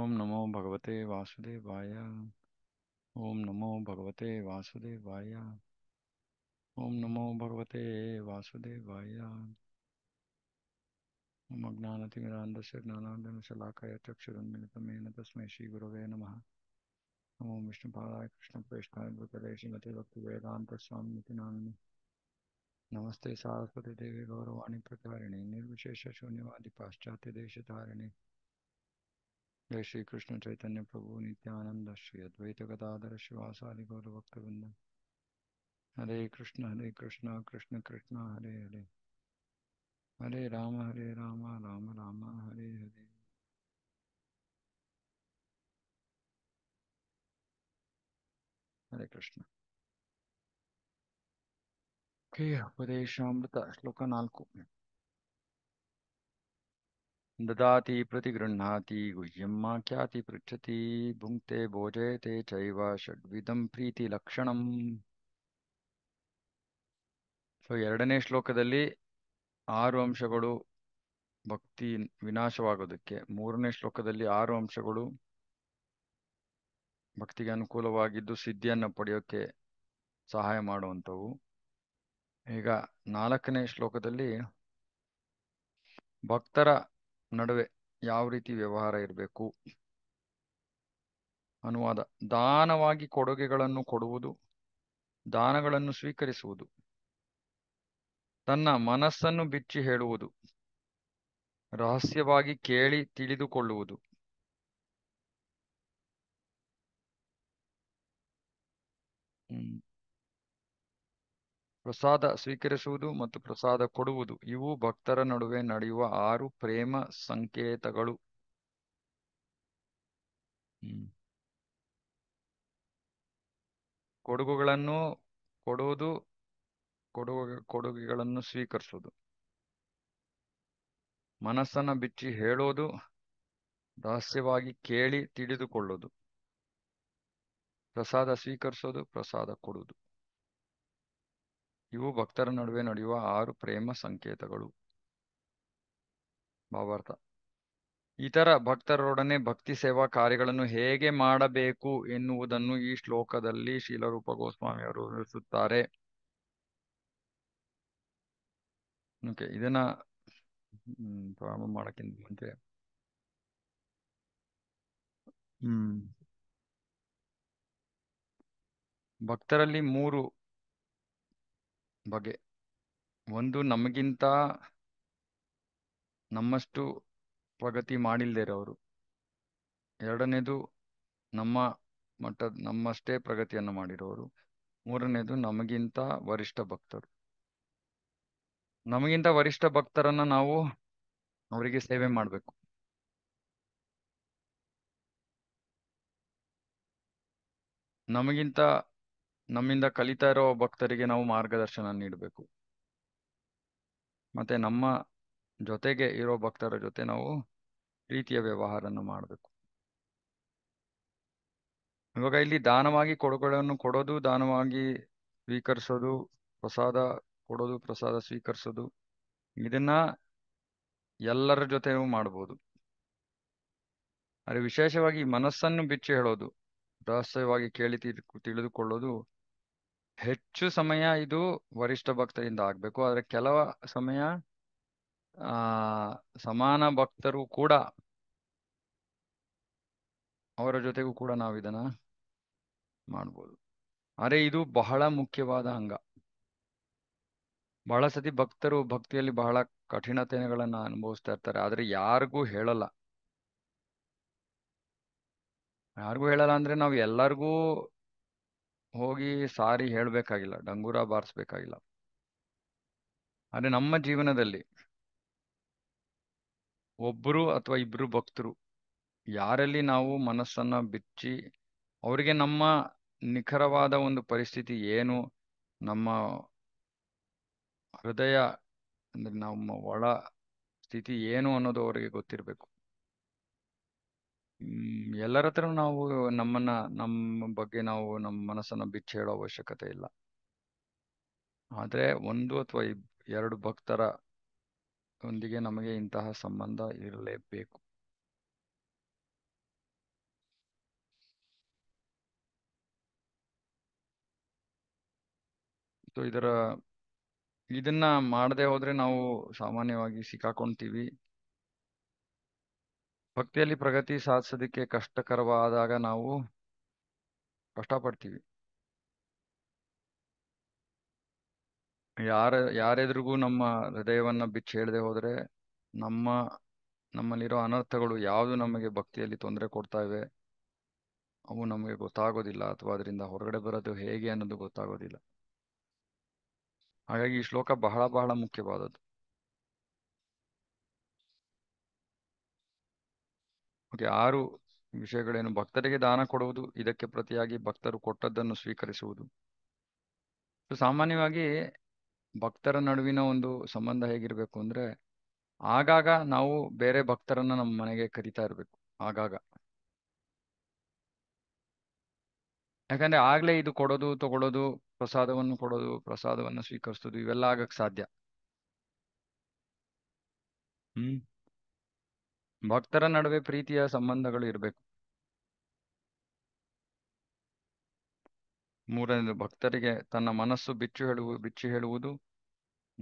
ओम नमो भगवते वासुदेवाय ओम नमो भगवते वासुदेवाय ओम नमो भगवते वासुदेवाय ओम अज्ञानतिमिरान्धस्य ज्ञानाञ्जनशलाकय चक्षुरुन्मिलितमेन तस्मै श्रीगुरवे नमः नमो विष्णुपादाय कृष्णप्रेष्ठाय भूतले श्रीमतिभक्तिवेदान्तस्वामिति नाम्नि नमस्ते सारस्वती देवी गौरवाणी प्रकारिणी निर्विशेष शून्यवादी पाश्चात्य जय श्री कृष्ण चैतन्य प्रभु नित्यानंद श्री अद्वैत गदाधर शिवासारि गौरभक्तवृंद हरे कृष्ण हरे कृष्ण कृष्ण कृष्ण हरे हरे हरे राम हरे राम राम राम हरे हरे हरे कृष्ण ओके उपदेशामृत श्लोक नाकु ದದಾತಿ ಪ್ರತಿಗೃಹ್ಣಾತಿ ಖ್ಯಾತಿ ಪೃಚ್ಛತಿ ಭುಂಕ್ತೆ ಭೋಜಯತೆ ಚೈವ ಷಡ್ವಿಧಂ ಪ್ರೀತಿ ಲಕ್ಷಣಂ ಸೊ ಎರಡನೇ ಶ್ಲೋಕದಲ್ಲಿ ಆರು ಅಂಶಗಳು ಭಕ್ತಿ ವಿನಾಶವಾಗೋದಕ್ಕೆ ಮೂರನೇ ಶ್ಲೋಕದಲ್ಲಿ ಆರು ಅಂಶಗಳು ಭಕ್ತಿಗೆ ಅನುಕೂಲವಾಗಿದ್ದು ಸಿದ್ಧಿಯನ್ನು ಪಡೆಯೋಕ್ಕೆ ಸಹಾಯ ಮಾಡುವಂಥವು ಈಗ ನಾಲ್ಕನೇ ಶ್ಲೋಕದಲ್ಲಿ ಭಕ್ತರ ನಡುವೆ ಯಾವ ರೀತಿ ವ್ಯವಹಾರ ಇರಬೇಕು ಅನುವಾದ ದಾನವಾಗಿ ಕೊಡುಗೆಗಳನ್ನು ಕೊಡುವುದು ದಾನಗಳನ್ನು ಸ್ವೀಕರಿಸುವುದು ತನ್ನ ಮನಸ್ಸನ್ನು ಬಿಚ್ಚಿ ಹೇಳುವುದು ರಹಸ್ಯವಾಗಿ ಕೇಳಿ ತಿಳಿದುಕೊಳ್ಳುವುದು ಹ್ಮ್ ಪ್ರಸಾದ ಸ್ವೀಕರಿಸುವುದು ಮತ್ತು ಪ್ರಸಾದ ಕೊಡುವುದು ಇವು ಭಕ್ತರ ನಡುವೆ ನಡೆಯುವ ಆರು ಪ್ರೇಮ ಸಂಕೇತಗಳು ಕೊಡುಗುಗಳನ್ನು ಕೊಡುವುದು ಕೊಡುಗೆ ಕೊಡುಗೆಗಳನ್ನು ಸ್ವೀಕರಿಸುವುದು ಮನಸ್ಸನ್ನು ಬಿಚ್ಚಿ ಹೇಳೋದು ರಹಸ್ಯವಾಗಿ ಕೇಳಿ ತಿಳಿದುಕೊಳ್ಳೋದು ಪ್ರಸಾದ ಸ್ವೀಕರಿಸೋದು ಪ್ರಸಾದ ಕೊಡುವುದು ಇವು ಭಕ್ತರ ನಡುವೆ ನಡೆಯುವ ಆರು ಪ್ರೇಮ ಸಂಕೇತಗಳು ಭಾವಾರ್ಥ ಇತರ ಭಕ್ತರೊಡನೆ ಭಕ್ತಿ ಸೇವಾ ಕಾರ್ಯಗಳನ್ನು ಹೇಗೆ ಮಾಡಬೇಕು ಎನ್ನುವುದನ್ನು ಈ ಶ್ಲೋಕದಲ್ಲಿ ಶೀಲರೂಪ ಗೋಸ್ವಾಮಿ ಅವರು ವಿವರಿಸುತ್ತಾರೆ ಓಕೆ ಇದನ್ನ ಪ್ರಾರಂಭ ಮಾಡಕ್ಕಿಂತ ಹ್ಮ್ ಭಕ್ತರಲ್ಲಿ ಮೂರು ಬಗೆ ಒಂದು ನಮಗಿಂತ ನಮ್ಮಷ್ಟು ಪ್ರಗತಿ ಇರೋರು ಎರಡನೇದು ನಮ್ಮ ಮಟ್ಟ ನಮ್ಮಷ್ಟೇ ಪ್ರಗತಿಯನ್ನು ಮಾಡಿರೋರು ಮೂರನೇದು ನಮಗಿಂತ ವರಿಷ್ಠ ಭಕ್ತರು ನಮಗಿಂತ ವರಿಷ್ಠ ಭಕ್ತರನ್ನ ನಾವು ಅವರಿಗೆ ಸೇವೆ ಮಾಡಬೇಕು ನಮಗಿಂತ ನಮ್ಮಿಂದ ಕಲಿತಾ ಇರೋ ಭಕ್ತರಿಗೆ ನಾವು ಮಾರ್ಗದರ್ಶನ ನೀಡಬೇಕು ಮತ್ತೆ ನಮ್ಮ ಜೊತೆಗೆ ಇರೋ ಭಕ್ತರ ಜೊತೆ ನಾವು ಪ್ರೀತಿಯ ವ್ಯವಹಾರವನ್ನು ಮಾಡಬೇಕು ಇವಾಗ ಇಲ್ಲಿ ದಾನವಾಗಿ ಕೊಡುಗಳನ್ನು ಕೊಡೋದು ದಾನವಾಗಿ ಸ್ವೀಕರಿಸೋದು ಪ್ರಸಾದ ಕೊಡೋದು ಪ್ರಸಾದ ಸ್ವೀಕರಿಸೋದು ಇದನ್ನ ಎಲ್ಲರ ಜೊತೆನೂ ಮಾಡ್ಬೋದು ಆದರೆ ವಿಶೇಷವಾಗಿ ಮನಸ್ಸನ್ನು ಬಿಚ್ಚಿ ಹೇಳೋದು ರಹಸ್ಯವಾಗಿ ಕೇಳಿ ತಿಳಿದುಕೊಳ್ಳೋದು ಹೆಚ್ಚು ಸಮಯ ಇದು ವರಿಷ್ಠ ಭಕ್ತರಿಂದ ಆಗ್ಬೇಕು ಆದ್ರೆ ಕೆಲವ ಸಮಯ ಆ ಸಮಾನ ಭಕ್ತರು ಕೂಡ ಅವರ ಜೊತೆಗೂ ಕೂಡ ನಾವು ಇದನ್ನ ಮಾಡ್ಬೋದು ಅರೆ ಇದು ಬಹಳ ಮುಖ್ಯವಾದ ಅಂಗ ಬಹಳ ಸತಿ ಭಕ್ತರು ಭಕ್ತಿಯಲ್ಲಿ ಬಹಳ ಕಠಿಣತೆಗಳನ್ನ ಅನುಭವಿಸ್ತಾ ಇರ್ತಾರೆ ಆದ್ರೆ ಯಾರಿಗೂ ಹೇಳಲ್ಲ ಯಾರಿಗೂ ಹೇಳಲ್ಲ ಅಂದ್ರೆ ನಾವು ಎಲ್ಲರಿಗೂ ಹೋಗಿ ಸಾರಿ ಹೇಳಬೇಕಾಗಿಲ್ಲ ಡಂಗೂರ ಬಾರಿಸ್ಬೇಕಾಗಿಲ್ಲ ಆದರೆ ನಮ್ಮ ಜೀವನದಲ್ಲಿ ಒಬ್ಬರು ಅಥವಾ ಇಬ್ರು ಭಕ್ತರು ಯಾರಲ್ಲಿ ನಾವು ಮನಸ್ಸನ್ನ ಬಿಚ್ಚಿ ಅವರಿಗೆ ನಮ್ಮ ನಿಖರವಾದ ಒಂದು ಪರಿಸ್ಥಿತಿ ಏನು ನಮ್ಮ ಹೃದಯ ಅಂದ್ರೆ ನಮ್ಮ ಒಳ ಸ್ಥಿತಿ ಏನು ಅನ್ನೋದು ಅವರಿಗೆ ಗೊತ್ತಿರಬೇಕು ಎಲ್ಲರ ಹತ್ರ ನಾವು ನಮ್ಮನ್ನ ನಮ್ಮ ಬಗ್ಗೆ ನಾವು ನಮ್ಮ ಮನಸ್ಸನ್ನ ಬಿಚ್ಚಿ ಹೇಳೋ ಅವಶ್ಯಕತೆ ಇಲ್ಲ ಆದ್ರೆ ಒಂದು ಅಥವಾ ಎರಡು ಭಕ್ತರ ಒಂದಿಗೆ ನಮಗೆ ಇಂತಹ ಸಂಬಂಧ ಇರಲೇಬೇಕು ಇದರ ಇದನ್ನ ಮಾಡದೆ ಹೋದ್ರೆ ನಾವು ಸಾಮಾನ್ಯವಾಗಿ ಸಿಕ್ಕಾಕೊಂತೀವಿ ಭಕ್ತಿಯಲ್ಲಿ ಪ್ರಗತಿ ಸಾಧಿಸೋದಕ್ಕೆ ಕಷ್ಟಕರವಾದಾಗ ನಾವು ಕಷ್ಟಪಡ್ತೀವಿ ಯಾರ ಯಾರೆದ್ರಿಗೂ ನಮ್ಮ ಹೃದಯವನ್ನ ಬಿಚ್ಚಿ ಹೇಳದೆ ಹೋದ್ರೆ ನಮ್ಮ ನಮ್ಮಲ್ಲಿರೋ ಅನರ್ಥಗಳು ಯಾವುದು ನಮಗೆ ಭಕ್ತಿಯಲ್ಲಿ ತೊಂದರೆ ಕೊಡ್ತಾವೆ ಅವು ನಮಗೆ ಗೊತ್ತಾಗೋದಿಲ್ಲ ಅಥವಾ ಅದರಿಂದ ಹೊರಗಡೆ ಬರೋದು ಹೇಗೆ ಅನ್ನೋದು ಗೊತ್ತಾಗೋದಿಲ್ಲ ಹಾಗಾಗಿ ಈ ಶ್ಲೋಕ ಬಹಳ ಬಹಳ ಮುಖ್ಯವಾದದ್ದು ಓಕೆ ಆರು ವಿಷಯಗಳೇನು ಭಕ್ತರಿಗೆ ದಾನ ಕೊಡುವುದು ಇದಕ್ಕೆ ಪ್ರತಿಯಾಗಿ ಭಕ್ತರು ಕೊಟ್ಟದ್ದನ್ನು ಸ್ವೀಕರಿಸುವುದು ಸಾಮಾನ್ಯವಾಗಿ ಭಕ್ತರ ನಡುವಿನ ಒಂದು ಸಂಬಂಧ ಹೇಗಿರಬೇಕು ಅಂದ್ರೆ ಆಗಾಗ ನಾವು ಬೇರೆ ಭಕ್ತರನ್ನ ನಮ್ಮ ಮನೆಗೆ ಕರಿತಾ ಇರಬೇಕು ಆಗಾಗ ಯಾಕಂದ್ರೆ ಆಗ್ಲೇ ಇದು ಕೊಡೋದು ತಗೊಳ್ಳೋದು ಪ್ರಸಾದವನ್ನು ಕೊಡೋದು ಪ್ರಸಾದವನ್ನು ಸ್ವೀಕರಿಸೋದು ಇವೆಲ್ಲ ಆಗಕ್ಕೆ ಸಾಧ್ಯ ಹ್ಮ್ ಭಕ್ತರ ನಡುವೆ ಪ್ರೀತಿಯ ಸಂಬಂಧಗಳು ಇರಬೇಕು ಮೂರನೇದು ಭಕ್ತರಿಗೆ ತನ್ನ ಮನಸ್ಸು ಬಿಚ್ಚು ಹೇಳುವ ಬಿಚ್ಚು ಹೇಳುವುದು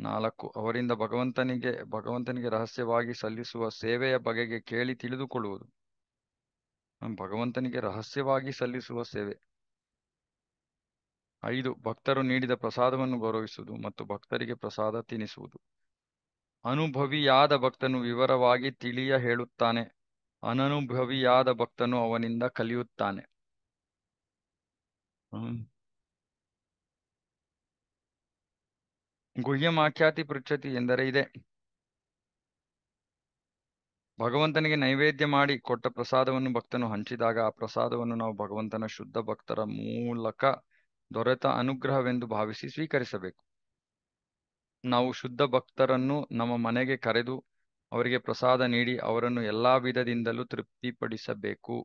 ನಾಲ್ಕು ಅವರಿಂದ ಭಗವಂತನಿಗೆ ಭಗವಂತನಿಗೆ ರಹಸ್ಯವಾಗಿ ಸಲ್ಲಿಸುವ ಸೇವೆಯ ಬಗೆಗೆ ಕೇಳಿ ತಿಳಿದುಕೊಳ್ಳುವುದು ಭಗವಂತನಿಗೆ ರಹಸ್ಯವಾಗಿ ಸಲ್ಲಿಸುವ ಸೇವೆ ಐದು ಭಕ್ತರು ನೀಡಿದ ಪ್ರಸಾದವನ್ನು ಗೌರವಿಸುವುದು ಮತ್ತು ಭಕ್ತರಿಗೆ ಪ್ರಸಾದ ತಿನ್ನಿಸುವುದು ಅನುಭವಿಯಾದ ಭಕ್ತನು ವಿವರವಾಗಿ ತಿಳಿಯ ಹೇಳುತ್ತಾನೆ ಅನನುಭವಿಯಾದ ಭಕ್ತನು ಅವನಿಂದ ಕಲಿಯುತ್ತಾನೆ ಗುಹ್ಯಮಾಖ್ಯಾತಿ ಪೃಚ್ಛತಿ ಎಂದರೆ ಇದೆ ಭಗವಂತನಿಗೆ ನೈವೇದ್ಯ ಮಾಡಿ ಕೊಟ್ಟ ಪ್ರಸಾದವನ್ನು ಭಕ್ತನು ಹಂಚಿದಾಗ ಆ ಪ್ರಸಾದವನ್ನು ನಾವು ಭಗವಂತನ ಶುದ್ಧ ಭಕ್ತರ ಮೂಲಕ ದೊರೆತ ಅನುಗ್ರಹವೆಂದು ಭಾವಿಸಿ ಸ್ವೀಕರಿಸಬೇಕು ನಾವು ಶುದ್ಧ ಭಕ್ತರನ್ನು ನಮ್ಮ ಮನೆಗೆ ಕರೆದು ಅವರಿಗೆ ಪ್ರಸಾದ ನೀಡಿ ಅವರನ್ನು ಎಲ್ಲಾ ವಿಧದಿಂದಲೂ ತೃಪ್ತಿಪಡಿಸಬೇಕು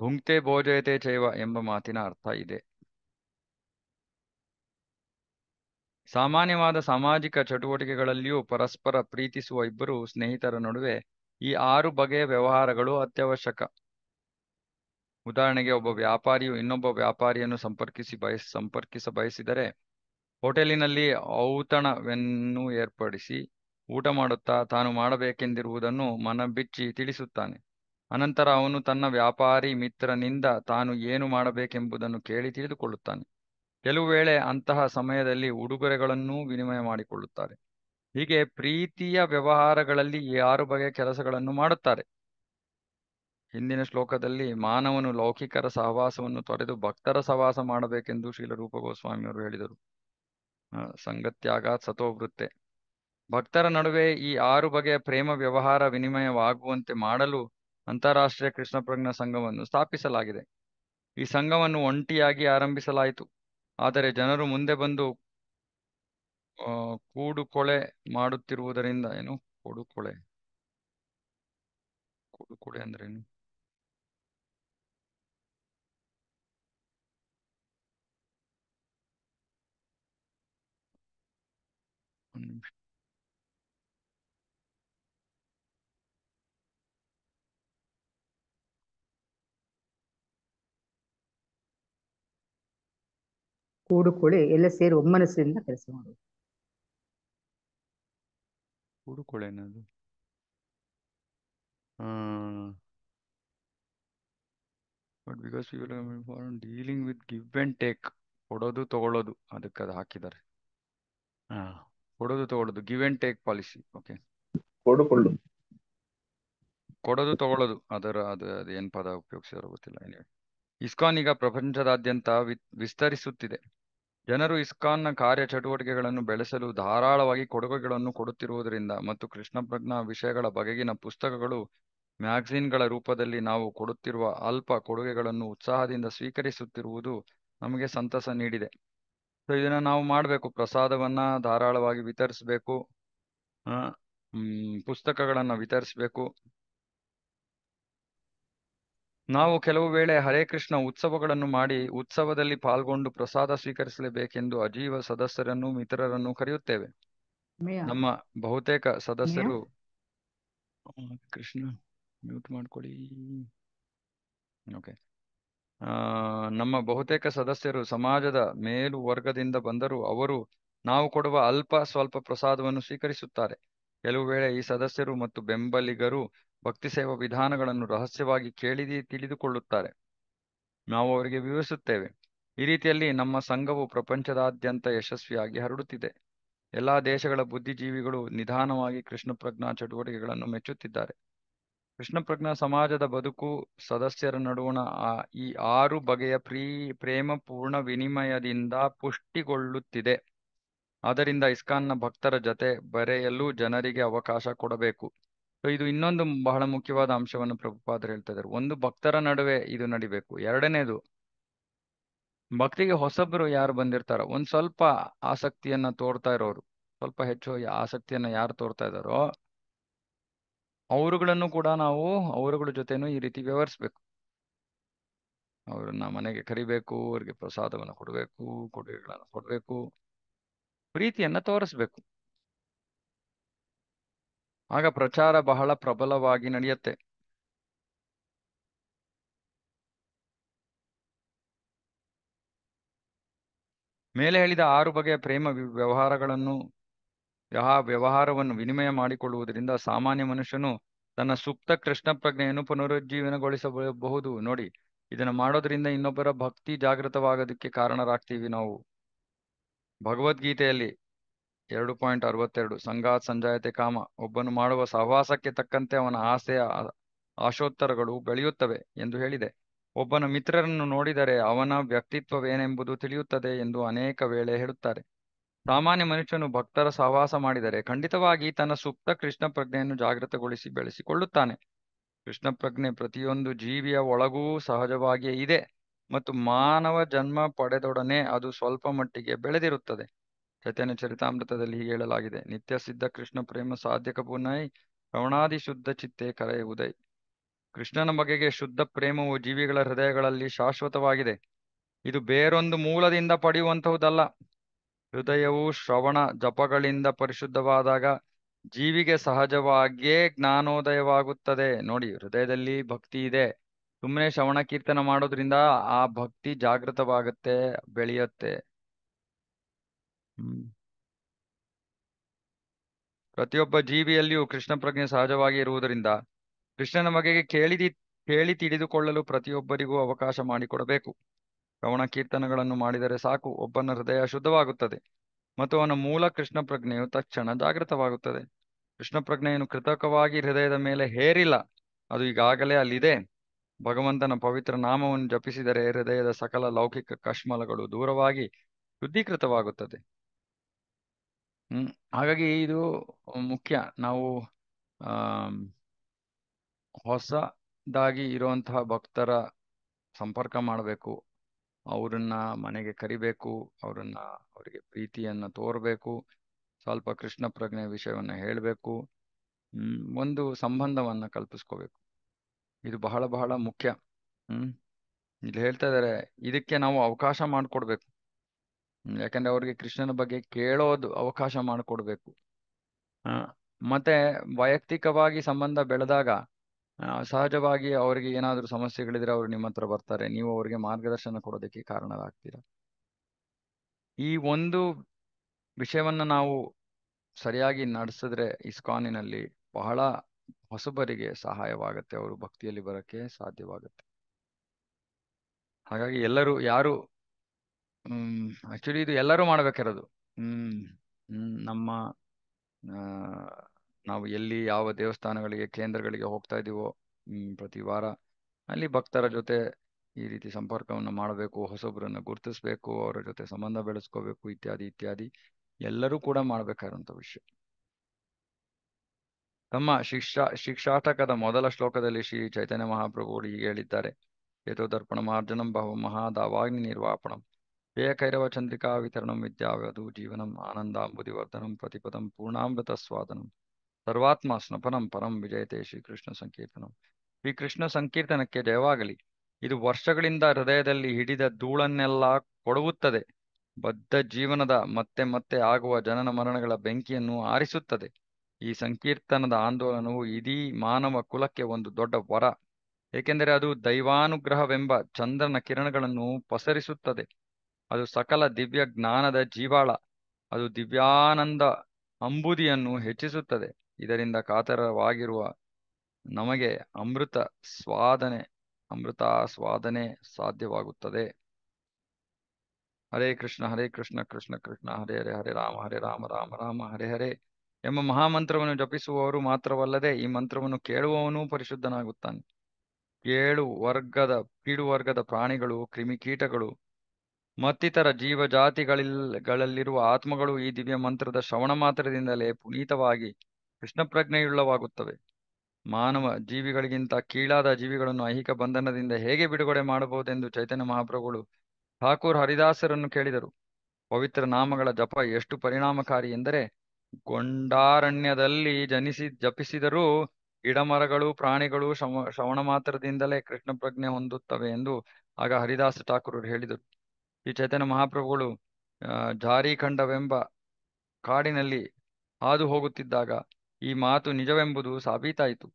ಭುಂಕ್ತೆ ಭೋಜಯತೆ ಚೈವ ಎಂಬ ಮಾತಿನ ಅರ್ಥ ಇದೆ ಸಾಮಾನ್ಯವಾದ ಸಾಮಾಜಿಕ ಚಟುವಟಿಕೆಗಳಲ್ಲಿಯೂ ಪರಸ್ಪರ ಪ್ರೀತಿಸುವ ಇಬ್ಬರು ಸ್ನೇಹಿತರ ನಡುವೆ ಈ ಆರು ಬಗೆಯ ವ್ಯವಹಾರಗಳು ಅತ್ಯವಶ್ಯಕ ಉದಾಹರಣೆಗೆ ಒಬ್ಬ ವ್ಯಾಪಾರಿಯು ಇನ್ನೊಬ್ಬ ವ್ಯಾಪಾರಿಯನ್ನು ಸಂಪರ್ಕಿಸಿ ಬಯಸ್ ಸಂಪರ್ಕಿಸ ಬಯಸಿದರೆ ಹೋಟೆಲಿನಲ್ಲಿ ಔತಣವನ್ನು ಏರ್ಪಡಿಸಿ ಊಟ ಮಾಡುತ್ತಾ ತಾನು ಮಾಡಬೇಕೆಂದಿರುವುದನ್ನು ಮನಬಿಚ್ಚಿ ತಿಳಿಸುತ್ತಾನೆ ಅನಂತರ ಅವನು ತನ್ನ ವ್ಯಾಪಾರಿ ಮಿತ್ರನಿಂದ ತಾನು ಏನು ಮಾಡಬೇಕೆಂಬುದನ್ನು ಕೇಳಿ ತಿಳಿದುಕೊಳ್ಳುತ್ತಾನೆ ಕೆಲವು ವೇಳೆ ಅಂತಹ ಸಮಯದಲ್ಲಿ ಉಡುಗೊರೆಗಳನ್ನೂ ವಿನಿಮಯ ಮಾಡಿಕೊಳ್ಳುತ್ತಾರೆ ಹೀಗೆ ಪ್ರೀತಿಯ ವ್ಯವಹಾರಗಳಲ್ಲಿ ಈ ಆರು ಬಗೆಯ ಕೆಲಸಗಳನ್ನು ಮಾಡುತ್ತಾರೆ ಹಿಂದಿನ ಶ್ಲೋಕದಲ್ಲಿ ಮಾನವನು ಲೌಕಿಕರ ಸಹವಾಸವನ್ನು ತೊರೆದು ಭಕ್ತರ ಸಹವಾಸ ಮಾಡಬೇಕೆಂದು ಶೀಲ ರೂಪಗೋಸ್ವಾಮಿಯವರು ಹೇಳಿದರು ಸಂಗತ್ಯಾಗಾತ್ ಸತೋವೃತ್ತೆ ಭಕ್ತರ ನಡುವೆ ಈ ಆರು ಬಗೆಯ ಪ್ರೇಮ ವ್ಯವಹಾರ ವಿನಿಮಯವಾಗುವಂತೆ ಮಾಡಲು ಅಂತಾರಾಷ್ಟ್ರೀಯ ಕೃಷ್ಣ ಪ್ರಜ್ಞಾ ಸಂಘವನ್ನು ಸ್ಥಾಪಿಸಲಾಗಿದೆ ಈ ಸಂಘವನ್ನು ಒಂಟಿಯಾಗಿ ಆರಂಭಿಸಲಾಯಿತು ಆದರೆ ಜನರು ಮುಂದೆ ಬಂದು ಕೂಡುಕೊಳೆ ಮಾಡುತ್ತಿರುವುದರಿಂದ ಏನು ಕೂಡುಕೊಳೆ ಕೂಡುಕೊಳೆ ಅಂದ್ರೇನು und ಕೂಡುಕೊಳ್ಳಿ ಎಲ್ಲ ಸೇರಿ ಒಮ್ಮನಸ್ಸಿನಿಂದ ಕೆಲಸ ಮಾಡುವುದು ಕೂಡುಕೊಳ್ಳಿ ಅನ್ನೋದು but because you dealing with give and take ಕೊಡೋದು ತಗೊಳ್ಳೋದು ಅದಕ್ಕೆ ಅದು ಹಾಕಿದ್ದಾರೆ ಹಾಂ ಕೊಡೋದು ತಗೊಳ್ಳೋದು give and take policy okay ಕೊಡುಕೊಳ್ಳು ಕೊಡೋದು ತಗೊಳ್ಳೋದು ಅದರ ಅದು ಅದು ಏನ್ ಪದ ಉಪಯೋಗಿಸಿದಾರೋ ಗೊತ್ತಿಲ್ಲ ಇಸ್ಕಾನ್ ಈಗ ಪ್ರಪಂಚದಾದ್ಯಂತ ವಿಸ್ತರಿಸುತ್ತಿದೆ ಜನರು ಇಸ್ಕಾನ್ನ ಕಾರ್ಯ ಚಟುವಟಿಕೆಗಳನ್ನು ಬೆಳೆಸಲು ಧಾರಾಳವಾಗಿ ಕೊಡುಗೆಗಳನ್ನು ಕೊಡುತ್ತಿರುವುದರಿಂದ ಮತ್ತು ಕೃಷ್ಣ ವಿಷಯಗಳ ಬಗೆಗಿನ ಪುಸ್ತಕಗಳು ಮ್ಯಾಗ್ಝಿನ್ಗಳ ರೂಪದಲ್ಲಿ ನಾವು ಕೊಡುತ್ತಿರುವ ಅಲ್ಪ ಕೊಡುಗೆಗಳನ್ನು ಉತ್ಸಾಹದಿಂದ ಸ್ವೀಕರಿಸುತ್ತಿರುವುದು ನಮಗೆ ಸಂತಸ ನೀಡಿದೆ ಸೊ ಇದನ್ನ ನಾವು ಮಾಡಬೇಕು ಪ್ರಸಾದವನ್ನ ಧಾರಾಳವಾಗಿ ವಿತರಿಸಬೇಕು ಪುಸ್ತಕಗಳನ್ನ ವಿತರಿಸಬೇಕು ನಾವು ಕೆಲವು ವೇಳೆ ಹರೇ ಕೃಷ್ಣ ಉತ್ಸವಗಳನ್ನು ಮಾಡಿ ಉತ್ಸವದಲ್ಲಿ ಪಾಲ್ಗೊಂಡು ಪ್ರಸಾದ ಸ್ವೀಕರಿಸಲೇಬೇಕೆಂದು ಅಜೀವ ಸದಸ್ಯರನ್ನು ಮಿತ್ರರನ್ನು ಕರೆಯುತ್ತೇವೆ ನಮ್ಮ ಬಹುತೇಕ ಸದಸ್ಯರು ಕೃಷ್ಣ ಮ್ಯೂಟ್ ಮಾಡ್ಕೊಳ್ಳಿ ಓಕೆ ನಮ್ಮ ಬಹುತೇಕ ಸದಸ್ಯರು ಸಮಾಜದ ಮೇಲು ವರ್ಗದಿಂದ ಬಂದರೂ ಅವರು ನಾವು ಕೊಡುವ ಅಲ್ಪ ಸ್ವಲ್ಪ ಪ್ರಸಾದವನ್ನು ಸ್ವೀಕರಿಸುತ್ತಾರೆ ಕೆಲವು ವೇಳೆ ಈ ಸದಸ್ಯರು ಮತ್ತು ಬೆಂಬಲಿಗರು ಭಕ್ತಿ ಸೇವಾ ವಿಧಾನಗಳನ್ನು ರಹಸ್ಯವಾಗಿ ಕೇಳಿದಿ ತಿಳಿದುಕೊಳ್ಳುತ್ತಾರೆ ನಾವು ಅವರಿಗೆ ವಿವರಿಸುತ್ತೇವೆ ಈ ರೀತಿಯಲ್ಲಿ ನಮ್ಮ ಸಂಘವು ಪ್ರಪಂಚದಾದ್ಯಂತ ಯಶಸ್ವಿಯಾಗಿ ಹರಡುತ್ತಿದೆ ಎಲ್ಲಾ ದೇಶಗಳ ಬುದ್ಧಿಜೀವಿಗಳು ನಿಧಾನವಾಗಿ ಕೃಷ್ಣ ಪ್ರಜ್ಞಾ ಚಟುವಟಿಕೆಗಳನ್ನು ಮೆಚ್ಚುತ್ತಿದ್ದಾರೆ ಕೃಷ್ಣಪ್ರಜ್ಞ ಸಮಾಜದ ಬದುಕು ಸದಸ್ಯರ ನಡುವಣ ಈ ಆರು ಬಗೆಯ ಪ್ರೀ ಪ್ರೇಮ ಪೂರ್ಣ ವಿನಿಮಯದಿಂದ ಪುಷ್ಟಿಗೊಳ್ಳುತ್ತಿದೆ ಆದ್ದರಿಂದ ಇಸ್ಕಾನ್ನ ಭಕ್ತರ ಜತೆ ಬರೆಯಲು ಜನರಿಗೆ ಅವಕಾಶ ಕೊಡಬೇಕು ಸೊ ಇದು ಇನ್ನೊಂದು ಬಹಳ ಮುಖ್ಯವಾದ ಅಂಶವನ್ನು ಪ್ರಭುಪಾದರು ಹೇಳ್ತಾ ಇದ್ದಾರೆ ಒಂದು ಭಕ್ತರ ನಡುವೆ ಇದು ನಡಿಬೇಕು ಎರಡನೇದು ಭಕ್ತಿಗೆ ಹೊಸಬ್ರು ಯಾರು ಬಂದಿರ್ತಾರೋ ಒಂದ್ ಸ್ವಲ್ಪ ಆಸಕ್ತಿಯನ್ನ ತೋರ್ತಾ ಇರೋರು ಸ್ವಲ್ಪ ಹೆಚ್ಚು ಆಸಕ್ತಿಯನ್ನ ಯಾರು ತೋರ್ತಾ ಇದ್ದಾರೋ ಅವರುಗಳನ್ನು ಕೂಡ ನಾವು ಅವರುಗಳ ಜೊತೆನೂ ಈ ರೀತಿ ವ್ಯವಹರಿಸ್ಬೇಕು ಅವ್ರನ್ನ ಮನೆಗೆ ಕರಿಬೇಕು ಅವ್ರಿಗೆ ಪ್ರಸಾದವನ್ನು ಕೊಡಬೇಕು ಕೊಡುಗೆಗಳನ್ನು ಕೊಡಬೇಕು ಪ್ರೀತಿಯನ್ನ ತೋರಿಸ್ಬೇಕು ಆಗ ಪ್ರಚಾರ ಬಹಳ ಪ್ರಬಲವಾಗಿ ನಡೆಯುತ್ತೆ ಮೇಲೆ ಹೇಳಿದ ಆರು ಬಗೆಯ ಪ್ರೇಮ ವ್ಯವಹಾರಗಳನ್ನು ಯಹ ವ್ಯವಹಾರವನ್ನು ವಿನಿಮಯ ಮಾಡಿಕೊಳ್ಳುವುದರಿಂದ ಸಾಮಾನ್ಯ ಮನುಷ್ಯನು ತನ್ನ ಸುಪ್ತ ಕೃಷ್ಣ ಪ್ರಜ್ಞೆಯನ್ನು ಪುನರುಜ್ಜೀವನಗೊಳಿಸಬಹುದು ನೋಡಿ ಇದನ್ನು ಮಾಡೋದ್ರಿಂದ ಇನ್ನೊಬ್ಬರ ಭಕ್ತಿ ಜಾಗೃತವಾಗೋದಕ್ಕೆ ಕಾರಣರಾಗ್ತೀವಿ ನಾವು ಭಗವದ್ಗೀತೆಯಲ್ಲಿ ಎರಡು ಪಾಯಿಂಟ್ ಅರವತ್ತೆರಡು ಸಂಘಾತ್ ಸಂಜಾಯತೆ ಕಾಮ ಒಬ್ಬನು ಮಾಡುವ ಸಹವಾಸಕ್ಕೆ ತಕ್ಕಂತೆ ಅವನ ಆಸೆಯ ಆಶೋತ್ತರಗಳು ಬೆಳೆಯುತ್ತವೆ ಎಂದು ಹೇಳಿದೆ ಒಬ್ಬನ ಮಿತ್ರರನ್ನು ನೋಡಿದರೆ ಅವನ ವ್ಯಕ್ತಿತ್ವವೇನೆಂಬುದು ತಿಳಿಯುತ್ತದೆ ಎಂದು ಅನೇಕ ವೇಳೆ ಹೇಳುತ್ತಾರೆ ಸಾಮಾನ್ಯ ಮನುಷ್ಯನು ಭಕ್ತರ ಸಹವಾಸ ಮಾಡಿದರೆ ಖಂಡಿತವಾಗಿ ತನ್ನ ಸುಪ್ತ ಕೃಷ್ಣ ಪ್ರಜ್ಞೆಯನ್ನು ಜಾಗೃತಗೊಳಿಸಿ ಬೆಳೆಸಿಕೊಳ್ಳುತ್ತಾನೆ ಕೃಷ್ಣ ಪ್ರಜ್ಞೆ ಪ್ರತಿಯೊಂದು ಜೀವಿಯ ಒಳಗೂ ಸಹಜವಾಗಿಯೇ ಇದೆ ಮತ್ತು ಮಾನವ ಜನ್ಮ ಪಡೆದೊಡನೆ ಅದು ಸ್ವಲ್ಪ ಮಟ್ಟಿಗೆ ಬೆಳೆದಿರುತ್ತದೆ ಚೈತನ್ಯ ಚರಿತಾಮೃತದಲ್ಲಿ ಹೀಗೆ ಹೇಳಲಾಗಿದೆ ನಿತ್ಯ ಸಿದ್ಧ ಕೃಷ್ಣ ಪ್ರೇಮ ಸಾಧ್ಯಕ ಪುನೈ ರವಣಾದಿ ಶುದ್ಧ ಚಿತ್ತೆ ಕರೆಯ ಉದಯ್ ಕೃಷ್ಣನ ಬಗೆಗೆ ಶುದ್ಧ ಪ್ರೇಮವು ಜೀವಿಗಳ ಹೃದಯಗಳಲ್ಲಿ ಶಾಶ್ವತವಾಗಿದೆ ಇದು ಬೇರೊಂದು ಮೂಲದಿಂದ ಪಡೆಯುವಂತಹುದಲ್ಲ ಹೃದಯವು ಶ್ರವಣ ಜಪಗಳಿಂದ ಪರಿಶುದ್ಧವಾದಾಗ ಜೀವಿಗೆ ಸಹಜವಾಗಿಯೇ ಜ್ಞಾನೋದಯವಾಗುತ್ತದೆ ನೋಡಿ ಹೃದಯದಲ್ಲಿ ಭಕ್ತಿ ಇದೆ ಸುಮ್ಮನೆ ಶ್ರವಣ ಕೀರ್ತನ ಮಾಡೋದ್ರಿಂದ ಆ ಭಕ್ತಿ ಜಾಗೃತವಾಗುತ್ತೆ ಬೆಳೆಯುತ್ತೆ ಹ್ಮ್ ಪ್ರತಿಯೊಬ್ಬ ಜೀವಿಯಲ್ಲಿಯೂ ಕೃಷ್ಣ ಪ್ರಜ್ಞೆ ಸಹಜವಾಗಿ ಇರುವುದರಿಂದ ಕೃಷ್ಣನ ಬಗೆಗೆ ಕೇಳಿದಿ ಕೇಳಿ ತಿಳಿದುಕೊಳ್ಳಲು ಪ್ರತಿಯೊಬ್ಬರಿಗೂ ಅವಕಾಶ ಮಾಡಿಕೊಡಬೇಕು ರವಣ ಕೀರ್ತನಗಳನ್ನು ಮಾಡಿದರೆ ಸಾಕು ಒಬ್ಬನ ಹೃದಯ ಶುದ್ಧವಾಗುತ್ತದೆ ಮತ್ತು ಅವನ ಮೂಲ ಕೃಷ್ಣ ಪ್ರಜ್ಞೆಯು ತಕ್ಷಣ ಜಾಗೃತವಾಗುತ್ತದೆ ಕೃಷ್ಣ ಪ್ರಜ್ಞೆಯನ್ನು ಕೃತಕವಾಗಿ ಹೃದಯದ ಮೇಲೆ ಹೇರಿಲ್ಲ ಅದು ಈಗಾಗಲೇ ಅಲ್ಲಿದೆ ಭಗವಂತನ ಪವಿತ್ರ ನಾಮವನ್ನು ಜಪಿಸಿದರೆ ಹೃದಯದ ಸಕಲ ಲೌಕಿಕ ಕಶ್ಮಲಗಳು ದೂರವಾಗಿ ಶುದ್ಧೀಕೃತವಾಗುತ್ತದೆ ಹ್ಮ್ ಹಾಗಾಗಿ ಇದು ಮುಖ್ಯ ನಾವು ಆ ಹೊಸದಾಗಿ ಇರುವಂತಹ ಭಕ್ತರ ಸಂಪರ್ಕ ಮಾಡಬೇಕು ಅವರನ್ನ ಮನೆಗೆ ಕರಿಬೇಕು ಅವರನ್ನ ಅವರಿಗೆ ಪ್ರೀತಿಯನ್ನ ತೋರಬೇಕು ಸ್ವಲ್ಪ ಕೃಷ್ಣ ಪ್ರಜ್ಞೆ ವಿಷಯವನ್ನ ಹೇಳಬೇಕು ಒಂದು ಸಂಬಂಧವನ್ನ ಕಲ್ಪಿಸ್ಕೋಬೇಕು ಇದು ಬಹಳ ಬಹಳ ಮುಖ್ಯ ಹ್ಮ್ ಇಲ್ಲಿ ಹೇಳ್ತಾ ಇದಾರೆ ಇದಕ್ಕೆ ನಾವು ಅವಕಾಶ ಮಾಡಿಕೊಡ್ಬೇಕು ಯಾಕಂದ್ರೆ ಅವ್ರಿಗೆ ಕೃಷ್ಣನ ಬಗ್ಗೆ ಕೇಳೋದು ಅವಕಾಶ ಮಾಡಿಕೊಡ್ಬೇಕು ಮತ್ತೆ ವೈಯಕ್ತಿಕವಾಗಿ ಸಂಬಂಧ ಬೆಳೆದಾಗ ಸಹಜವಾಗಿ ಅವರಿಗೆ ಏನಾದರೂ ಸಮಸ್ಯೆಗಳಿದ್ರೆ ಅವರು ನಿಮ್ಮ ಹತ್ರ ಬರ್ತಾರೆ ನೀವು ಅವರಿಗೆ ಮಾರ್ಗದರ್ಶನ ಕೊಡೋದಕ್ಕೆ ಕಾರಣರಾಗ್ತೀರಾ ಈ ಒಂದು ವಿಷಯವನ್ನು ನಾವು ಸರಿಯಾಗಿ ನಡೆಸಿದ್ರೆ ಇಸ್ಕಾನಿನಲ್ಲಿ ಬಹಳ ಹೊಸಬರಿಗೆ ಸಹಾಯವಾಗುತ್ತೆ ಅವರು ಭಕ್ತಿಯಲ್ಲಿ ಬರೋಕ್ಕೆ ಸಾಧ್ಯವಾಗುತ್ತೆ ಹಾಗಾಗಿ ಎಲ್ಲರೂ ಯಾರು ಹ್ಮ್ ಆಕ್ಚುಲಿ ಇದು ಎಲ್ಲರೂ ಮಾಡ್ಬೇಕಿರೋದು ಹ್ಮ್ ಹ್ಮ್ ನಮ್ಮ ನಾವು ಎಲ್ಲಿ ಯಾವ ದೇವಸ್ಥಾನಗಳಿಗೆ ಕೇಂದ್ರಗಳಿಗೆ ಹೋಗ್ತಾ ಇದ್ದೀವೋ ಪ್ರತಿ ವಾರ ಅಲ್ಲಿ ಭಕ್ತರ ಜೊತೆ ಈ ರೀತಿ ಸಂಪರ್ಕವನ್ನು ಮಾಡಬೇಕು ಹೊಸೊಬ್ಬರನ್ನು ಗುರುತಿಸಬೇಕು ಅವರ ಜೊತೆ ಸಂಬಂಧ ಬೆಳೆಸ್ಕೋಬೇಕು ಇತ್ಯಾದಿ ಇತ್ಯಾದಿ ಎಲ್ಲರೂ ಕೂಡ ಮಾಡಬೇಕಾದಂಥ ವಿಷಯ ತಮ್ಮ ಶಿಕ್ಷಾ ಶಿಕ್ಷಾಟಕದ ಮೊದಲ ಶ್ಲೋಕದಲ್ಲಿ ಶ್ರೀ ಚೈತನ್ಯ ಮಹಾಪ್ರಭುಗಳು ಹೀಗೆ ಹೇಳಿದ್ದಾರೆ ದರ್ಪಣ ಮಾರ್ಜನಂ ಬಹು ಮಹಾದಾವಾಗ್ನಿ ನಿರ್ವಾಪಣಂ ಹೇ ಕೈರವ ಚಂದ್ರಿಕಾ ವಿತರಣಂ ವಿದ್ಯಾವಧು ಜೀವನಂ ಆನಂದಾಂಬುದಿವರ್ಧನಂ ಪ್ರತಿಪದಂ ಪೂರ್ಣಾಮೃತ ಸ್ವಾದನಂ ಸರ್ವಾತ್ಮ ಸ್ನಪನಂ ಪರಂ ವಿಜಯತೆ ಶ್ರೀಕೃಷ್ಣ ಸಂಕೀರ್ತನಂ ಶ್ರೀಕೃಷ್ಣ ಸಂಕೀರ್ತನಕ್ಕೆ ಜಯವಾಗಲಿ ಇದು ವರ್ಷಗಳಿಂದ ಹೃದಯದಲ್ಲಿ ಹಿಡಿದ ಧೂಳನ್ನೆಲ್ಲ ಕೊಡುವುತ್ತದೆ ಬದ್ಧ ಜೀವನದ ಮತ್ತೆ ಮತ್ತೆ ಆಗುವ ಜನನ ಮರಣಗಳ ಬೆಂಕಿಯನ್ನು ಆರಿಸುತ್ತದೆ ಈ ಸಂಕೀರ್ತನದ ಆಂದೋಲನವು ಇಡೀ ಮಾನವ ಕುಲಕ್ಕೆ ಒಂದು ದೊಡ್ಡ ವರ ಏಕೆಂದರೆ ಅದು ದೈವಾನುಗ್ರಹವೆಂಬ ಚಂದ್ರನ ಕಿರಣಗಳನ್ನು ಪಸರಿಸುತ್ತದೆ ಅದು ಸಕಲ ದಿವ್ಯ ಜ್ಞಾನದ ಜೀವಾಳ ಅದು ದಿವ್ಯಾನಂದ ಅಂಬುದಿಯನ್ನು ಹೆಚ್ಚಿಸುತ್ತದೆ ಇದರಿಂದ ಕಾತರವಾಗಿರುವ ನಮಗೆ ಅಮೃತ ಸ್ವಾದನೆ ಅಮೃತಾಸ್ವಾದನೆ ಸಾಧ್ಯವಾಗುತ್ತದೆ ಹರೇ ಕೃಷ್ಣ ಹರೇ ಕೃಷ್ಣ ಕೃಷ್ಣ ಕೃಷ್ಣ ಹರೇ ಹರೇ ಹರೇ ರಾಮ ಹರೇ ರಾಮ ರಾಮ ರಾಮ ಹರೇ ಹರೇ ಎಂಬ ಮಹಾಮಂತ್ರವನ್ನು ಜಪಿಸುವವರು ಮಾತ್ರವಲ್ಲದೆ ಈ ಮಂತ್ರವನ್ನು ಕೇಳುವವನೂ ಪರಿಶುದ್ಧನಾಗುತ್ತಾನೆ ಏಳು ವರ್ಗದ ಪೀಡು ವರ್ಗದ ಪ್ರಾಣಿಗಳು ಕ್ರಿಮಿಕೀಟಗಳು ಮತ್ತಿತರ ಜೀವಜಾತಿಗಳಿಲ್ ಗಳಲ್ಲಿರುವ ಆತ್ಮಗಳು ಈ ದಿವ್ಯ ಮಂತ್ರದ ಶ್ರವಣ ಮಾತ್ರದಿಂದಲೇ ಪುನೀತವಾಗಿ ಕೃಷ್ಣ ಮಾನವ ಜೀವಿಗಳಿಗಿಂತ ಕೀಳಾದ ಜೀವಿಗಳನ್ನು ಐಹಿಕ ಬಂಧನದಿಂದ ಹೇಗೆ ಬಿಡುಗಡೆ ಮಾಡಬಹುದೆಂದು ಚೈತನ್ಯ ಮಹಾಪ್ರಭುಗಳು ಠಾಕೂರ್ ಹರಿದಾಸರನ್ನು ಕೇಳಿದರು ಪವಿತ್ರ ನಾಮಗಳ ಜಪ ಎಷ್ಟು ಪರಿಣಾಮಕಾರಿ ಎಂದರೆ ಗೊಂಡಾರಣ್ಯದಲ್ಲಿ ಜನಿಸಿ ಜಪಿಸಿದರೂ ಗಿಡಮರಗಳು ಪ್ರಾಣಿಗಳು ಶ್ರವ ಶ್ರವಣ ಮಾತ್ರದಿಂದಲೇ ಕೃಷ್ಣ ಪ್ರಜ್ಞೆ ಹೊಂದುತ್ತವೆ ಎಂದು ಆಗ ಹರಿದಾಸ ಠಾಕೂರ್ ಹೇಳಿದರು ಈ ಚೈತನ್ಯ ಮಹಾಪ್ರಭುಗಳು ಜಾರಿಖಂಡವೆಂಬ ಕಾಡಿನಲ್ಲಿ ಹಾದು ಹೋಗುತ್ತಿದ್ದಾಗ ಈ ಮಾತು ನಿಜವೆಂಬುದು ಸಾಬೀತಾಯಿತು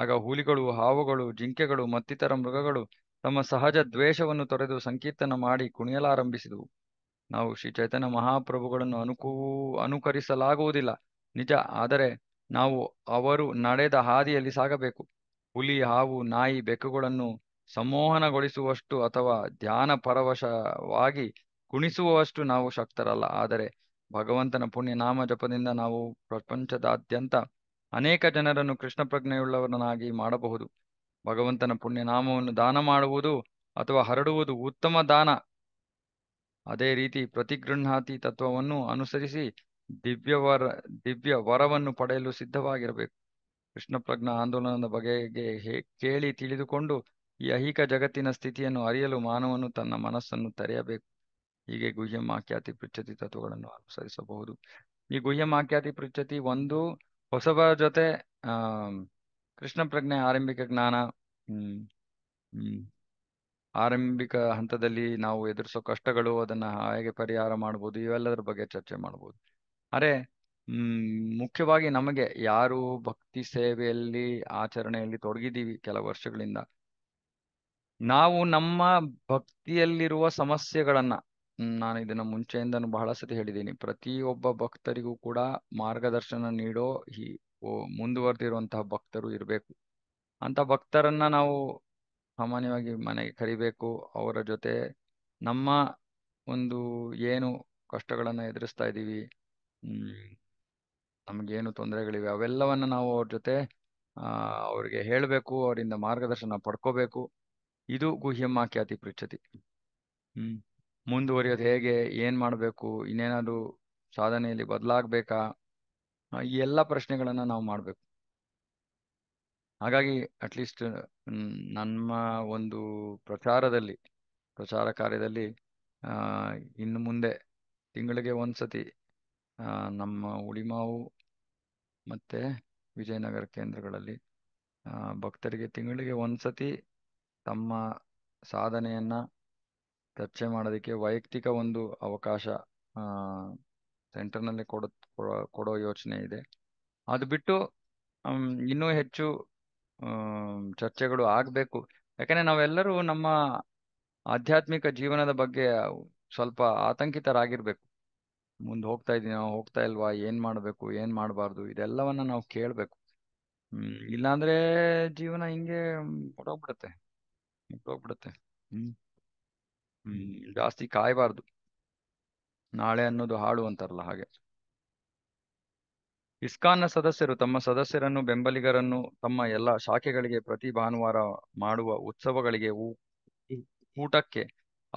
ಆಗ ಹುಲಿಗಳು ಹಾವುಗಳು ಜಿಂಕೆಗಳು ಮತ್ತಿತರ ಮೃಗಗಳು ತಮ್ಮ ಸಹಜ ದ್ವೇಷವನ್ನು ತೊರೆದು ಸಂಕೀರ್ತನ ಮಾಡಿ ಕುಣಿಯಲಾರಂಭಿಸಿದವು ನಾವು ಶ್ರೀ ಚೈತನ್ಯ ಮಹಾಪ್ರಭುಗಳನ್ನು ಅನುಕೂ ಅನುಕರಿಸಲಾಗುವುದಿಲ್ಲ ನಿಜ ಆದರೆ ನಾವು ಅವರು ನಡೆದ ಹಾದಿಯಲ್ಲಿ ಸಾಗಬೇಕು ಹುಲಿ ಹಾವು ನಾಯಿ ಬೆಕ್ಕುಗಳನ್ನು ಸಂಮೋಹನಗೊಳಿಸುವಷ್ಟು ಅಥವಾ ಧ್ಯಾನ ಪರವಶವಾಗಿ ಕುಣಿಸುವಷ್ಟು ನಾವು ಶಕ್ತರಲ್ಲ ಆದರೆ ಭಗವಂತನ ಪುಣ್ಯನಾಮ ಜಪದಿಂದ ನಾವು ಪ್ರಪಂಚದಾದ್ಯಂತ ಅನೇಕ ಜನರನ್ನು ಕೃಷ್ಣ ಪ್ರಜ್ಞೆಯುಳ್ಳವರನ್ನಾಗಿ ಮಾಡಬಹುದು ಭಗವಂತನ ಪುಣ್ಯನಾಮವನ್ನು ದಾನ ಮಾಡುವುದು ಅಥವಾ ಹರಡುವುದು ಉತ್ತಮ ದಾನ ಅದೇ ರೀತಿ ಪ್ರತಿಗೃಹಾತಿ ತತ್ವವನ್ನು ಅನುಸರಿಸಿ ದಿವ್ಯವರ ದಿವ್ಯ ವರವನ್ನು ಪಡೆಯಲು ಸಿದ್ಧವಾಗಿರಬೇಕು ಕೃಷ್ಣ ಪ್ರಜ್ಞಾ ಆಂದೋಲನದ ಬಗೆಗೆ ಕೇಳಿ ತಿಳಿದುಕೊಂಡು ಈ ಅಹಿಕ ಜಗತ್ತಿನ ಸ್ಥಿತಿಯನ್ನು ಅರಿಯಲು ಮಾನವನು ತನ್ನ ಮನಸ್ಸನ್ನು ತೆರೆಯಬೇಕು ಹೀಗೆ ಗುಹ್ಯಂ ಆಖ್ಯಾತಿ ಪೃಚ್ಛತಿ ತತ್ವಗಳನ್ನು ಅನುಸರಿಸಬಹುದು ಈ ಗುಹ್ಯಂ ಆಖ್ಯಾತಿ ಪೃಚ್ಛತಿ ಒಂದು ಹೊಸಬರ ಜೊತೆ ಆ ಕೃಷ್ಣ ಪ್ರಜ್ಞೆ ಆರಂಭಿಕ ಜ್ಞಾನ ಹ್ಮ್ ಆರಂಭಿಕ ಹಂತದಲ್ಲಿ ನಾವು ಎದುರಿಸೋ ಕಷ್ಟಗಳು ಅದನ್ನ ಹೇಗೆ ಪರಿಹಾರ ಮಾಡಬಹುದು ಇವೆಲ್ಲದರ ಬಗ್ಗೆ ಚರ್ಚೆ ಮಾಡಬಹುದು ಅರೆ ಹ್ಮ್ ಮುಖ್ಯವಾಗಿ ನಮಗೆ ಯಾರು ಭಕ್ತಿ ಸೇವೆಯಲ್ಲಿ ಆಚರಣೆಯಲ್ಲಿ ತೊಡಗಿದೀವಿ ಕೆಲ ವರ್ಷಗಳಿಂದ ನಾವು ನಮ್ಮ ಭಕ್ತಿಯಲ್ಲಿರುವ ಸಮಸ್ಯೆಗಳನ್ನ ನಾನು ಇದನ್ನ ಮುಂಚೆಯಿಂದನೂ ಬಹಳ ಸತಿ ಹೇಳಿದ್ದೀನಿ ಪ್ರತಿಯೊಬ್ಬ ಭಕ್ತರಿಗೂ ಕೂಡ ಮಾರ್ಗದರ್ಶನ ನೀಡೋ ಈ ಮುಂದುವರೆದಿರುವಂತಹ ಭಕ್ತರು ಇರಬೇಕು ಅಂತ ಭಕ್ತರನ್ನ ನಾವು ಸಾಮಾನ್ಯವಾಗಿ ಮನೆಗೆ ಕರಿಬೇಕು ಅವರ ಜೊತೆ ನಮ್ಮ ಒಂದು ಏನು ಕಷ್ಟಗಳನ್ನು ಎದುರಿಸ್ತಾ ಇದ್ದೀವಿ ನಮಗೇನು ತೊಂದರೆಗಳಿವೆ ಅವೆಲ್ಲವನ್ನ ನಾವು ಅವ್ರ ಜೊತೆ ಅವ್ರಿಗೆ ಹೇಳಬೇಕು ಅವರಿಂದ ಮಾರ್ಗದರ್ಶನ ಪಡ್ಕೋಬೇಕು ಇದು ಗುಹ್ಯಮ್ಮ ಖ್ಯಾತಿ ಪೃಚ್ಛತಿ ಹ್ಮ್ ಮುಂದುವರಿಯೋದು ಹೇಗೆ ಏನು ಮಾಡಬೇಕು ಇನ್ನೇನಾದರೂ ಸಾಧನೆಯಲ್ಲಿ ಬದಲಾಗಬೇಕಾ ಈ ಎಲ್ಲ ಪ್ರಶ್ನೆಗಳನ್ನು ನಾವು ಮಾಡಬೇಕು ಹಾಗಾಗಿ ಅಟ್ಲೀಸ್ಟ್ ನಮ್ಮ ಒಂದು ಪ್ರಚಾರದಲ್ಲಿ ಪ್ರಚಾರ ಕಾರ್ಯದಲ್ಲಿ ಇನ್ನು ಮುಂದೆ ತಿಂಗಳಿಗೆ ಒಂದ್ಸತಿ ನಮ್ಮ ಉಳಿಮಾವು ಮತ್ತು ವಿಜಯನಗರ ಕೇಂದ್ರಗಳಲ್ಲಿ ಭಕ್ತರಿಗೆ ತಿಂಗಳಿಗೆ ಒಂದ್ಸತಿ ತಮ್ಮ ಸಾಧನೆಯನ್ನು ಚರ್ಚೆ ಮಾಡೋದಕ್ಕೆ ವೈಯಕ್ತಿಕ ಒಂದು ಅವಕಾಶ ಸೆಂಟರ್ನಲ್ಲಿ ಕೊಡ ಕೊಡೋ ಯೋಚನೆ ಇದೆ ಅದು ಬಿಟ್ಟು ಇನ್ನೂ ಹೆಚ್ಚು ಚರ್ಚೆಗಳು ಆಗಬೇಕು ಯಾಕಂದ್ರೆ ನಾವೆಲ್ಲರೂ ನಮ್ಮ ಆಧ್ಯಾತ್ಮಿಕ ಜೀವನದ ಬಗ್ಗೆ ಸ್ವಲ್ಪ ಆತಂಕಿತರಾಗಿರ್ಬೇಕು ಮುಂದೆ ಹೋಗ್ತಾ ನಾವು ಹೋಗ್ತಾ ಇಲ್ವಾ ಏನ್ ಮಾಡ್ಬೇಕು ಏನ್ ಮಾಡಬಾರ್ದು ಇದೆಲ್ಲವನ್ನ ನಾವು ಕೇಳ್ಬೇಕು ಹ್ಮ್ ಇಲ್ಲಾಂದ್ರೆ ಜೀವನ ಹಿಂಗೆ ಹೊರಟೋಗ್ಬಿಡತ್ತೆ ಹೊರಟೋಗ್ಬಿಡತ್ತೆ ಹ್ಮ್ ಹ್ಮ್ ಜಾಸ್ತಿ ಕಾಯಬಾರ್ದು ನಾಳೆ ಅನ್ನೋದು ಹಾಳು ಅಂತಾರಲ್ಲ ಹಾಗೆ ಇಸ್ಕಾನ್ನ ಸದಸ್ಯರು ತಮ್ಮ ಸದಸ್ಯರನ್ನು ಬೆಂಬಲಿಗರನ್ನು ತಮ್ಮ ಎಲ್ಲ ಶಾಖೆಗಳಿಗೆ ಪ್ರತಿ ಭಾನುವಾರ ಮಾಡುವ ಉತ್ಸವಗಳಿಗೆ ಊಟಕ್ಕೆ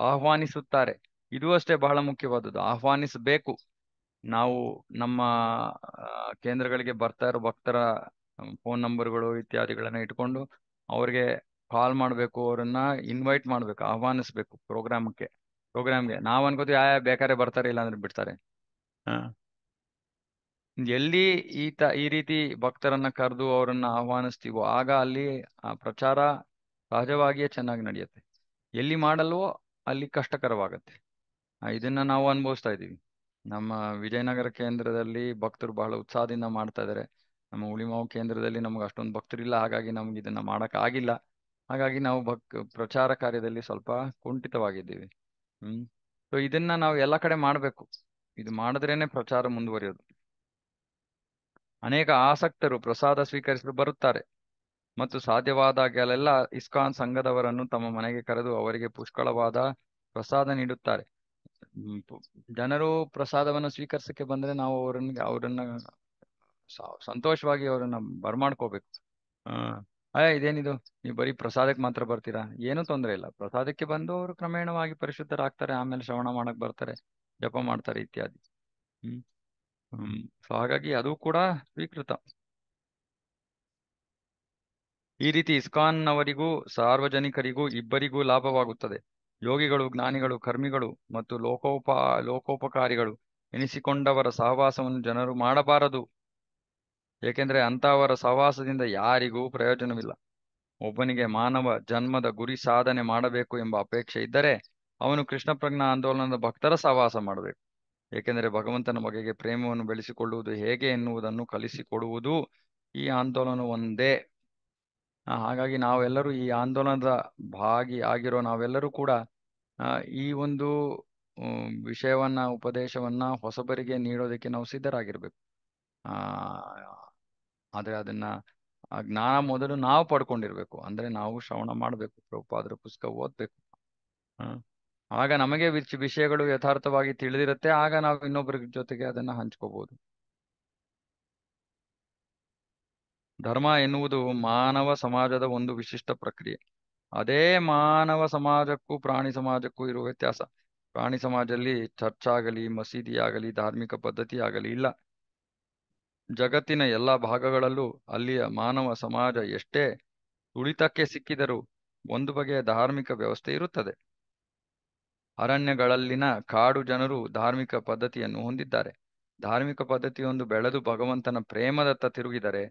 ಆಹ್ವಾನಿಸುತ್ತಾರೆ ಇದು ಅಷ್ಟೇ ಬಹಳ ಮುಖ್ಯವಾದದ್ದು ಆಹ್ವಾನಿಸಬೇಕು ನಾವು ನಮ್ಮ ಕೇಂದ್ರಗಳಿಗೆ ಬರ್ತಾ ಇರೋ ಭಕ್ತರ ಫೋನ್ ನಂಬರ್ಗಳು ಇತ್ಯಾದಿಗಳನ್ನು ಇಟ್ಕೊಂಡು ಅವ್ರಿಗೆ ಕಾಲ್ ಮಾಡಬೇಕು ಅವರನ್ನ ಇನ್ವೈಟ್ ಮಾಡಬೇಕು ಆಹ್ವಾನಿಸ್ಬೇಕು ಪ್ರೋಗ್ರಾಮ್ಗೆ ಪ್ರೋಗ್ರಾಮ್ಗೆ ನಾವ್ ಅನ್ಕೋತೀವಿ ಯಾ ಬೇಕಾದ್ರೆ ಬರ್ತಾರೆ ಇಲ್ಲ ಅಂದ್ರೆ ಬಿಡ್ತಾರೆ ಎಲ್ಲಿ ಈ ತ ಈ ರೀತಿ ಭಕ್ತರನ್ನ ಕರೆದು ಅವರನ್ನ ಆಹ್ವಾನಿಸ್ತೀವೋ ಆಗ ಅಲ್ಲಿ ಆ ಪ್ರಚಾರ ಸಹಜವಾಗಿಯೇ ಚೆನ್ನಾಗಿ ನಡೆಯುತ್ತೆ ಎಲ್ಲಿ ಮಾಡಲ್ವೋ ಅಲ್ಲಿ ಕಷ್ಟಕರವಾಗತ್ತೆ ಇದನ್ನ ನಾವು ಅನ್ಭವಿಸ್ತಾ ಇದ್ದೀವಿ ನಮ್ಮ ವಿಜಯನಗರ ಕೇಂದ್ರದಲ್ಲಿ ಭಕ್ತರು ಬಹಳ ಉತ್ಸಾಹದಿಂದ ಮಾಡ್ತಾ ಇದ್ದಾರೆ ನಮ್ಮ ಉಳಿಮಾವು ಕೇಂದ್ರದಲ್ಲಿ ನಮ್ಗೆ ಅಷ್ಟೊಂದು ಭಕ್ತರಿಲ್ಲ ಹಾಗಾಗಿ ನಮ್ಗೆ ಇದನ್ನ ಮಾಡಕ್ ಆಗಿಲ್ಲ ಹಾಗಾಗಿ ನಾವು ಭಕ್ ಪ್ರಚಾರ ಕಾರ್ಯದಲ್ಲಿ ಸ್ವಲ್ಪ ಕುಂಠಿತವಾಗಿದ್ದೀವಿ ಹ್ಮ್ ಸೊ ಇದನ್ನ ನಾವು ಎಲ್ಲ ಕಡೆ ಮಾಡಬೇಕು ಇದು ಮಾಡಿದ್ರೇನೆ ಪ್ರಚಾರ ಮುಂದುವರಿಯೋದು ಅನೇಕ ಆಸಕ್ತರು ಪ್ರಸಾದ ಸ್ವೀಕರಿಸಲು ಬರುತ್ತಾರೆ ಮತ್ತು ಸಾಧ್ಯವಾದಾಗಲೆಲ್ಲ ಇಸ್ಕಾನ್ ಸಂಘದವರನ್ನು ತಮ್ಮ ಮನೆಗೆ ಕರೆದು ಅವರಿಗೆ ಪುಷ್ಕಳವಾದ ಪ್ರಸಾದ ನೀಡುತ್ತಾರೆ ಜನರು ಪ್ರಸಾದವನ್ನು ಸ್ವೀಕರಿಸಕ್ಕೆ ಬಂದ್ರೆ ನಾವು ಅವರನ್ನ ಅವರನ್ನ ಸಂತೋಷವಾಗಿ ಅವರನ್ನ ಬರ್ಮಾಡ್ಕೋಬೇಕು ಅಯ್ಯ ಇದೇನಿದು ನೀವು ಬರೀ ಪ್ರಸಾದಕ್ಕೆ ಮಾತ್ರ ಬರ್ತೀರಾ ಏನೂ ತೊಂದರೆ ಇಲ್ಲ ಪ್ರಸಾದಕ್ಕೆ ಬಂದು ಅವರು ಕ್ರಮೇಣವಾಗಿ ಪರಿಶುದ್ಧರಾಗ್ತಾರೆ ಆಮೇಲೆ ಶ್ರವಣ ಮಾಡಕ್ ಬರ್ತಾರೆ ಜಪ ಮಾಡ್ತಾರೆ ಇತ್ಯಾದಿ ಹ್ಮ್ ಹ್ಮ್ ಸೊ ಹಾಗಾಗಿ ಅದು ಕೂಡ ಸ್ವೀಕೃತ ಈ ರೀತಿ ಇಸ್ಕಾನ್ನವರಿಗೂ ಸಾರ್ವಜನಿಕರಿಗೂ ಇಬ್ಬರಿಗೂ ಲಾಭವಾಗುತ್ತದೆ ಯೋಗಿಗಳು ಜ್ಞಾನಿಗಳು ಕರ್ಮಿಗಳು ಮತ್ತು ಲೋಕೋಪ ಲೋಕೋಪಕಾರಿಗಳು ಎನಿಸಿಕೊಂಡವರ ಸಹವಾಸವನ್ನು ಜನರು ಮಾಡಬಾರದು ಏಕೆಂದರೆ ಅಂತಹವರ ಸಹವಾಸದಿಂದ ಯಾರಿಗೂ ಪ್ರಯೋಜನವಿಲ್ಲ ಒಬ್ಬನಿಗೆ ಮಾನವ ಜನ್ಮದ ಗುರಿ ಸಾಧನೆ ಮಾಡಬೇಕು ಎಂಬ ಅಪೇಕ್ಷೆ ಇದ್ದರೆ ಅವನು ಕೃಷ್ಣ ಪ್ರಜ್ಞಾ ಆಂದೋಲನದ ಭಕ್ತರ ಸಹವಾಸ ಮಾಡಬೇಕು ಏಕೆಂದರೆ ಭಗವಂತನ ಬಗೆಗೆ ಪ್ರೇಮವನ್ನು ಬೆಳೆಸಿಕೊಳ್ಳುವುದು ಹೇಗೆ ಎನ್ನುವುದನ್ನು ಕಲಿಸಿಕೊಡುವುದು ಈ ಆಂದೋಲನ ಒಂದೇ ಹಾಗಾಗಿ ನಾವೆಲ್ಲರೂ ಈ ಆಂದೋಲನದ ಭಾಗಿ ಆಗಿರೋ ನಾವೆಲ್ಲರೂ ಕೂಡ ಈ ಒಂದು ವಿಷಯವನ್ನ ಉಪದೇಶವನ್ನ ಹೊಸಬರಿಗೆ ನೀಡೋದಕ್ಕೆ ನಾವು ಸಿದ್ಧರಾಗಿರ್ಬೇಕು ಆ ಆದ್ರೆ ಅದನ್ನ ಜ್ಞಾನ ಮೊದಲು ನಾವು ಪಡ್ಕೊಂಡಿರ್ಬೇಕು ಅಂದ್ರೆ ನಾವು ಶ್ರವಣ ಮಾಡ್ಬೇಕು ಪ್ರಪಾದ್ರ ಪುಸ್ತಕ ಓದ್ಬೇಕು ಆಗ ನಮಗೆ ವಿಷಯಗಳು ಯಥಾರ್ಥವಾಗಿ ತಿಳಿದಿರುತ್ತೆ ಆಗ ನಾವು ಇನ್ನೊಬ್ಬರ ಜೊತೆಗೆ ಅದನ್ನ ಹಂಚ್ಕೋಬಹುದು ಧರ್ಮ ಎನ್ನುವುದು ಮಾನವ ಸಮಾಜದ ಒಂದು ವಿಶಿಷ್ಟ ಪ್ರಕ್ರಿಯೆ ಅದೇ ಮಾನವ ಸಮಾಜಕ್ಕೂ ಪ್ರಾಣಿ ಸಮಾಜಕ್ಕೂ ಇರುವ ವ್ಯತ್ಯಾಸ ಪ್ರಾಣಿ ಸಮಾಜದಲ್ಲಿ ಚರ್ಚ್ ಆಗಲಿ ಮಸೀದಿ ಆಗಲಿ ಧಾರ್ಮಿಕ ಪದ್ಧತಿ ಆಗಲಿ ಇಲ್ಲ ಜಗತ್ತಿನ ಎಲ್ಲ ಭಾಗಗಳಲ್ಲೂ ಅಲ್ಲಿಯ ಮಾನವ ಸಮಾಜ ಎಷ್ಟೇ ತುಳಿತಕ್ಕೆ ಸಿಕ್ಕಿದರೂ ಒಂದು ಬಗೆಯ ಧಾರ್ಮಿಕ ವ್ಯವಸ್ಥೆ ಇರುತ್ತದೆ ಅರಣ್ಯಗಳಲ್ಲಿನ ಕಾಡು ಜನರು ಧಾರ್ಮಿಕ ಪದ್ಧತಿಯನ್ನು ಹೊಂದಿದ್ದಾರೆ ಧಾರ್ಮಿಕ ಪದ್ಧತಿಯೊಂದು ಬೆಳೆದು ಭಗವಂತನ ಪ್ರೇಮದತ್ತ ತಿರುಗಿದರೆ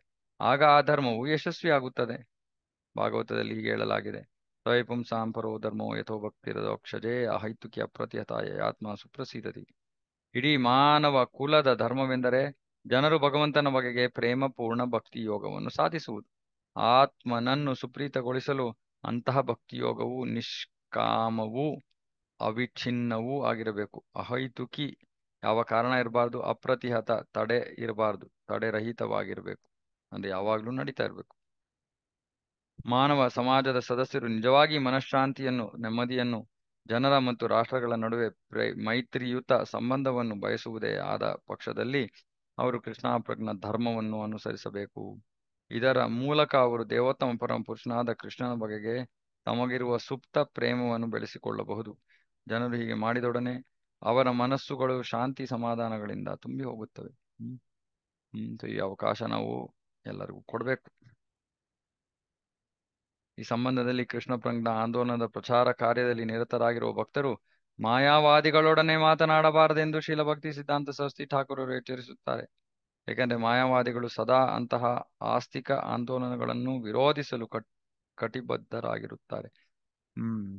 ಆಗ ಆ ಧರ್ಮವು ಯಶಸ್ವಿಯಾಗುತ್ತದೆ ಭಾಗವತದಲ್ಲಿ ಹೀಗೆ ಹೇಳಲಾಗಿದೆ ಸ್ವಯಂ ಸಾಂಪರೋ ಧರ್ಮೋ ಯಥೋ ಭಕ್ತಿರದೋಕ್ಷಜೇ ಅಹೈತುಕಿ ಅಪ್ರತಿಹತಾಯ ಆತ್ಮ ಸುಪ್ರಸಿದ್ಧತಿ ಇಡೀ ಮಾನವ ಕುಲದ ಧರ್ಮವೆಂದರೆ ಜನರು ಭಗವಂತನ ಬಗೆಗೆ ಪ್ರೇಮಪೂರ್ಣ ಭಕ್ತಿ ಯೋಗವನ್ನು ಸಾಧಿಸುವುದು ಆತ್ಮನನ್ನು ಸುಪ್ರೀತಗೊಳಿಸಲು ಅಂತಹ ಭಕ್ತಿಯೋಗವು ನಿಷ್ಕಾಮವೂ ಅವಿಚ್ಛಿನ್ನವೂ ಆಗಿರಬೇಕು ಅಹೈತುಕಿ ಯಾವ ಕಾರಣ ಇರಬಾರ್ದು ಅಪ್ರತಿಹತ ತಡೆ ಇರಬಾರ್ದು ತಡೆರಹಿತವಾಗಿರಬೇಕು ಅಂದ್ರೆ ಯಾವಾಗಲೂ ನಡೀತಾ ಇರಬೇಕು ಮಾನವ ಸಮಾಜದ ಸದಸ್ಯರು ನಿಜವಾಗಿ ಮನಃಶಾಂತಿಯನ್ನು ನೆಮ್ಮದಿಯನ್ನು ಜನರ ಮತ್ತು ರಾಷ್ಟ್ರಗಳ ನಡುವೆ ಮೈತ್ರಿಯುತ ಸಂಬಂಧವನ್ನು ಬಯಸುವುದೇ ಆದ ಪಕ್ಷದಲ್ಲಿ ಅವರು ಕೃಷ್ಣಾಪ್ರಜ್ಞ ಧರ್ಮವನ್ನು ಅನುಸರಿಸಬೇಕು ಇದರ ಮೂಲಕ ಅವರು ದೇವೋತ್ತಮ ಪರಮ ಪುರುಷನಾದ ಕೃಷ್ಣನ ಬಗೆಗೆ ತಮಗಿರುವ ಸುಪ್ತ ಪ್ರೇಮವನ್ನು ಬೆಳೆಸಿಕೊಳ್ಳಬಹುದು ಜನರು ಹೀಗೆ ಮಾಡಿದೊಡನೆ ಅವರ ಮನಸ್ಸುಗಳು ಶಾಂತಿ ಸಮಾಧಾನಗಳಿಂದ ತುಂಬಿ ಹೋಗುತ್ತವೆ ಹ್ಮ್ ಈ ಅವಕಾಶ ನಾವು ಎಲ್ಲರಿಗೂ ಕೊಡಬೇಕು ಈ ಸಂಬಂಧದಲ್ಲಿ ಕೃಷ್ಣ ಪ್ರಜ್ಞಾ ಆಂದೋಲನದ ಪ್ರಚಾರ ಕಾರ್ಯದಲ್ಲಿ ನಿರತರಾಗಿರುವ ಭಕ್ತರು ಮಾಯಾವಾದಿಗಳೊಡನೆ ಮಾತನಾಡಬಾರದೆಂದು ಶೀಲಭಕ್ತಿ ಸಿದ್ಧಾಂತ ಸ್ವಸ್ತಿ ಠಾಕೂರರು ಎಚ್ಚರಿಸುತ್ತಾರೆ ಏಕೆಂದರೆ ಮಾಯಾವಾದಿಗಳು ಸದಾ ಅಂತಹ ಆಸ್ತಿಕ ಆಂದೋಲನಗಳನ್ನು ವಿರೋಧಿಸಲು ಕಟ್ ಕಟಿಬದ್ಧರಾಗಿರುತ್ತಾರೆ ಹ್ಮ್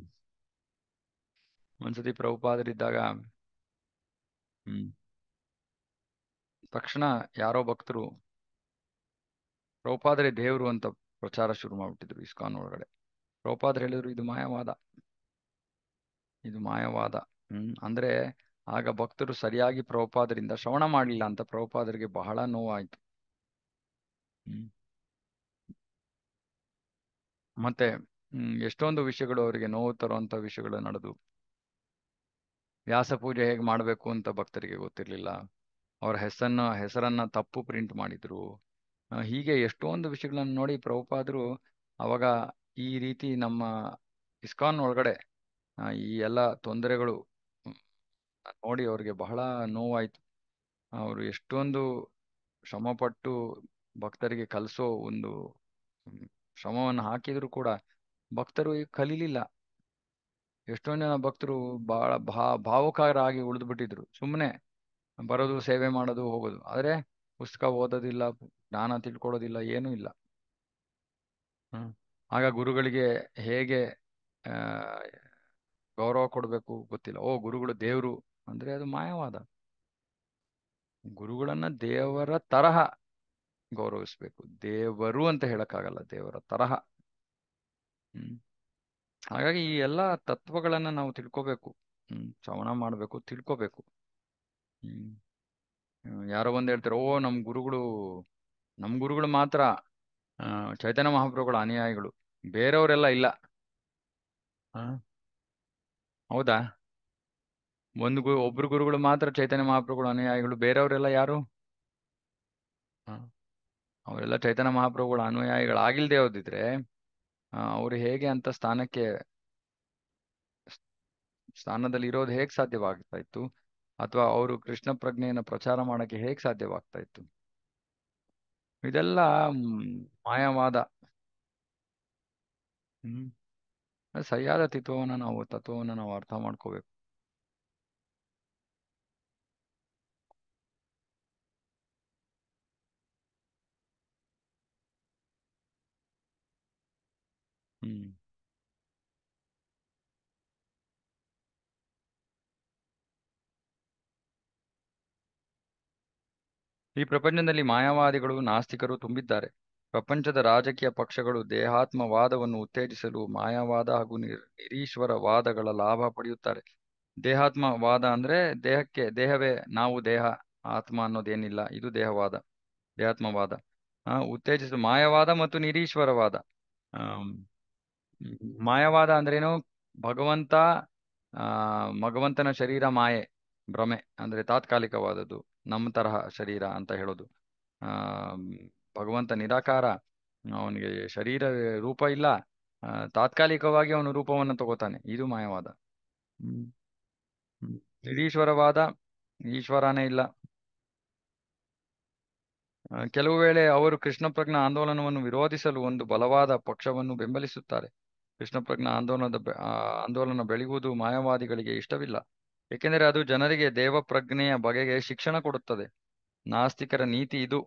ಒಂದ್ಸತಿ ಪ್ರಭುಪಾದರಿದ್ದಾಗ ಹ್ಮ್ ತಕ್ಷಣ ಯಾರೋ ಭಕ್ತರು ಪ್ರಭುಪಾದರೆ ದೇವರು ಅಂತ ಪ್ರಚಾರ ಶುರು ಮಾಡಿಬಿಟ್ಟಿದ್ರು ಇಸ್ಕಾನ್ ಒಳಗಡೆ ಪ್ರಭುಪಾದ್ರೆ ಹೇಳಿದ್ರು ಇದು ಮಾಯಾವಾದ ಇದು ಮಾಯವಾದ ಹ್ಮ್ ಅಂದ್ರೆ ಆಗ ಭಕ್ತರು ಸರಿಯಾಗಿ ಪ್ರಭುಪಾದರಿಂದ ಶ್ರವಣ ಮಾಡಲಿಲ್ಲ ಅಂತ ಪ್ರಭುಪಾದರಿಗೆ ಬಹಳ ನೋವಾಯಿತು ಹ್ಮ್ ಮತ್ತೆ ಎಷ್ಟೊಂದು ವಿಷಯಗಳು ಅವರಿಗೆ ನೋವು ತರುವಂತ ವಿಷಯಗಳು ನಡೆದು ವ್ಯಾಸ ಪೂಜೆ ಹೇಗೆ ಮಾಡಬೇಕು ಅಂತ ಭಕ್ತರಿಗೆ ಗೊತ್ತಿರಲಿಲ್ಲ ಅವರ ಹೆಸರನ್ನ ಹೆಸರನ್ನ ತಪ್ಪು ಪ್ರಿಂಟ್ ಮಾಡಿದ್ರು ಹೀಗೆ ಎಷ್ಟೊಂದು ವಿಷಯಗಳನ್ನು ನೋಡಿ ಪ್ರಭುಪಾದರು ಅವಾಗ ಈ ರೀತಿ ನಮ್ಮ ಇಸ್ಕಾನ್ ಒಳಗಡೆ ಈ ಎಲ್ಲ ತೊಂದರೆಗಳು ನೋಡಿ ಅವ್ರಿಗೆ ಬಹಳ ನೋವಾಯಿತು ಅವರು ಎಷ್ಟೊಂದು ಶ್ರಮಪಟ್ಟು ಭಕ್ತರಿಗೆ ಕಲಿಸೋ ಒಂದು ಶ್ರಮವನ್ನು ಹಾಕಿದ್ರು ಕೂಡ ಭಕ್ತರು ಕಲೀಲಿಲ್ಲ ಎಷ್ಟೊಂದು ಜನ ಭಕ್ತರು ಬಹಳ ಭಾ ಭಾವುಕರಾಗಿ ಉಳಿದ್ಬಿಟ್ಟಿದ್ರು ಸುಮ್ಮನೆ ಬರೋದು ಸೇವೆ ಮಾಡೋದು ಹೋಗೋದು ಆದರೆ ಪುಸ್ತಕ ಓದೋದಿಲ್ಲ ಜ್ಞಾನ ತಿಳ್ಕೊಳ್ಳೋದಿಲ್ಲ ಏನೂ ಇಲ್ಲ ಆಗ ಗುರುಗಳಿಗೆ ಹೇಗೆ ಗೌರವ ಕೊಡಬೇಕು ಗೊತ್ತಿಲ್ಲ ಓ ಗುರುಗಳು ದೇವರು ಅಂದ್ರೆ ಅದು ಮಾಯವಾದ ಗುರುಗಳನ್ನ ದೇವರ ತರಹ ಗೌರವಿಸ್ಬೇಕು ದೇವರು ಅಂತ ಹೇಳಕ್ಕಾಗಲ್ಲ ದೇವರ ತರಹ ಹ್ಮ್ ಹಾಗಾಗಿ ಈ ಎಲ್ಲಾ ತತ್ವಗಳನ್ನ ನಾವು ತಿಳ್ಕೊಬೇಕು ಹ್ಮ್ ಶ್ರವಣ ಮಾಡ್ಬೇಕು ತಿಳ್ಕೊಬೇಕು ಹ್ಮ್ ಯಾರೋ ಒಂದ್ ಹೇಳ್ತಾರೆ ಓ ನಮ್ ಗುರುಗಳು ನಮ್ ಗುರುಗಳು ಮಾತ್ರ ಚೈತನ್ಯ ಮಹಾಪ್ರಭುಗಳ ಅನುಯಾಯಿಗಳು ಬೇರೆಯವರೆಲ್ಲ ಇಲ್ಲ ಹೌದಾ ಒಂದು ಗುರು ಒಬ್ರು ಗುರುಗಳು ಮಾತ್ರ ಚೈತನ್ಯ ಮಹಾಪ್ರಭುಗಳು ಅನುಯಾಯಿಗಳು ಬೇರೆಯವರೆಲ್ಲ ಯಾರು ಅವರೆಲ್ಲ ಚೈತನ್ಯ ಮಹಾಪ್ರಭುಗಳು ಅನುಯಾಯಿಗಳು ಆಗಿಲ್ದೆ ಹೋದಿದ್ರೆ ಅವ್ರು ಹೇಗೆ ಅಂತ ಸ್ಥಾನಕ್ಕೆ ಸ್ಥಾನದಲ್ಲಿ ಇರೋದು ಹೇಗೆ ಸಾಧ್ಯವಾಗ್ತಾ ಇತ್ತು ಅಥವಾ ಅವರು ಕೃಷ್ಣ ಪ್ರಜ್ಞೆಯನ್ನು ಪ್ರಚಾರ ಮಾಡೋಕ್ಕೆ ಹೇಗೆ ಸಾಧ್ಯವಾಗ್ತಾ ಇತ್ತು ಇದೆಲ್ಲ ಮಾಯಾವಾದ ಹ್ಮ್ ಸರಿಯಾದ ತಿತ್ವವನ್ನು ನಾವು ತತ್ವವನ್ನು ನಾವು ಅರ್ಥ ಮಾಡ್ಕೋಬೇಕು ಈ ಪ್ರಪಂಚದಲ್ಲಿ ಮಾಯಾವಾದಿಗಳು ನಾಸ್ತಿಕರು ತುಂಬಿದ್ದಾರೆ ಪ್ರಪಂಚದ ರಾಜಕೀಯ ಪಕ್ಷಗಳು ದೇಹಾತ್ಮವಾದವನ್ನು ಉತ್ತೇಜಿಸಲು ಮಾಯಾವಾದ ಹಾಗೂ ನಿರೀಶ್ವರವಾದಗಳ ಲಾಭ ಪಡೆಯುತ್ತಾರೆ ದೇಹಾತ್ಮವಾದ ಅಂದ್ರೆ ದೇಹಕ್ಕೆ ದೇಹವೇ ನಾವು ದೇಹ ಆತ್ಮ ಅನ್ನೋದೇನಿಲ್ಲ ಇದು ದೇಹವಾದ ದೇಹಾತ್ಮವಾದ ಆ ಉತ್ತೇಜಿಸ ಮಾಯವಾದ ಮತ್ತು ನಿರೀಶ್ವರವಾದ ಮಾಯವಾದ ಅಂದ್ರೇನು ಭಗವಂತ ಆ ಭಗವಂತನ ಶರೀರ ಮಾಯೆ ಭ್ರಮೆ ಅಂದ್ರೆ ತಾತ್ಕಾಲಿಕವಾದದ್ದು ನಮ್ಮ ತರಹ ಶರೀರ ಅಂತ ಹೇಳೋದು ಆ ಭಗವಂತ ನಿರಾಕಾರ ಅವನಿಗೆ ಶರೀರ ರೂಪ ಇಲ್ಲ ತಾತ್ಕಾಲಿಕವಾಗಿ ಅವನು ರೂಪವನ್ನು ತಗೋತಾನೆ ಇದು ಮಾಯವಾದ ನಿರೀಶ್ವರವಾದ ಈಶ್ವರನೇ ಇಲ್ಲ ಕೆಲವು ವೇಳೆ ಅವರು ಕೃಷ್ಣ ಆಂದೋಲನವನ್ನು ವಿರೋಧಿಸಲು ಒಂದು ಬಲವಾದ ಪಕ್ಷವನ್ನು ಬೆಂಬಲಿಸುತ್ತಾರೆ ಕೃಷ್ಣ ಆಂದೋಲನದ ಆಂದೋಲನ ಬೆಳೆಯುವುದು ಮಾಯವಾದಿಗಳಿಗೆ ಇಷ್ಟವಿಲ್ಲ ಏಕೆಂದರೆ ಅದು ಜನರಿಗೆ ದೇವಪ್ರಜ್ಞೆಯ ಬಗೆಗೆ ಶಿಕ್ಷಣ ಕೊಡುತ್ತದೆ ನಾಸ್ತಿಕರ ನೀತಿ ಇದು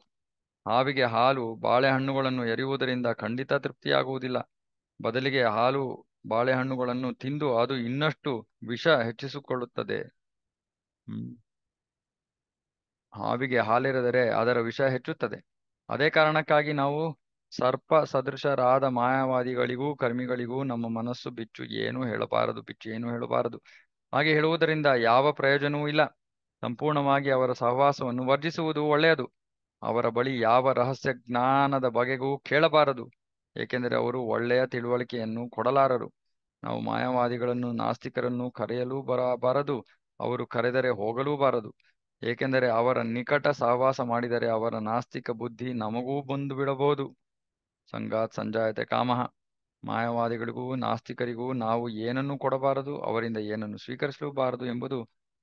ಹಾವಿಗೆ ಹಾಲು ಬಾಳೆಹಣ್ಣುಗಳನ್ನು ಎರೆಯುವುದರಿಂದ ಖಂಡಿತ ತೃಪ್ತಿಯಾಗುವುದಿಲ್ಲ ಬದಲಿಗೆ ಹಾಲು ಬಾಳೆಹಣ್ಣುಗಳನ್ನು ತಿಂದು ಅದು ಇನ್ನಷ್ಟು ವಿಷ ಹೆಚ್ಚಿಸಿಕೊಳ್ಳುತ್ತದೆ ಹಾವಿಗೆ ಹಾಲಿರದರೆ ಅದರ ವಿಷ ಹೆಚ್ಚುತ್ತದೆ ಅದೇ ಕಾರಣಕ್ಕಾಗಿ ನಾವು ಸರ್ಪ ಸದೃಶರಾದ ಮಾಯಾವಾದಿಗಳಿಗೂ ಕರ್ಮಿಗಳಿಗೂ ನಮ್ಮ ಮನಸ್ಸು ಬಿಚ್ಚು ಏನು ಹೇಳಬಾರದು ಬಿಚ್ಚು ಏನು ಹೇಳಬಾರದು ಹಾಗೆ ಹೇಳುವುದರಿಂದ ಯಾವ ಪ್ರಯೋಜನವೂ ಇಲ್ಲ ಸಂಪೂರ್ಣವಾಗಿ ಅವರ ಸಹವಾಸವನ್ನು ವರ್ಜಿಸುವುದು ಒಳ್ಳೆಯದು ಅವರ ಬಳಿ ಯಾವ ರಹಸ್ಯ ಜ್ಞಾನದ ಬಗೆಗೂ ಕೇಳಬಾರದು ಏಕೆಂದರೆ ಅವರು ಒಳ್ಳೆಯ ತಿಳುವಳಿಕೆಯನ್ನು ಕೊಡಲಾರರು ನಾವು ಮಾಯವಾದಿಗಳನ್ನು ನಾಸ್ತಿಕರನ್ನು ಕರೆಯಲೂ ಬರಬಾರದು ಅವರು ಕರೆದರೆ ಬಾರದು ಏಕೆಂದರೆ ಅವರ ನಿಕಟ ಸಹವಾಸ ಮಾಡಿದರೆ ಅವರ ನಾಸ್ತಿಕ ಬುದ್ಧಿ ನಮಗೂ ಬಂದು ಬಿಡಬಹುದು ಸಂಗಾತ್ ಸಂಜಾಯತೆ ಕಾಮಹ ಮಾಯವಾದಿಗಳಿಗೂ ನಾಸ್ತಿಕರಿಗೂ ನಾವು ಏನನ್ನು ಕೊಡಬಾರದು ಅವರಿಂದ ಏನನ್ನು ಸ್ವೀಕರಿಸಲೂಬಾರದು ಎಂಬುದು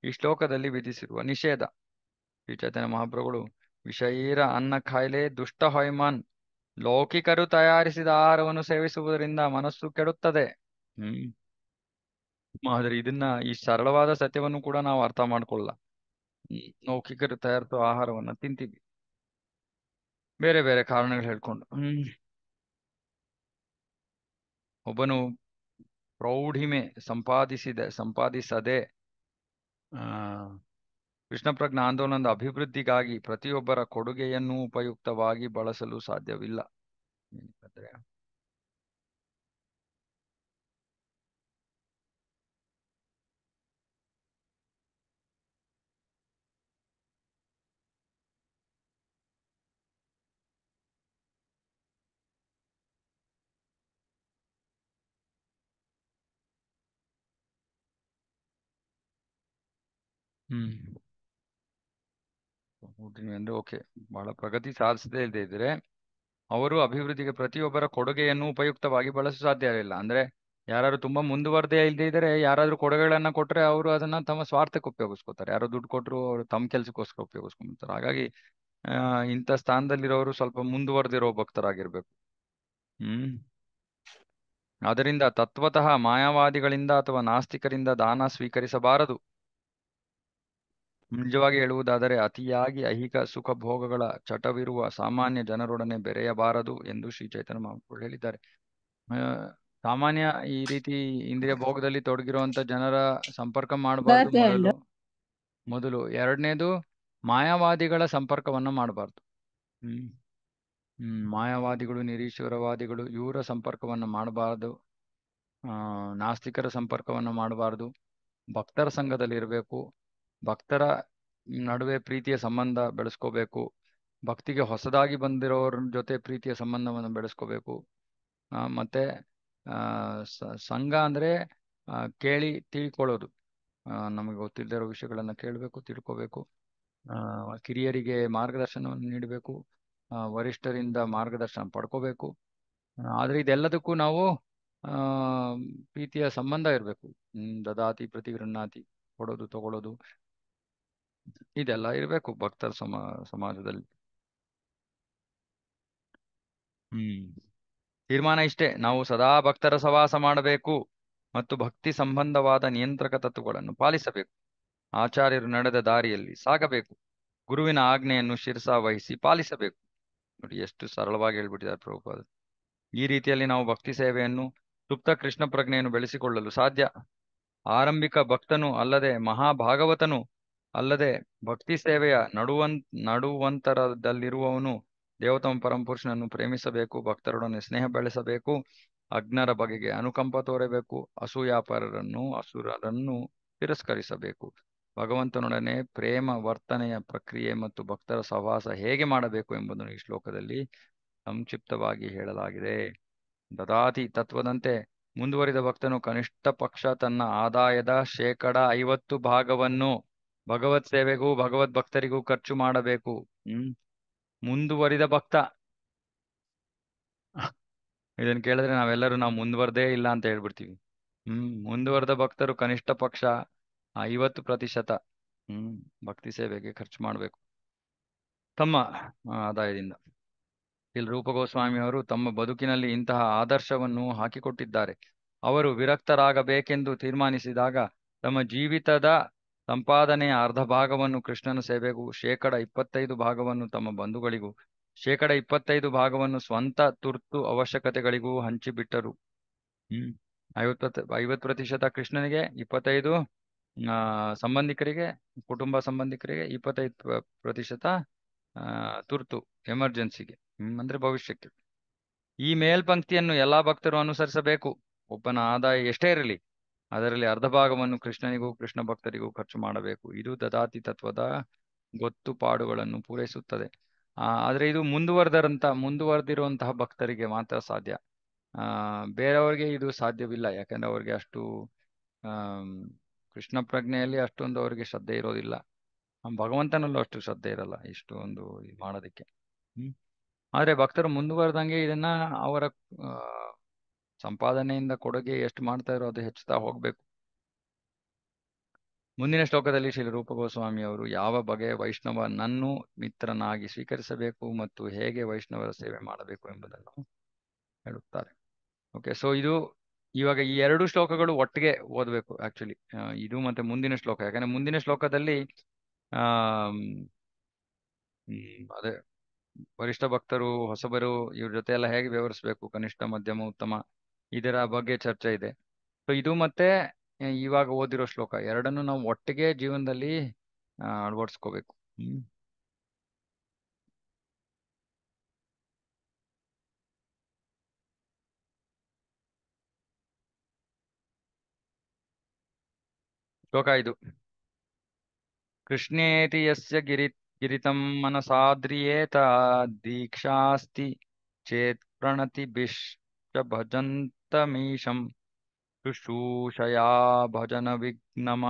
ಈ ಶ್ಲೋಕದಲ್ಲಿ ವಿಧಿಸಿರುವ ನಿಷೇಧ ಈ ಚೈತನ್ಯ ಮಹಾಪ್ರಭುಗಳು ವಿಷಯೀರ ಅನ್ನ ಖಾಯಿಲೆ ದುಷ್ಟ ಹೊಯ್ಮಾನ್ ಲೌಕಿಕರು ತಯಾರಿಸಿದ ಆಹಾರವನ್ನು ಸೇವಿಸುವುದರಿಂದ ಮನಸ್ಸು ಕೆಡುತ್ತದೆ ಹ್ಮ್ ಆದ್ರೆ ಇದನ್ನ ಈ ಸರಳವಾದ ಸತ್ಯವನ್ನು ಕೂಡ ನಾವು ಅರ್ಥ ಮಾಡ್ಕೊಳ್ಳ ಲೌಕಿಕರು ತಯಾರಿಸುವ ಆಹಾರವನ್ನ ತಿಂತೀವಿ ಬೇರೆ ಬೇರೆ ಕಾರಣಗಳು ಹೇಳ್ಕೊಂಡು ಹ್ಮ್ ಒಬ್ಬನು ಪ್ರೌಢಿಮೆ ಸಂಪಾದಿಸಿದ ಸಂಪಾದಿಸದೆ ಕೃಷ್ಣಪ್ರಜ್ಞ ಆಂದೋಲನದ ಅಭಿವೃದ್ಧಿಗಾಗಿ ಪ್ರತಿಯೊಬ್ಬರ ಕೊಡುಗೆಯನ್ನು ಉಪಯುಕ್ತವಾಗಿ ಬಳಸಲು ಸಾಧ್ಯವಿಲ್ಲ ಹ್ಮ್ ಪುಟಿನ್ ಅಂದ್ರೆ ಓಕೆ ಬಹಳ ಪ್ರಗತಿ ಸಾಧಿಸದೇ ಇಲ್ಲದೆ ಇದ್ರೆ ಅವರು ಅಭಿವೃದ್ಧಿಗೆ ಪ್ರತಿಯೊಬ್ಬರ ಕೊಡುಗೆಯನ್ನು ಉಪಯುಕ್ತವಾಗಿ ಬಳಸಲು ಸಾಧ್ಯವಿಲ್ಲ ಅಂದ್ರೆ ಯಾರು ತುಂಬಾ ಮುಂದುವರೆದೇ ಇಲ್ಲದೆ ಇದ್ರೆ ಯಾರಾದ್ರೂ ಕೊಡುಗೆಗಳನ್ನ ಕೊಟ್ರೆ ಅವರು ಅದನ್ನ ತಮ್ಮ ಸ್ವಾರ್ಥಕ್ಕೆ ಉಪಯೋಗಿಸ್ಕೋತಾರೆ ಯಾರೋ ದುಡ್ಡು ಕೊಟ್ಟರು ಅವರು ತಮ್ಮ ಕೆಲಸಕ್ಕೋಸ್ಕರ ಉಪಯೋಗಿಸ್ಕೊಂತಾರೆ ಹಾಗಾಗಿ ಇಂಥ ಸ್ಥಾನದಲ್ಲಿರೋರು ಸ್ವಲ್ಪ ಮುಂದುವರೆದಿರೋ ಭಕ್ತರಾಗಿರ್ಬೇಕು ಹ್ಮ್ ಅದರಿಂದ ತತ್ವತಃ ಮಾಯಾವಾದಿಗಳಿಂದ ಅಥವಾ ನಾಸ್ತಿಕರಿಂದ ದಾನ ಸ್ವೀಕರಿಸಬಾರದು ನಿಜವಾಗಿ ಹೇಳುವುದಾದರೆ ಅತಿಯಾಗಿ ಐಹಿಕ ಭೋಗಗಳ ಚಟವಿರುವ ಸಾಮಾನ್ಯ ಜನರೊಡನೆ ಬೆರೆಯಬಾರದು ಎಂದು ಶ್ರೀ ಚೈತನ್ಯ ಮಹಾಪ್ರಭುಗಳು ಹೇಳಿದ್ದಾರೆ ಸಾಮಾನ್ಯ ಈ ರೀತಿ ಇಂದ್ರಿಯ ಭೋಗದಲ್ಲಿ ತೊಡಗಿರುವಂತ ಜನರ ಸಂಪರ್ಕ ಮಾಡಬಾರದು ಮೊದಲು ಎರಡನೇದು ಮಾಯಾವಾದಿಗಳ ಸಂಪರ್ಕವನ್ನ ಮಾಡಬಾರ್ದು ಹ್ಮ್ ಹ್ಮ್ ಮಾಯಾವಾದಿಗಳು ನಿರೀಶ್ವರವಾದಿಗಳು ಇವರ ಸಂಪರ್ಕವನ್ನ ಮಾಡಬಾರದು ಆ ನಾಸ್ತಿಕರ ಸಂಪರ್ಕವನ್ನ ಮಾಡಬಾರ್ದು ಭಕ್ತರ ಸಂಘದಲ್ಲಿ ಇರಬೇಕು ಭಕ್ತರ ನಡುವೆ ಪ್ರೀತಿಯ ಸಂಬಂಧ ಬೆಳೆಸ್ಕೋಬೇಕು ಭಕ್ತಿಗೆ ಹೊಸದಾಗಿ ಬಂದಿರೋರ ಜೊತೆ ಪ್ರೀತಿಯ ಸಂಬಂಧವನ್ನು ಬೆಳೆಸ್ಕೋಬೇಕು ಮತ್ತೆ ಸಂಘ ಅಂದ್ರೆ ಕೇಳಿ ತಿಳ್ಕೊಳ್ಳೋದು ನಮಗೆ ಗೊತ್ತಿಲ್ಲದಿರೋ ವಿಷಯಗಳನ್ನ ಕೇಳಬೇಕು ತಿಳ್ಕೋಬೇಕು ಕಿರಿಯರಿಗೆ ಮಾರ್ಗದರ್ಶನವನ್ನು ನೀಡಬೇಕು ವರಿಷ್ಠರಿಂದ ಮಾರ್ಗದರ್ಶನ ಪಡ್ಕೋಬೇಕು ಆದ್ರೆ ಇದೆಲ್ಲದಕ್ಕೂ ನಾವು ಪ್ರೀತಿಯ ಸಂಬಂಧ ಇರಬೇಕು ದದಾತಿ ಪ್ರತಿಗೃಹಣಾತಿ ಕೊಡೋದು ತಗೊಳ್ಳೋದು ಇದೆಲ್ಲ ಇರಬೇಕು ಭಕ್ತರ ಸಮಾ ಸಮಾಜದಲ್ಲಿ ಹ್ಮ್ ತೀರ್ಮಾನ ಇಷ್ಟೇ ನಾವು ಸದಾ ಭಕ್ತರ ಸವಾಸ ಮಾಡಬೇಕು ಮತ್ತು ಭಕ್ತಿ ಸಂಬಂಧವಾದ ನಿಯಂತ್ರಕ ತತ್ವಗಳನ್ನು ಪಾಲಿಸಬೇಕು ಆಚಾರ್ಯರು ನಡೆದ ದಾರಿಯಲ್ಲಿ ಸಾಗಬೇಕು ಗುರುವಿನ ಆಜ್ಞೆಯನ್ನು ಶಿರಸ ವಹಿಸಿ ಪಾಲಿಸಬೇಕು ನೋಡಿ ಎಷ್ಟು ಸರಳವಾಗಿ ಹೇಳ್ಬಿಟ್ಟಿದ್ದಾರೆ ಪ್ರಭುಪಾದ ಈ ರೀತಿಯಲ್ಲಿ ನಾವು ಭಕ್ತಿ ಸೇವೆಯನ್ನು ಸುಪ್ತ ಕೃಷ್ಣ ಪ್ರಜ್ಞೆಯನ್ನು ಬೆಳೆಸಿಕೊಳ್ಳಲು ಸಾಧ್ಯ ಆರಂಭಿಕ ಭಕ್ತನು ಅಲ್ಲದೆ ಮಹಾಭಾಗವತನು ಅಲ್ಲದೆ ಭಕ್ತಿ ಸೇವೆಯ ನಡುವನ್ ನಡುವಂತರದಲ್ಲಿರುವವನು ದೇವತಮ ಪರಂಪುರುಷನನ್ನು ಪ್ರೇಮಿಸಬೇಕು ಭಕ್ತರೊಡನೆ ಸ್ನೇಹ ಬೆಳೆಸಬೇಕು ಅಜ್ಞರ ಬಗೆಗೆ ಅನುಕಂಪ ತೋರಬೇಕು ಅಸೂಯಾಪರರನ್ನು ಅಸುರರನ್ನು ತಿರಸ್ಕರಿಸಬೇಕು ಭಗವಂತನೊಡನೆ ಪ್ರೇಮ ವರ್ತನೆಯ ಪ್ರಕ್ರಿಯೆ ಮತ್ತು ಭಕ್ತರ ಸಹವಾಸ ಹೇಗೆ ಮಾಡಬೇಕು ಎಂಬುದನ್ನು ಈ ಶ್ಲೋಕದಲ್ಲಿ ಸಂಕ್ಷಿಪ್ತವಾಗಿ ಹೇಳಲಾಗಿದೆ ದದಾತಿ ತತ್ವದಂತೆ ಮುಂದುವರಿದ ಭಕ್ತನು ಕನಿಷ್ಠ ಪಕ್ಷ ತನ್ನ ಆದಾಯದ ಶೇಕಡ ಐವತ್ತು ಭಾಗವನ್ನು ಭಗವತ್ ಸೇವೆಗೂ ಭಗವದ್ ಭಕ್ತರಿಗೂ ಖರ್ಚು ಮಾಡಬೇಕು ಹ್ಮ್ ಮುಂದುವರಿದ ಭಕ್ತ ಇದನ್ನ ಕೇಳಿದ್ರೆ ನಾವೆಲ್ಲರೂ ನಾವು ಮುಂದುವರೆದೇ ಇಲ್ಲ ಅಂತ ಹೇಳ್ಬಿಡ್ತೀವಿ ಹ್ಮ್ ಮುಂದುವರೆದ ಭಕ್ತರು ಕನಿಷ್ಠ ಪಕ್ಷ ಐವತ್ತು ಪ್ರತಿಶತ ಹ್ಮ್ ಭಕ್ತಿ ಸೇವೆಗೆ ಖರ್ಚು ಮಾಡಬೇಕು ತಮ್ಮ ಆದಾಯದಿಂದ ಇಲ್ಲಿ ಅವರು ತಮ್ಮ ಬದುಕಿನಲ್ಲಿ ಇಂತಹ ಆದರ್ಶವನ್ನು ಹಾಕಿಕೊಟ್ಟಿದ್ದಾರೆ ಅವರು ವಿರಕ್ತರಾಗಬೇಕೆಂದು ತೀರ್ಮಾನಿಸಿದಾಗ ತಮ್ಮ ಜೀವಿತದ ಸಂಪಾದನೆಯ ಅರ್ಧ ಭಾಗವನ್ನು ಕೃಷ್ಣನ ಸೇವೆಗೂ ಶೇಕಡ ಇಪ್ಪತ್ತೈದು ಭಾಗವನ್ನು ತಮ್ಮ ಬಂಧುಗಳಿಗೂ ಶೇಕಡ ಇಪ್ಪತ್ತೈದು ಭಾಗವನ್ನು ಸ್ವಂತ ತುರ್ತು ಅವಶ್ಯಕತೆಗಳಿಗೂ ಹಂಚಿಬಿಟ್ಟರು ಹ್ಮ್ ಐವತ್ತು ಐವತ್ತು ಪ್ರತಿಶತ ಕೃಷ್ಣನಿಗೆ ಇಪ್ಪತ್ತೈದು ಸಂಬಂಧಿಕರಿಗೆ ಕುಟುಂಬ ಸಂಬಂಧಿಕರಿಗೆ ಇಪ್ಪತ್ತೈದು ಪ್ರತಿಶತ ತುರ್ತು ಎಮರ್ಜೆನ್ಸಿಗೆ ಅಂದ್ರೆ ಭವಿಷ್ಯಕ್ಕೆ ಈ ಮೇಲ್ಪಂಕ್ತಿಯನ್ನು ಎಲ್ಲಾ ಭಕ್ತರು ಅನುಸರಿಸಬೇಕು ಒಬ್ಬನ ಆದಾಯ ಎಷ್ಟೇ ಇರಲಿ ಅದರಲ್ಲಿ ಅರ್ಧ ಭಾಗವನ್ನು ಕೃಷ್ಣನಿಗೂ ಕೃಷ್ಣ ಭಕ್ತರಿಗೂ ಖರ್ಚು ಮಾಡಬೇಕು ಇದು ದದಾತಿ ತತ್ವದ ಗೊತ್ತು ಪಾಡುಗಳನ್ನು ಪೂರೈಸುತ್ತದೆ ಆದರೆ ಇದು ಮುಂದುವರೆದರಂತ ಮುಂದುವರೆದಿರುವಂತಹ ಭಕ್ತರಿಗೆ ಮಾತ್ರ ಸಾಧ್ಯ ಬೇರೆಯವರಿಗೆ ಇದು ಸಾಧ್ಯವಿಲ್ಲ ಯಾಕಂದ್ರೆ ಅವ್ರಿಗೆ ಅಷ್ಟು ಕೃಷ್ಣ ಪ್ರಜ್ಞೆಯಲ್ಲಿ ಅಷ್ಟೊಂದು ಅವರಿಗೆ ಶ್ರದ್ಧೆ ಇರೋದಿಲ್ಲ ಭಗವಂತನಲ್ಲೂ ಅಷ್ಟು ಶ್ರದ್ಧೆ ಇರಲ್ಲ ಇಷ್ಟು ಒಂದು ಮಾಡೋದಕ್ಕೆ ಹ್ಮ್ ಆದ್ರೆ ಭಕ್ತರು ಮುಂದುವರೆದಂಗೆ ಇದನ್ನ ಅವರ ಸಂಪಾದನೆಯಿಂದ ಕೊಡುಗೆ ಎಷ್ಟು ಮಾಡ್ತಾ ಇರೋ ಅದು ಹೆಚ್ಚುತ್ತಾ ಹೋಗಬೇಕು ಮುಂದಿನ ಶ್ಲೋಕದಲ್ಲಿ ಶ್ರೀ ರೂಪ ಅವರು ಯಾವ ಬಗೆಯ ವೈಷ್ಣವನನ್ನು ಮಿತ್ರನಾಗಿ ಸ್ವೀಕರಿಸಬೇಕು ಮತ್ತು ಹೇಗೆ ವೈಷ್ಣವರ ಸೇವೆ ಮಾಡಬೇಕು ಎಂಬುದನ್ನು ಹೇಳುತ್ತಾರೆ ಓಕೆ ಸೊ ಇದು ಇವಾಗ ಈ ಎರಡು ಶ್ಲೋಕಗಳು ಒಟ್ಟಿಗೆ ಓದಬೇಕು ಆಕ್ಚುಲಿ ಇದು ಮತ್ತೆ ಮುಂದಿನ ಶ್ಲೋಕ ಯಾಕಂದ್ರೆ ಮುಂದಿನ ಶ್ಲೋಕದಲ್ಲಿ ಆ ಅದೇ ವರಿಷ್ಠ ಭಕ್ತರು ಹೊಸಬರು ಇವ್ರ ಜೊತೆ ಎಲ್ಲ ಹೇಗೆ ವ್ಯವಹರಿಸಬೇಕು ಕನಿಷ್ಠ ಮಧ್ಯಮ ಉತ್ತಮ ಇದರ ಬಗ್ಗೆ ಚರ್ಚೆ ಇದೆ ಸೊ ಇದು ಮತ್ತೆ ಇವಾಗ ಓದಿರೋ ಶ್ಲೋಕ ಎರಡನ್ನು ನಾವು ಒಟ್ಟಿಗೆ ಜೀವನದಲ್ಲಿ ಅಳವಡಿಸ್ಕೋಬೇಕು ಶ್ಲೋಕ ಇದು ಕೃಷ್ಣೇತಿ ಯಸ್ಯ ಗಿರಿ ಗಿರಿತಂ ಮನಸಾದ್ರಿಯೇತ ದೀಕ್ಷಾಸ್ತಿ ಚೇತ್ ಪ್ರಣತಿ ಬಿಷ್ ಭಜನ ವಿಘ್ನಮ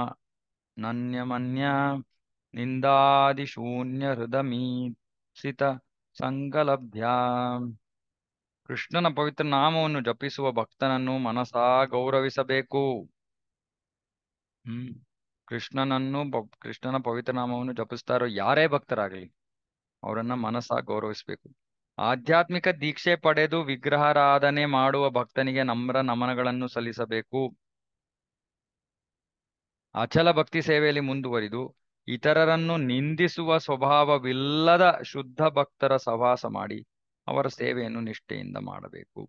ನನ್ಯಮನ್ಯ ನಿಂದಾದಿಶೂನ್ಯಹೃದಮೀಸಿತ ನಿಂದಾದಿಶೂನ್ಯಹೃದಮೀಪ್ಸಿತಸಂಗಲಭ್ಯಾ ಕೃಷ್ಣನ ಪವಿತ್ರ ನಾಮವನ್ನು ಜಪಿಸುವ ಭಕ್ತನನ್ನು ಮನಸಾ ಗೌರವಿಸಬೇಕು ಹ್ಮ್ ಕೃಷ್ಣನನ್ನು ಕೃಷ್ಣನ ಪವಿತ್ರ ನಾಮವನ್ನು ಜಪಿಸ್ತಾರೋ ಯಾರೇ ಭಕ್ತರಾಗಲಿ ಅವರನ್ನ ಮನಸಾ ಗೌರವಿಸಬೇಕು ಆಧ್ಯಾತ್ಮಿಕ ದೀಕ್ಷೆ ಪಡೆದು ವಿಗ್ರಹಾರಾಧನೆ ಮಾಡುವ ಭಕ್ತನಿಗೆ ನಮ್ರ ನಮನಗಳನ್ನು ಸಲ್ಲಿಸಬೇಕು ಅಚಲ ಭಕ್ತಿ ಸೇವೆಯಲ್ಲಿ ಮುಂದುವರಿದು ಇತರರನ್ನು ನಿಂದಿಸುವ ಸ್ವಭಾವವಿಲ್ಲದ ಶುದ್ಧ ಭಕ್ತರ ಸವಾಸ ಮಾಡಿ ಅವರ ಸೇವೆಯನ್ನು ನಿಷ್ಠೆಯಿಂದ ಮಾಡಬೇಕು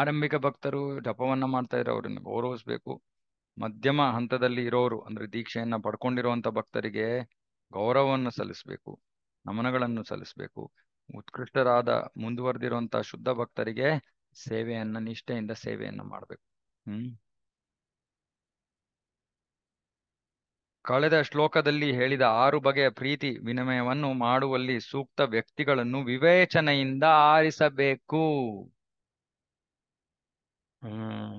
ಆರಂಭಿಕ ಭಕ್ತರು ಜಪವನ್ನ ಮಾಡ್ತಾ ಇದ್ರೆ ಅವರನ್ನು ಗೌರವಿಸ್ಬೇಕು ಮಧ್ಯಮ ಹಂತದಲ್ಲಿ ಇರೋರು ಅಂದ್ರೆ ದೀಕ್ಷೆಯನ್ನ ಪಡ್ಕೊಂಡಿರುವಂತ ಭಕ್ತರಿಗೆ ಗೌರವವನ್ನು ಸಲ್ಲಿಸಬೇಕು ನಮನಗಳನ್ನು ಸಲ್ಲಿಸಬೇಕು ಉತ್ಕೃಷ್ಟರಾದ ಮುಂದುವರೆದಿರುವಂತಹ ಶುದ್ಧ ಭಕ್ತರಿಗೆ ಸೇವೆಯನ್ನ ನಿಷ್ಠೆಯಿಂದ ಸೇವೆಯನ್ನು ಮಾಡಬೇಕು ಹ್ಮ್ ಕಳೆದ ಶ್ಲೋಕದಲ್ಲಿ ಹೇಳಿದ ಆರು ಬಗೆಯ ಪ್ರೀತಿ ವಿನಿಮಯವನ್ನು ಮಾಡುವಲ್ಲಿ ಸೂಕ್ತ ವ್ಯಕ್ತಿಗಳನ್ನು ವಿವೇಚನೆಯಿಂದ ಆರಿಸಬೇಕು ಹ್ಮ್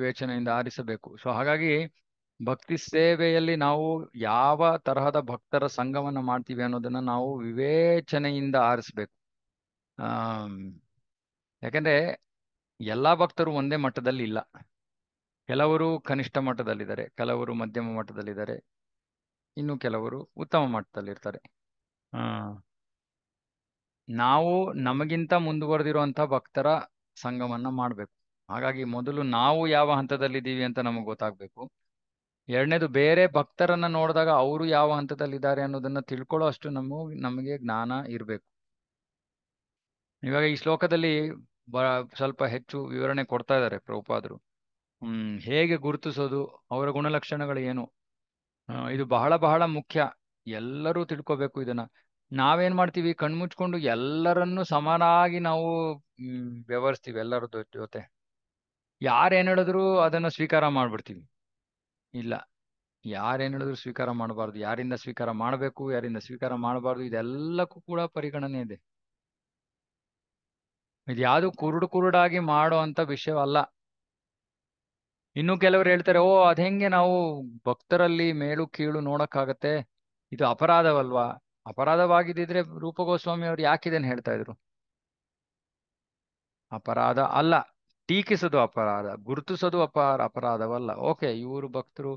ವಿವೇಚನೆಯಿಂದ ಆರಿಸಬೇಕು ಸೊ ಹಾಗಾಗಿ ಭಕ್ತಿ ಸೇವೆಯಲ್ಲಿ ನಾವು ಯಾವ ತರಹದ ಭಕ್ತರ ಸಂಘವನ್ನು ಮಾಡ್ತೀವಿ ಅನ್ನೋದನ್ನ ನಾವು ವಿವೇಚನೆಯಿಂದ ಆರಿಸ್ಬೇಕು ಆ ಯಾಕಂದ್ರೆ ಎಲ್ಲಾ ಭಕ್ತರು ಒಂದೇ ಮಟ್ಟದಲ್ಲಿ ಇಲ್ಲ ಕೆಲವರು ಕನಿಷ್ಠ ಮಟ್ಟದಲ್ಲಿದ್ದಾರೆ ಕೆಲವರು ಮಧ್ಯಮ ಮಟ್ಟದಲ್ಲಿದ್ದಾರೆ ಇನ್ನು ಕೆಲವರು ಉತ್ತಮ ಮಟ್ಟದಲ್ಲಿರ್ತಾರೆ ಆ ನಾವು ನಮಗಿಂತ ಮುಂದುವರೆದಿರುವಂತಹ ಭಕ್ತರ ಸಂಘವನ್ನ ಮಾಡ್ಬೇಕು ಹಾಗಾಗಿ ಮೊದಲು ನಾವು ಯಾವ ಹಂತದಲ್ಲಿದ್ದೀವಿ ಅಂತ ನಮಗೆ ಗೊತ್ತಾಗ್ಬೇಕು ಎರಡನೇದು ಬೇರೆ ಭಕ್ತರನ್ನ ನೋಡಿದಾಗ ಅವರು ಯಾವ ಹಂತದಲ್ಲಿ ಇದ್ದಾರೆ ಅನ್ನೋದನ್ನ ತಿಳ್ಕೊಳ್ಳೋ ಅಷ್ಟು ನಮ್ಮ ನಮಗೆ ಜ್ಞಾನ ಇರಬೇಕು ಇವಾಗ ಈ ಶ್ಲೋಕದಲ್ಲಿ ಸ್ವಲ್ಪ ಹೆಚ್ಚು ವಿವರಣೆ ಕೊಡ್ತಾ ಇದ್ದಾರೆ ಪ್ರಭುಪಾದರು ಹ್ಮ್ ಹೇಗೆ ಗುರುತಿಸೋದು ಅವರ ಗುಣಲಕ್ಷಣಗಳು ಏನು ಇದು ಬಹಳ ಬಹಳ ಮುಖ್ಯ ಎಲ್ಲರೂ ತಿಳ್ಕೊಬೇಕು ಇದನ್ನ ನಾವೇನ್ ಮಾಡ್ತೀವಿ ಕಣ್ಮುಚ್ಕೊಂಡು ಎಲ್ಲರನ್ನು ಸಮನಾಗಿ ನಾವು ವ್ಯವಹರಿಸ್ತೀವಿ ಎಲ್ಲರ ಜೊತೆ ಯಾರೇನ್ ಹೇಳಿದ್ರು ಅದನ್ನ ಸ್ವೀಕಾರ ಮಾಡ್ಬಿಡ್ತೀವಿ ಇಲ್ಲ ಯಾರೇನು ಹೇಳಿದ್ರು ಸ್ವೀಕಾರ ಮಾಡಬಾರ್ದು ಯಾರಿಂದ ಸ್ವೀಕಾರ ಮಾಡಬೇಕು ಯಾರಿಂದ ಸ್ವೀಕಾರ ಮಾಡಬಾರ್ದು ಇದೆಲ್ಲಕ್ಕೂ ಕೂಡ ಪರಿಗಣನೆ ಇದೆ ಇದ್ಯಾವುದು ಕುರುಡು ಕುರುಡಾಗಿ ಮಾಡೋ ಅಂತ ವಿಷಯವಲ್ಲ ಇನ್ನು ಕೆಲವರು ಹೇಳ್ತಾರೆ ಓ ಅದ್ ಹೆಂಗೆ ನಾವು ಭಕ್ತರಲ್ಲಿ ಮೇಲು ಕೀಳು ನೋಡಕ್ಕಾಗತ್ತೆ ಇದು ಅಪರಾಧವಲ್ವಾ ಅಪರಾಧವಾಗಿದ್ದಿದ್ರೆ ರೂಪಗೋಸ್ವಾಮಿ ಅವ್ರು ಯಾಕಿದೆ ಹೇಳ್ತಾ ಇದ್ರು ಅಪರಾಧ ಅಲ್ಲ ಟೀಕಿಸೋದು ಅಪರಾಧ ಗುರುತಿಸೋದು ಅಪಾರ ಅಪರಾಧವಲ್ಲ ಓಕೆ ಇವರು ಭಕ್ತರು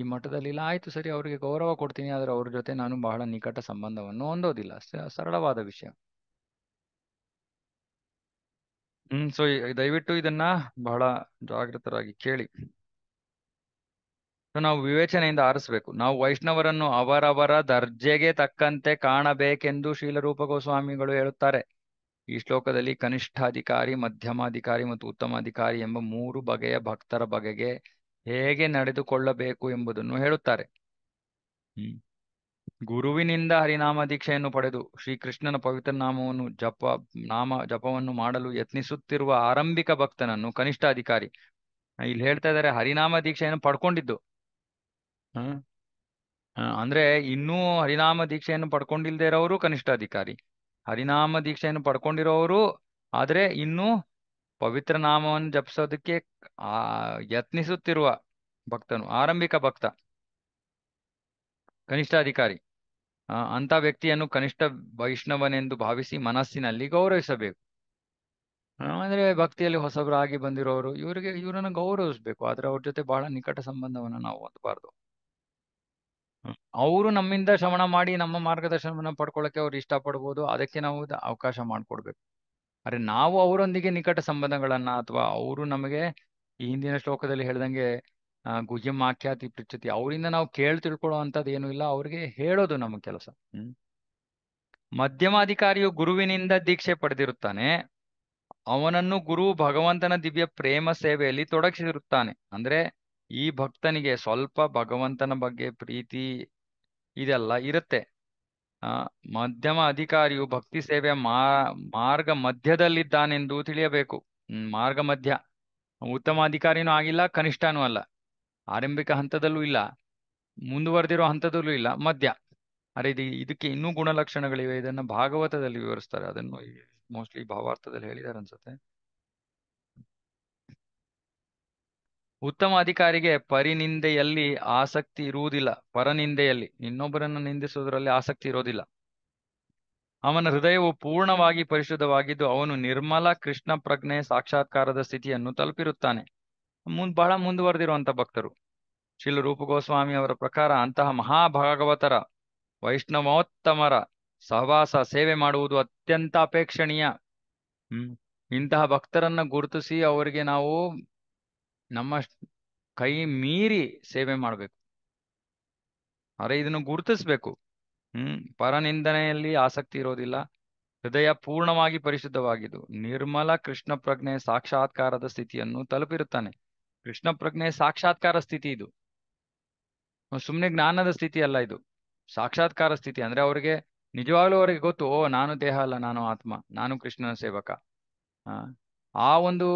ಈ ಮಠದಲ್ಲಿ ಇಲ್ಲ ಆಯ್ತು ಸರಿ ಅವರಿಗೆ ಗೌರವ ಕೊಡ್ತೀನಿ ಆದರೆ ಅವ್ರ ಜೊತೆ ನಾನು ಬಹಳ ನಿಕಟ ಸಂಬಂಧವನ್ನು ಹೊಂದೋದಿಲ್ಲ ಸರಳವಾದ ವಿಷಯ ಹ್ಮ್ ಸೊ ದಯವಿಟ್ಟು ಇದನ್ನ ಬಹಳ ಜಾಗೃತರಾಗಿ ಕೇಳಿ ನಾವು ವಿವೇಚನೆಯಿಂದ ಆರಿಸಬೇಕು ನಾವು ವೈಷ್ಣವರನ್ನು ಅವರವರ ದರ್ಜೆಗೆ ತಕ್ಕಂತೆ ಕಾಣಬೇಕೆಂದು ಶೀಲರೂಪ ಗೋಸ್ವಾಮಿಗಳು ಹೇಳುತ್ತಾರೆ ಈ ಶ್ಲೋಕದಲ್ಲಿ ಕನಿಷ್ಠಾಧಿಕಾರಿ ಮಧ್ಯಮಾಧಿಕಾರಿ ಮತ್ತು ಉತ್ತಮಾಧಿಕಾರಿ ಎಂಬ ಮೂರು ಬಗೆಯ ಭಕ್ತರ ಬಗೆಗೆ ಹೇಗೆ ನಡೆದುಕೊಳ್ಳಬೇಕು ಎಂಬುದನ್ನು ಹೇಳುತ್ತಾರೆ ಹ್ಮ್ ಗುರುವಿನಿಂದ ಹರಿನಾಮ ದೀಕ್ಷೆಯನ್ನು ಪಡೆದು ಶ್ರೀಕೃಷ್ಣನ ಪವಿತ್ರ ನಾಮವನ್ನು ಜಪ ನಾಮ ಜಪವನ್ನು ಮಾಡಲು ಯತ್ನಿಸುತ್ತಿರುವ ಆರಂಭಿಕ ಭಕ್ತನನ್ನು ಕನಿಷ್ಠ ಅಧಿಕಾರಿ ಇಲ್ಲಿ ಹೇಳ್ತಾ ಇದ್ದಾರೆ ಹರಿನಾಮ ದೀಕ್ಷೆಯನ್ನು ಪಡ್ಕೊಂಡಿದ್ದು ಅಂದ್ರೆ ಇನ್ನೂ ಹರಿನಾಮ ದೀಕ್ಷೆಯನ್ನು ಪಡ್ಕೊಂಡಿಲ್ದೇ ಇರೋರು ಕನಿಷ್ಠಾಧಿಕಾರಿ ಹರಿನಾಮ ದೀಕ್ಷೆಯನ್ನು ಪಡ್ಕೊಂಡಿರೋರು ಆದ್ರೆ ಇನ್ನು ಪವಿತ್ರ ನಾಮವನ್ನು ಜಪಿಸೋದಕ್ಕೆ ಆ ಯತ್ನಿಸುತ್ತಿರುವ ಭಕ್ತನು ಆರಂಭಿಕ ಭಕ್ತ ಕನಿಷ್ಠ ಆ ಅಂತ ವ್ಯಕ್ತಿಯನ್ನು ಕನಿಷ್ಠ ವೈಷ್ಣವನೆಂದು ಭಾವಿಸಿ ಮನಸ್ಸಿನಲ್ಲಿ ಗೌರವಿಸಬೇಕು ಅಂದ್ರೆ ಭಕ್ತಿಯಲ್ಲಿ ಹೊಸಬರಾಗಿ ಬಂದಿರೋರು ಇವರಿಗೆ ಇವರನ್ನು ಗೌರವಿಸ್ಬೇಕು ಆದ್ರೆ ಅವ್ರ ಜೊತೆ ಬಹಳ ನಿಕಟ ಸಂಬಂಧವನ್ನು ನಾವು ಹೊಂದಬಾರ್ದು ಅವರು ನಮ್ಮಿಂದ ಶ್ರವಣ ಮಾಡಿ ನಮ್ಮ ಮಾರ್ಗದರ್ಶನವನ್ನ ಪಡ್ಕೊಳ್ಳಕ್ಕೆ ಅವ್ರು ಇಷ್ಟ ಪಡ್ಬೋದು ಅದಕ್ಕೆ ನಾವು ಅವಕಾಶ ಮಾಡಿಕೊಡ್ಬೇಕು ಅರೆ ನಾವು ಅವರೊಂದಿಗೆ ನಿಕಟ ಸಂಬಂಧಗಳನ್ನ ಅಥವಾ ಅವರು ನಮಗೆ ಈ ಹಿಂದಿನ ಶ್ಲೋಕದಲ್ಲಿ ಹೇಳ್ದಂಗೆ ಗುಜಮ್ ಆಖ್ಯಾತಿ ಪೃಚ್ಛತಿ ಅವರಿಂದ ನಾವು ಕೇಳಿ ತಿಳ್ಕೊಳ್ಳೋ ಅಂತದ್ ಏನು ಇಲ್ಲ ಅವ್ರಿಗೆ ಹೇಳೋದು ನಮ್ಮ ಕೆಲಸ ಹ್ಮ್ ಮಧ್ಯಮಾಧಿಕಾರಿಯು ಗುರುವಿನಿಂದ ದೀಕ್ಷೆ ಪಡೆದಿರುತ್ತಾನೆ ಅವನನ್ನು ಗುರು ಭಗವಂತನ ದಿವ್ಯ ಪ್ರೇಮ ಸೇವೆಯಲ್ಲಿ ತೊಡಗಿಸಿರುತ್ತಾನೆ ಅಂದ್ರೆ ಈ ಭಕ್ತನಿಗೆ ಸ್ವಲ್ಪ ಭಗವಂತನ ಬಗ್ಗೆ ಪ್ರೀತಿ ಇದೆಲ್ಲ ಇರುತ್ತೆ ಆ ಮಧ್ಯಮ ಅಧಿಕಾರಿಯು ಭಕ್ತಿ ಸೇವೆ ಮಾರ್ಗ ಮಧ್ಯದಲ್ಲಿದ್ದಾನೆಂದು ತಿಳಿಯಬೇಕು ಮಾರ್ಗ ಮಧ್ಯ ಉತ್ತಮ ಅಧಿಕಾರಿನೂ ಆಗಿಲ್ಲ ಕನಿಷ್ಠನೂ ಅಲ್ಲ ಆರಂಭಿಕ ಹಂತದಲ್ಲೂ ಇಲ್ಲ ಮುಂದುವರೆದಿರೋ ಹಂತದಲ್ಲೂ ಇಲ್ಲ ಮಧ್ಯ ಅರೆ ಇದು ಇದಕ್ಕೆ ಇನ್ನೂ ಗುಣಲಕ್ಷಣಗಳಿವೆ ಇದನ್ನು ಭಾಗವತದಲ್ಲಿ ವಿವರಿಸ್ತಾರೆ ಅದನ್ನು ಮೋಸ್ಟ್ಲಿ ಭಾವಾರ್ಥದಲ್ಲಿ ಹೇಳಿದ್ದಾರೆ ಅನ್ಸುತ್ತೆ ಉತ್ತಮ ಅಧಿಕಾರಿಗೆ ಪರಿನಿಂದೆಯಲ್ಲಿ ಆಸಕ್ತಿ ಇರುವುದಿಲ್ಲ ಪರನಿಂದೆಯಲ್ಲಿ ಇನ್ನೊಬ್ಬರನ್ನು ನಿಂದಿಸುವುದರಲ್ಲಿ ಆಸಕ್ತಿ ಇರೋದಿಲ್ಲ ಅವನ ಹೃದಯವು ಪೂರ್ಣವಾಗಿ ಪರಿಶುದ್ಧವಾಗಿದ್ದು ಅವನು ನಿರ್ಮಲ ಕೃಷ್ಣ ಪ್ರಜ್ಞೆ ಸಾಕ್ಷಾತ್ಕಾರದ ಸ್ಥಿತಿಯನ್ನು ತಲುಪಿರುತ್ತಾನೆ ಮುಂದ್ ಬಹಳ ಮುಂದುವರೆದಿರುವಂತಹ ಭಕ್ತರು ಶಿಲ್ ರೂಪಗೋಸ್ವಾಮಿ ಅವರ ಪ್ರಕಾರ ಅಂತಹ ಮಹಾಭಾಗವತರ ವೈಷ್ಣವೋತ್ತಮರ ಸಹವಾಸ ಸೇವೆ ಮಾಡುವುದು ಅತ್ಯಂತ ಅಪೇಕ್ಷಣೀಯ ಹ್ಮ್ ಇಂತಹ ಭಕ್ತರನ್ನ ಗುರುತಿಸಿ ಅವರಿಗೆ ನಾವು ನಮ್ಮ ಕೈ ಮೀರಿ ಸೇವೆ ಮಾಡಬೇಕು ಆದರೆ ಇದನ್ನು ಗುರುತಿಸ್ಬೇಕು ಹ್ಮ್ ಪರನಿಂದನೆಯಲ್ಲಿ ಆಸಕ್ತಿ ಇರೋದಿಲ್ಲ ಹೃದಯ ಪೂರ್ಣವಾಗಿ ಪರಿಶುದ್ಧವಾಗಿದ್ದು ನಿರ್ಮಲ ಕೃಷ್ಣ ಪ್ರಜ್ಞೆ ಸಾಕ್ಷಾತ್ಕಾರದ ಸ್ಥಿತಿಯನ್ನು ತಲುಪಿರುತ್ತಾನೆ ಕೃಷ್ಣ ಪ್ರಜ್ಞೆ ಸಾಕ್ಷಾತ್ಕಾರ ಸ್ಥಿತಿ ಇದು ಸುಮ್ಮನೆ ಜ್ಞಾನದ ಸ್ಥಿತಿ ಅಲ್ಲ ಇದು ಸಾಕ್ಷಾತ್ಕಾರ ಸ್ಥಿತಿ ಅಂದ್ರೆ ಅವರಿಗೆ ನಿಜವಾಗ್ಲೂ ಅವರಿಗೆ ಗೊತ್ತು ಓ ನಾನು ದೇಹ ಅಲ್ಲ ನಾನು ಆತ್ಮ ನಾನು ಕೃಷ್ಣನ ಸೇವಕ ಆ ಒಂದು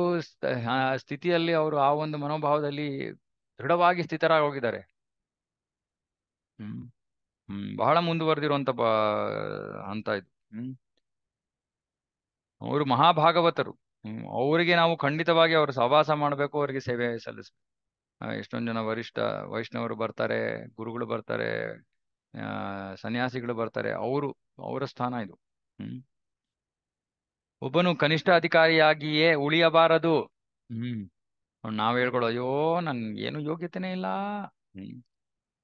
ಸ್ಥಿತಿಯಲ್ಲಿ ಅವರು ಆ ಒಂದು ಮನೋಭಾವದಲ್ಲಿ ದೃಢವಾಗಿ ಸ್ಥಿತರಾಗಿ ಹ್ಮ್ ಹ್ಮ್ ಬಹಳ ಮುಂದುವರೆದಿರುವಂತ ಅಂತ ಇದು ಹ್ಮ್ ಅವರು ಮಹಾಭಾಗವತರು ಹ್ಮ್ ಅವರಿಗೆ ನಾವು ಖಂಡಿತವಾಗಿ ಅವರು ಸಹವಾಸ ಮಾಡಬೇಕು ಅವರಿಗೆ ಸೇವೆ ಸಲ್ಲಿಸಿ ಎಷ್ಟೊಂದ್ ಜನ ವರಿಷ್ಠ ವೈಷ್ಣವರು ಬರ್ತಾರೆ ಗುರುಗಳು ಬರ್ತಾರೆ ಸನ್ಯಾಸಿಗಳು ಬರ್ತಾರೆ ಅವರು ಅವರ ಸ್ಥಾನ ಇದು ಹ್ಮ್ ಒಬ್ಬನು ಕನಿಷ್ಠ ಅಧಿಕಾರಿಯಾಗಿಯೇ ಉಳಿಯಬಾರದು ಹ್ಮ್ ನಾವ್ ಹೇಳ್ಕೊಳೋ ಅಯ್ಯೋ ನನ್ ಏನು ಯೋಗ್ಯತೆನೇ ಇಲ್ಲ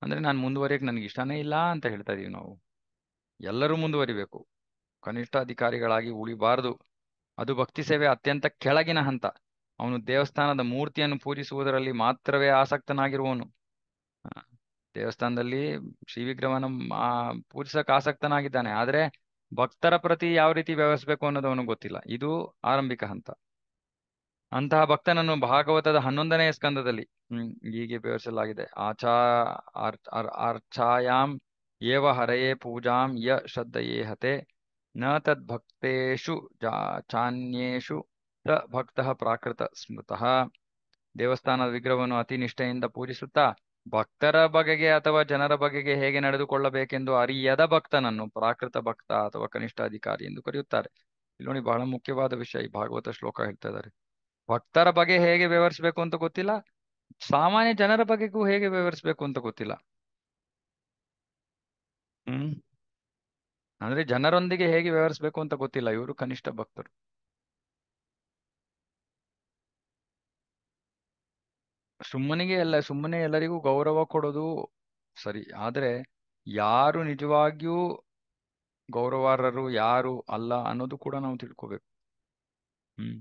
ಅಂದ್ರೆ ನಾನು ಮುಂದುವರಿಯಕ್ಕೆ ನನ್ಗೆ ಇಷ್ಟನೇ ಇಲ್ಲ ಅಂತ ಹೇಳ್ತಾ ಇದೀವಿ ನಾವು ಎಲ್ಲರೂ ಮುಂದುವರಿಬೇಕು ಕನಿಷ್ಠ ಅಧಿಕಾರಿಗಳಾಗಿ ಉಳಿಬಾರದು ಅದು ಭಕ್ತಿ ಸೇವೆ ಅತ್ಯಂತ ಕೆಳಗಿನ ಹಂತ ಅವನು ದೇವಸ್ಥಾನದ ಮೂರ್ತಿಯನ್ನು ಪೂಜಿಸುವುದರಲ್ಲಿ ಮಾತ್ರವೇ ಆಸಕ್ತನಾಗಿರುವವನು ದೇವಸ್ಥಾನದಲ್ಲಿ ಶ್ರೀ ವಿಗ್ರಹವನ್ನು ಪೂಜಿಸಕ್ಕೆ ಆಸಕ್ತನಾಗಿದ್ದಾನೆ ಆದ್ರೆ ಭಕ್ತರ ಪ್ರತಿ ಯಾವ ರೀತಿ ವ್ಯವಹರಿಸಬೇಕು ಅನ್ನೋದು ಅವನು ಗೊತ್ತಿಲ್ಲ ಇದು ಆರಂಭಿಕ ಹಂತ ಅಂತಹ ಭಕ್ತನನ್ನು ಭಾಗವತದ ಹನ್ನೊಂದನೆಯ ಸ್ಕಂದದಲ್ಲಿ ಹ್ಮ್ ಹೀಗೆ ವಿವರಿಸಲಾಗಿದೆ ಆಚಾ ಅರ್ಚಾಯಾಮ್ ಏವ ಹರೆಯೇ ಪೂಜಾಂ ಯ ಶ್ರದ್ಧೆಯೇ ಹತೆ ನ ಜಾ ಚಾನ್ಯೇಶು ತ ಭಕ್ತ ಪ್ರಾಕೃತ ಸ್ಮೃತಃ ದೇವಸ್ಥಾನದ ವಿಗ್ರಹವನ್ನು ಅತಿ ನಿಷ್ಠೆಯಿಂದ ಪೂಜಿಸುತ್ತಾ ಭಕ್ತರ ಬಗೆಗೆ ಅಥವಾ ಜನರ ಬಗೆಗೆ ಹೇಗೆ ನಡೆದುಕೊಳ್ಳಬೇಕೆಂದು ಅರಿಯದ ಭಕ್ತನನ್ನು ಪ್ರಾಕೃತ ಭಕ್ತ ಅಥವಾ ಕನಿಷ್ಠ ಅಧಿಕಾರಿ ಎಂದು ಕರೆಯುತ್ತಾರೆ ಇಲ್ಲಿ ಬಹಳ ಮುಖ್ಯವಾದ ವಿಷಯ ಈ ಭಾಗವತ ಶ್ಲೋಕ ಹೇಳ್ತಾ ಇದ್ದಾರೆ ಭಕ್ತರ ಬಗ್ಗೆ ಹೇಗೆ ವ್ಯವಹರಿಸಬೇಕು ಅಂತ ಗೊತ್ತಿಲ್ಲ ಸಾಮಾನ್ಯ ಜನರ ಬಗೆಗೂ ಹೇಗೆ ವಿವರಿಸಬೇಕು ಅಂತ ಗೊತ್ತಿಲ್ಲ ಹ್ಮ್ ಅಂದ್ರೆ ಜನರೊಂದಿಗೆ ಹೇಗೆ ವ್ಯವಹರಿಸಬೇಕು ಅಂತ ಗೊತ್ತಿಲ್ಲ ಇವರು ಕನಿಷ್ಠ ಭಕ್ತರು ಸುಮ್ಮನಿಗೆ ಎಲ್ಲ ಸುಮ್ಮನೆ ಎಲ್ಲರಿಗೂ ಗೌರವ ಕೊಡೋದು ಸರಿ ಆದರೆ ಯಾರು ನಿಜವಾಗಿಯೂ ಗೌರವಾರ್ಹರು ಯಾರು ಅಲ್ಲ ಅನ್ನೋದು ಕೂಡ ನಾವು ತಿಳ್ಕೋಬೇಕು ಹ್ಮ್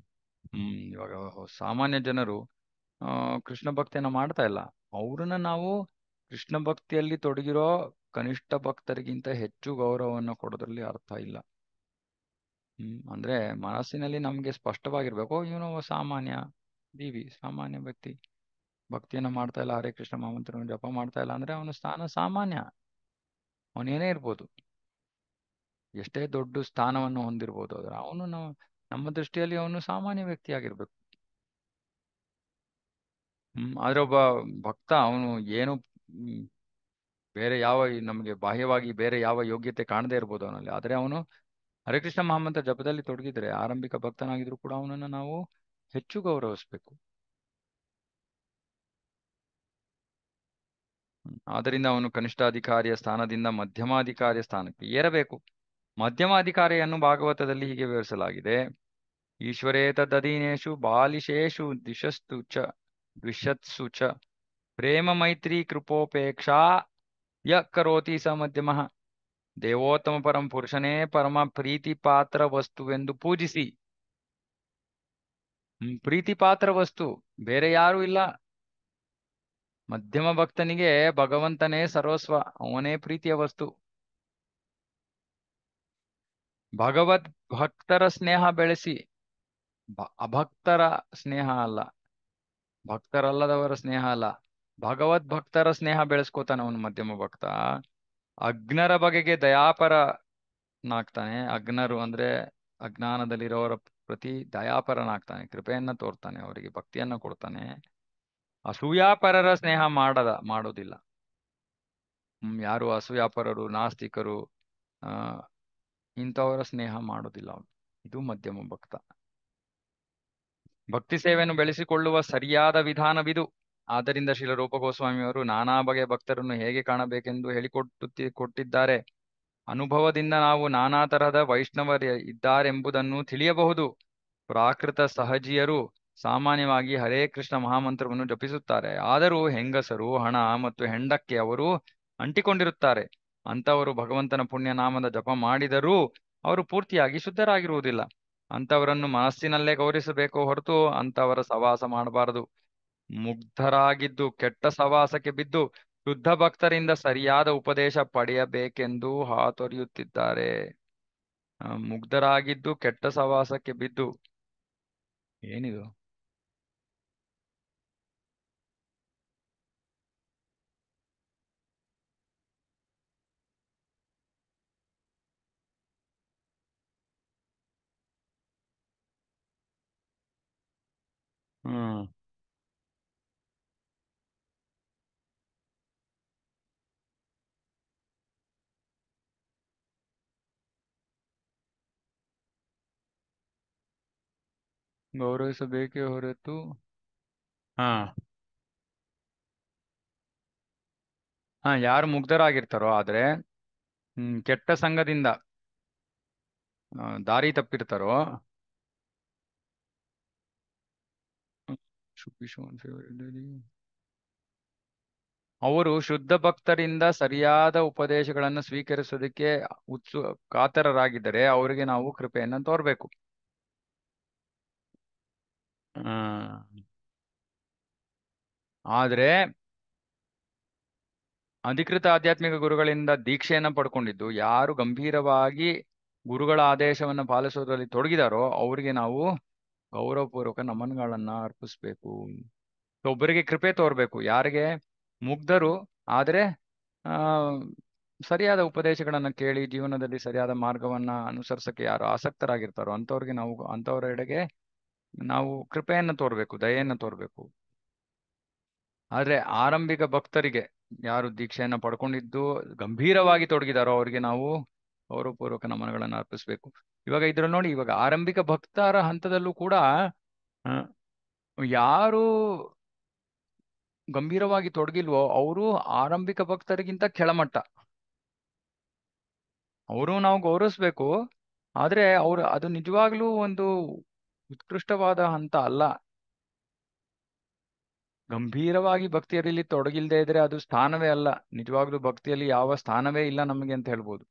ಹ್ಮ್ ಇವಾಗ ಸಾಮಾನ್ಯ ಜನರು ಕೃಷ್ಣ ಭಕ್ತಿಯನ್ನ ಮಾಡ್ತಾ ಇಲ್ಲ ಅವ್ರನ್ನ ನಾವು ಕೃಷ್ಣ ಭಕ್ತಿಯಲ್ಲಿ ತೊಡಗಿರೋ ಕನಿಷ್ಠ ಭಕ್ತರಿಗಿಂತ ಹೆಚ್ಚು ಗೌರವವನ್ನು ಕೊಡೋದ್ರಲ್ಲಿ ಅರ್ಥ ಇಲ್ಲ ಹ್ಮ್ ಅಂದ್ರೆ ಮನಸ್ಸಿನಲ್ಲಿ ನಮ್ಗೆ ಸ್ಪಷ್ಟವಾಗಿರ್ಬೇಕು ಇವನು ಸಾಮಾನ್ಯ ದೀವಿ ಸಾಮಾನ್ಯ ವ್ಯಕ್ತಿ ಭಕ್ತಿಯನ್ನ ಮಾಡ್ತಾ ಇಲ್ಲ ಹರೇ ಕೃಷ್ಣ ಮಹಾಮಂತ್ರವನ್ನು ಜಪ ಮಾಡ್ತಾ ಇಲ್ಲ ಅಂದ್ರೆ ಅವನ ಸ್ಥಾನ ಸಾಮಾನ್ಯ ಅವನೇನೇ ಇರ್ಬೋದು ಎಷ್ಟೇ ದೊಡ್ಡ ಸ್ಥಾನವನ್ನು ಹೊಂದಿರ್ಬೋದು ಆದರೆ ಅವನು ನಮ್ಮ ದೃಷ್ಟಿಯಲ್ಲಿ ಅವನು ಸಾಮಾನ್ಯ ವ್ಯಕ್ತಿಯಾಗಿರ್ಬೇಕು ಹ್ಮ್ ಆದ್ರೆ ಒಬ್ಬ ಭಕ್ತ ಅವನು ಏನು ಬೇರೆ ಯಾವ ನಮಗೆ ಬಾಹ್ಯವಾಗಿ ಬೇರೆ ಯಾವ ಯೋಗ್ಯತೆ ಕಾಣದೇ ಇರ್ಬೋದು ಅವನಲ್ಲಿ ಆದರೆ ಅವನು ಹರೇಕೃಷ್ಣ ಮಹಾಮಂತ್ರ ಜಪದಲ್ಲಿ ತೊಡಗಿದ್ರೆ ಆರಂಭಿಕ ಭಕ್ತನಾಗಿದ್ರು ಕೂಡ ಅವನನ್ನು ನಾವು ಹೆಚ್ಚು ಗೌರವಿಸ್ಬೇಕು ಆದ್ದರಿಂದ ಅವನು ಕನಿಷ್ಠಾಧಿಕಾರಿಯ ಸ್ಥಾನದಿಂದ ಮಧ್ಯಮಾಧಿಕಾರಿಯ ಸ್ಥಾನಕ್ಕೆ ಏರಬೇಕು ಮಧ್ಯಮಾಧಿಕಾರಿಯನ್ನು ಭಾಗವತದಲ್ಲಿ ಹೀಗೆ ವಿವರಿಸಲಾಗಿದೆ ಈಶ್ವರೇ ತದಧೀನೇಶು ಬಾಲಿಶೇಷು ದಿಶಸ್ತು ಚ ದ್ವಿಷತ್ಸು ಚ ಪ್ರೇಮ ಮೈತ್ರಿ ಕೃಪೋಪೇಕ್ಷಾ ಯ ಕರೋತಿ ಸ ಮಧ್ಯಮ ದೇವೋತ್ತಮ ಪರಂ ಪುರುಷನೇ ಪರಮ ಪ್ರೀತಿ ಪಾತ್ರ ವಸ್ತುವೆಂದು ಪೂಜಿಸಿ ಪ್ರೀತಿ ಪಾತ್ರ ವಸ್ತು ಬೇರೆ ಯಾರೂ ಇಲ್ಲ ಮಧ್ಯಮ ಭಕ್ತನಿಗೆ ಭಗವಂತನೇ ಸರ್ವಸ್ವ ಅವನೇ ಪ್ರೀತಿಯ ವಸ್ತು ಭಗವದ್ ಭಕ್ತರ ಸ್ನೇಹ ಬೆಳೆಸಿ ಅಭಕ್ತರ ಸ್ನೇಹ ಅಲ್ಲ ಭಕ್ತರಲ್ಲದವರ ಸ್ನೇಹ ಅಲ್ಲ ಭಗವದ್ ಭಕ್ತರ ಸ್ನೇಹ ಬೆಳೆಸ್ಕೋತಾನೆ ಅವನು ಮಧ್ಯಮ ಭಕ್ತ ಅಗ್ನರ ಬಗೆಗೆ ದಯಾಪರನಾಗ್ತಾನೆ ಅಗ್ನರು ಅಂದ್ರೆ ಅಜ್ಞಾನದಲ್ಲಿರೋರ ಪ್ರತಿ ದಯಾಪರನಾಗ್ತಾನೆ ಕೃಪೆಯನ್ನ ತೋರ್ತಾನೆ ಅವರಿಗೆ ಭಕ್ತಿಯನ್ನ ಕೊಡ್ತಾನೆ ಅಸೂಯಾಪರರ ಸ್ನೇಹ ಮಾಡದ ಮಾಡೋದಿಲ್ಲ ಹ್ಮ್ ಯಾರು ಅಸೂಯಾಪರರು ನಾಸ್ತಿಕರು ಅಹ್ ಇಂಥವರ ಸ್ನೇಹ ಮಾಡೋದಿಲ್ಲ ಅವರು ಇದು ಮಧ್ಯಮ ಭಕ್ತ ಭಕ್ತಿ ಸೇವೆಯನ್ನು ಬೆಳೆಸಿಕೊಳ್ಳುವ ಸರಿಯಾದ ವಿಧಾನವಿದು ಆದ್ದರಿಂದ ಶಿಲ ರೂಪಗೋಸ್ವಾಮಿಯವರು ನಾನಾ ಬಗೆಯ ಭಕ್ತರನ್ನು ಹೇಗೆ ಕಾಣಬೇಕೆಂದು ಹೇಳಿಕೊಟ್ಟು ಕೊಟ್ಟಿದ್ದಾರೆ ಅನುಭವದಿಂದ ನಾವು ನಾನಾ ತರಹದ ವೈಷ್ಣವರ ಇದ್ದಾರೆಂಬುದನ್ನು ತಿಳಿಯಬಹುದು ಪ್ರಾಕೃತ ಸಹಜಿಯರು ಸಾಮಾನ್ಯವಾಗಿ ಹರೇ ಕೃಷ್ಣ ಮಹಾಮಂತ್ರವನ್ನು ಜಪಿಸುತ್ತಾರೆ ಆದರೂ ಹೆಂಗಸರು ಹಣ ಮತ್ತು ಹೆಂಡಕ್ಕೆ ಅವರು ಅಂಟಿಕೊಂಡಿರುತ್ತಾರೆ ಅಂತವರು ಭಗವಂತನ ಪುಣ್ಯನಾಮದ ಜಪ ಮಾಡಿದರೂ ಅವರು ಪೂರ್ತಿಯಾಗಿ ಶುದ್ಧರಾಗಿರುವುದಿಲ್ಲ ಅಂಥವರನ್ನು ಮನಸ್ಸಿನಲ್ಲೇ ಗೌರವಿಸಬೇಕು ಹೊರತು ಅಂತವರ ಸವಾಸ ಮಾಡಬಾರದು ಮುಗ್ಧರಾಗಿದ್ದು ಕೆಟ್ಟ ಸವಾಸಕ್ಕೆ ಬಿದ್ದು ಶುದ್ಧ ಭಕ್ತರಿಂದ ಸರಿಯಾದ ಉಪದೇಶ ಪಡೆಯಬೇಕೆಂದು ಹಾತೊರೆಯುತ್ತಿದ್ದಾರೆ ಮುಗ್ಧರಾಗಿದ್ದು ಕೆಟ್ಟ ಸವಾಸಕ್ಕೆ ಬಿದ್ದು ಏನಿದು Hmm. ಗೌರವಿಸಬೇಕೇ ಹೊರತು ಹಾ ಹಾ ಯಾರು ಮುಗ್ಧರಾಗಿರ್ತಾರೋ ಆದ್ರೆ ಕೆಟ್ಟ ಸಂಘದಿಂದ ದಾರಿ ತಪ್ಪಿರ್ತಾರೋ ಅವರು ಶುದ್ಧ ಭಕ್ತರಿಂದ ಸರಿಯಾದ ಉಪದೇಶಗಳನ್ನು ಸ್ವೀಕರಿಸೋದಕ್ಕೆ ಉತ್ಸು ಕಾತರರಾಗಿದ್ದರೆ ಅವರಿಗೆ ನಾವು ಕೃಪೆಯನ್ನು ತೋರ್ಬೇಕು ಆದರೆ ಅಧಿಕೃತ ಆಧ್ಯಾತ್ಮಿಕ ಗುರುಗಳಿಂದ ದೀಕ್ಷೆಯನ್ನು ಪಡ್ಕೊಂಡಿದ್ದು ಯಾರು ಗಂಭೀರವಾಗಿ ಗುರುಗಳ ಆದೇಶವನ್ನು ಪಾಲಿಸುವುದರಲ್ಲಿ ತೊಡಗಿದಾರೋ ಅವರಿಗೆ ನಾವು ಗೌರವಪೂರ್ವಕ ನಮನಗಳನ್ನ ಅರ್ಪಿಸ್ಬೇಕು ಒಬ್ಬರಿಗೆ ಕೃಪೆ ತೋರ್ಬೇಕು ಯಾರಿಗೆ ಮುಗ್ಧರು ಆದ್ರೆ ಆ ಸರಿಯಾದ ಉಪದೇಶಗಳನ್ನ ಕೇಳಿ ಜೀವನದಲ್ಲಿ ಸರಿಯಾದ ಮಾರ್ಗವನ್ನ ಅನುಸರಿಸಕ್ಕೆ ಯಾರು ಆಸಕ್ತರಾಗಿರ್ತಾರೋ ಅಂಥವ್ರಿಗೆ ನಾವು ಎಡೆಗೆ ನಾವು ಕೃಪೆಯನ್ನು ತೋರ್ಬೇಕು ದಯೆಯನ್ನು ತೋರ್ಬೇಕು ಆದ್ರೆ ಆರಂಭಿಕ ಭಕ್ತರಿಗೆ ಯಾರು ದೀಕ್ಷೆಯನ್ನ ಪಡ್ಕೊಂಡಿದ್ದು ಗಂಭೀರವಾಗಿ ತೊಡಗಿದಾರೋ ಅವ್ರಿಗೆ ನಾವು ಗೌರವಪೂರ್ವಕ ನಮನಗಳನ್ನು ಅರ್ಪಿಸ್ಬೇಕು ಇವಾಗ ಇದ್ರಲ್ಲಿ ನೋಡಿ ಇವಾಗ ಆರಂಭಿಕ ಭಕ್ತರ ಹಂತದಲ್ಲೂ ಕೂಡ ಯಾರು ಗಂಭೀರವಾಗಿ ತೊಡಗಿಲ್ವೋ ಅವರು ಆರಂಭಿಕ ಭಕ್ತರಿಗಿಂತ ಕೆಳಮಟ್ಟ ಅವರು ನಾವು ಗೌರವಿಸ್ಬೇಕು ಆದ್ರೆ ಅವರು ಅದು ನಿಜವಾಗ್ಲೂ ಒಂದು ಉತ್ಕೃಷ್ಟವಾದ ಹಂತ ಅಲ್ಲ ಗಂಭೀರವಾಗಿ ಭಕ್ತಿಯಲ್ಲಿ ತೊಡಗಿಲ್ದೇ ಇದ್ರೆ ಅದು ಸ್ಥಾನವೇ ಅಲ್ಲ ನಿಜವಾಗ್ಲೂ ಭಕ್ತಿಯಲ್ಲಿ ಯಾವ ಸ್ಥಾನವೇ ಇಲ್ಲ ನಮಗೆ ಅಂತ ಹೇಳ್ಬೋದು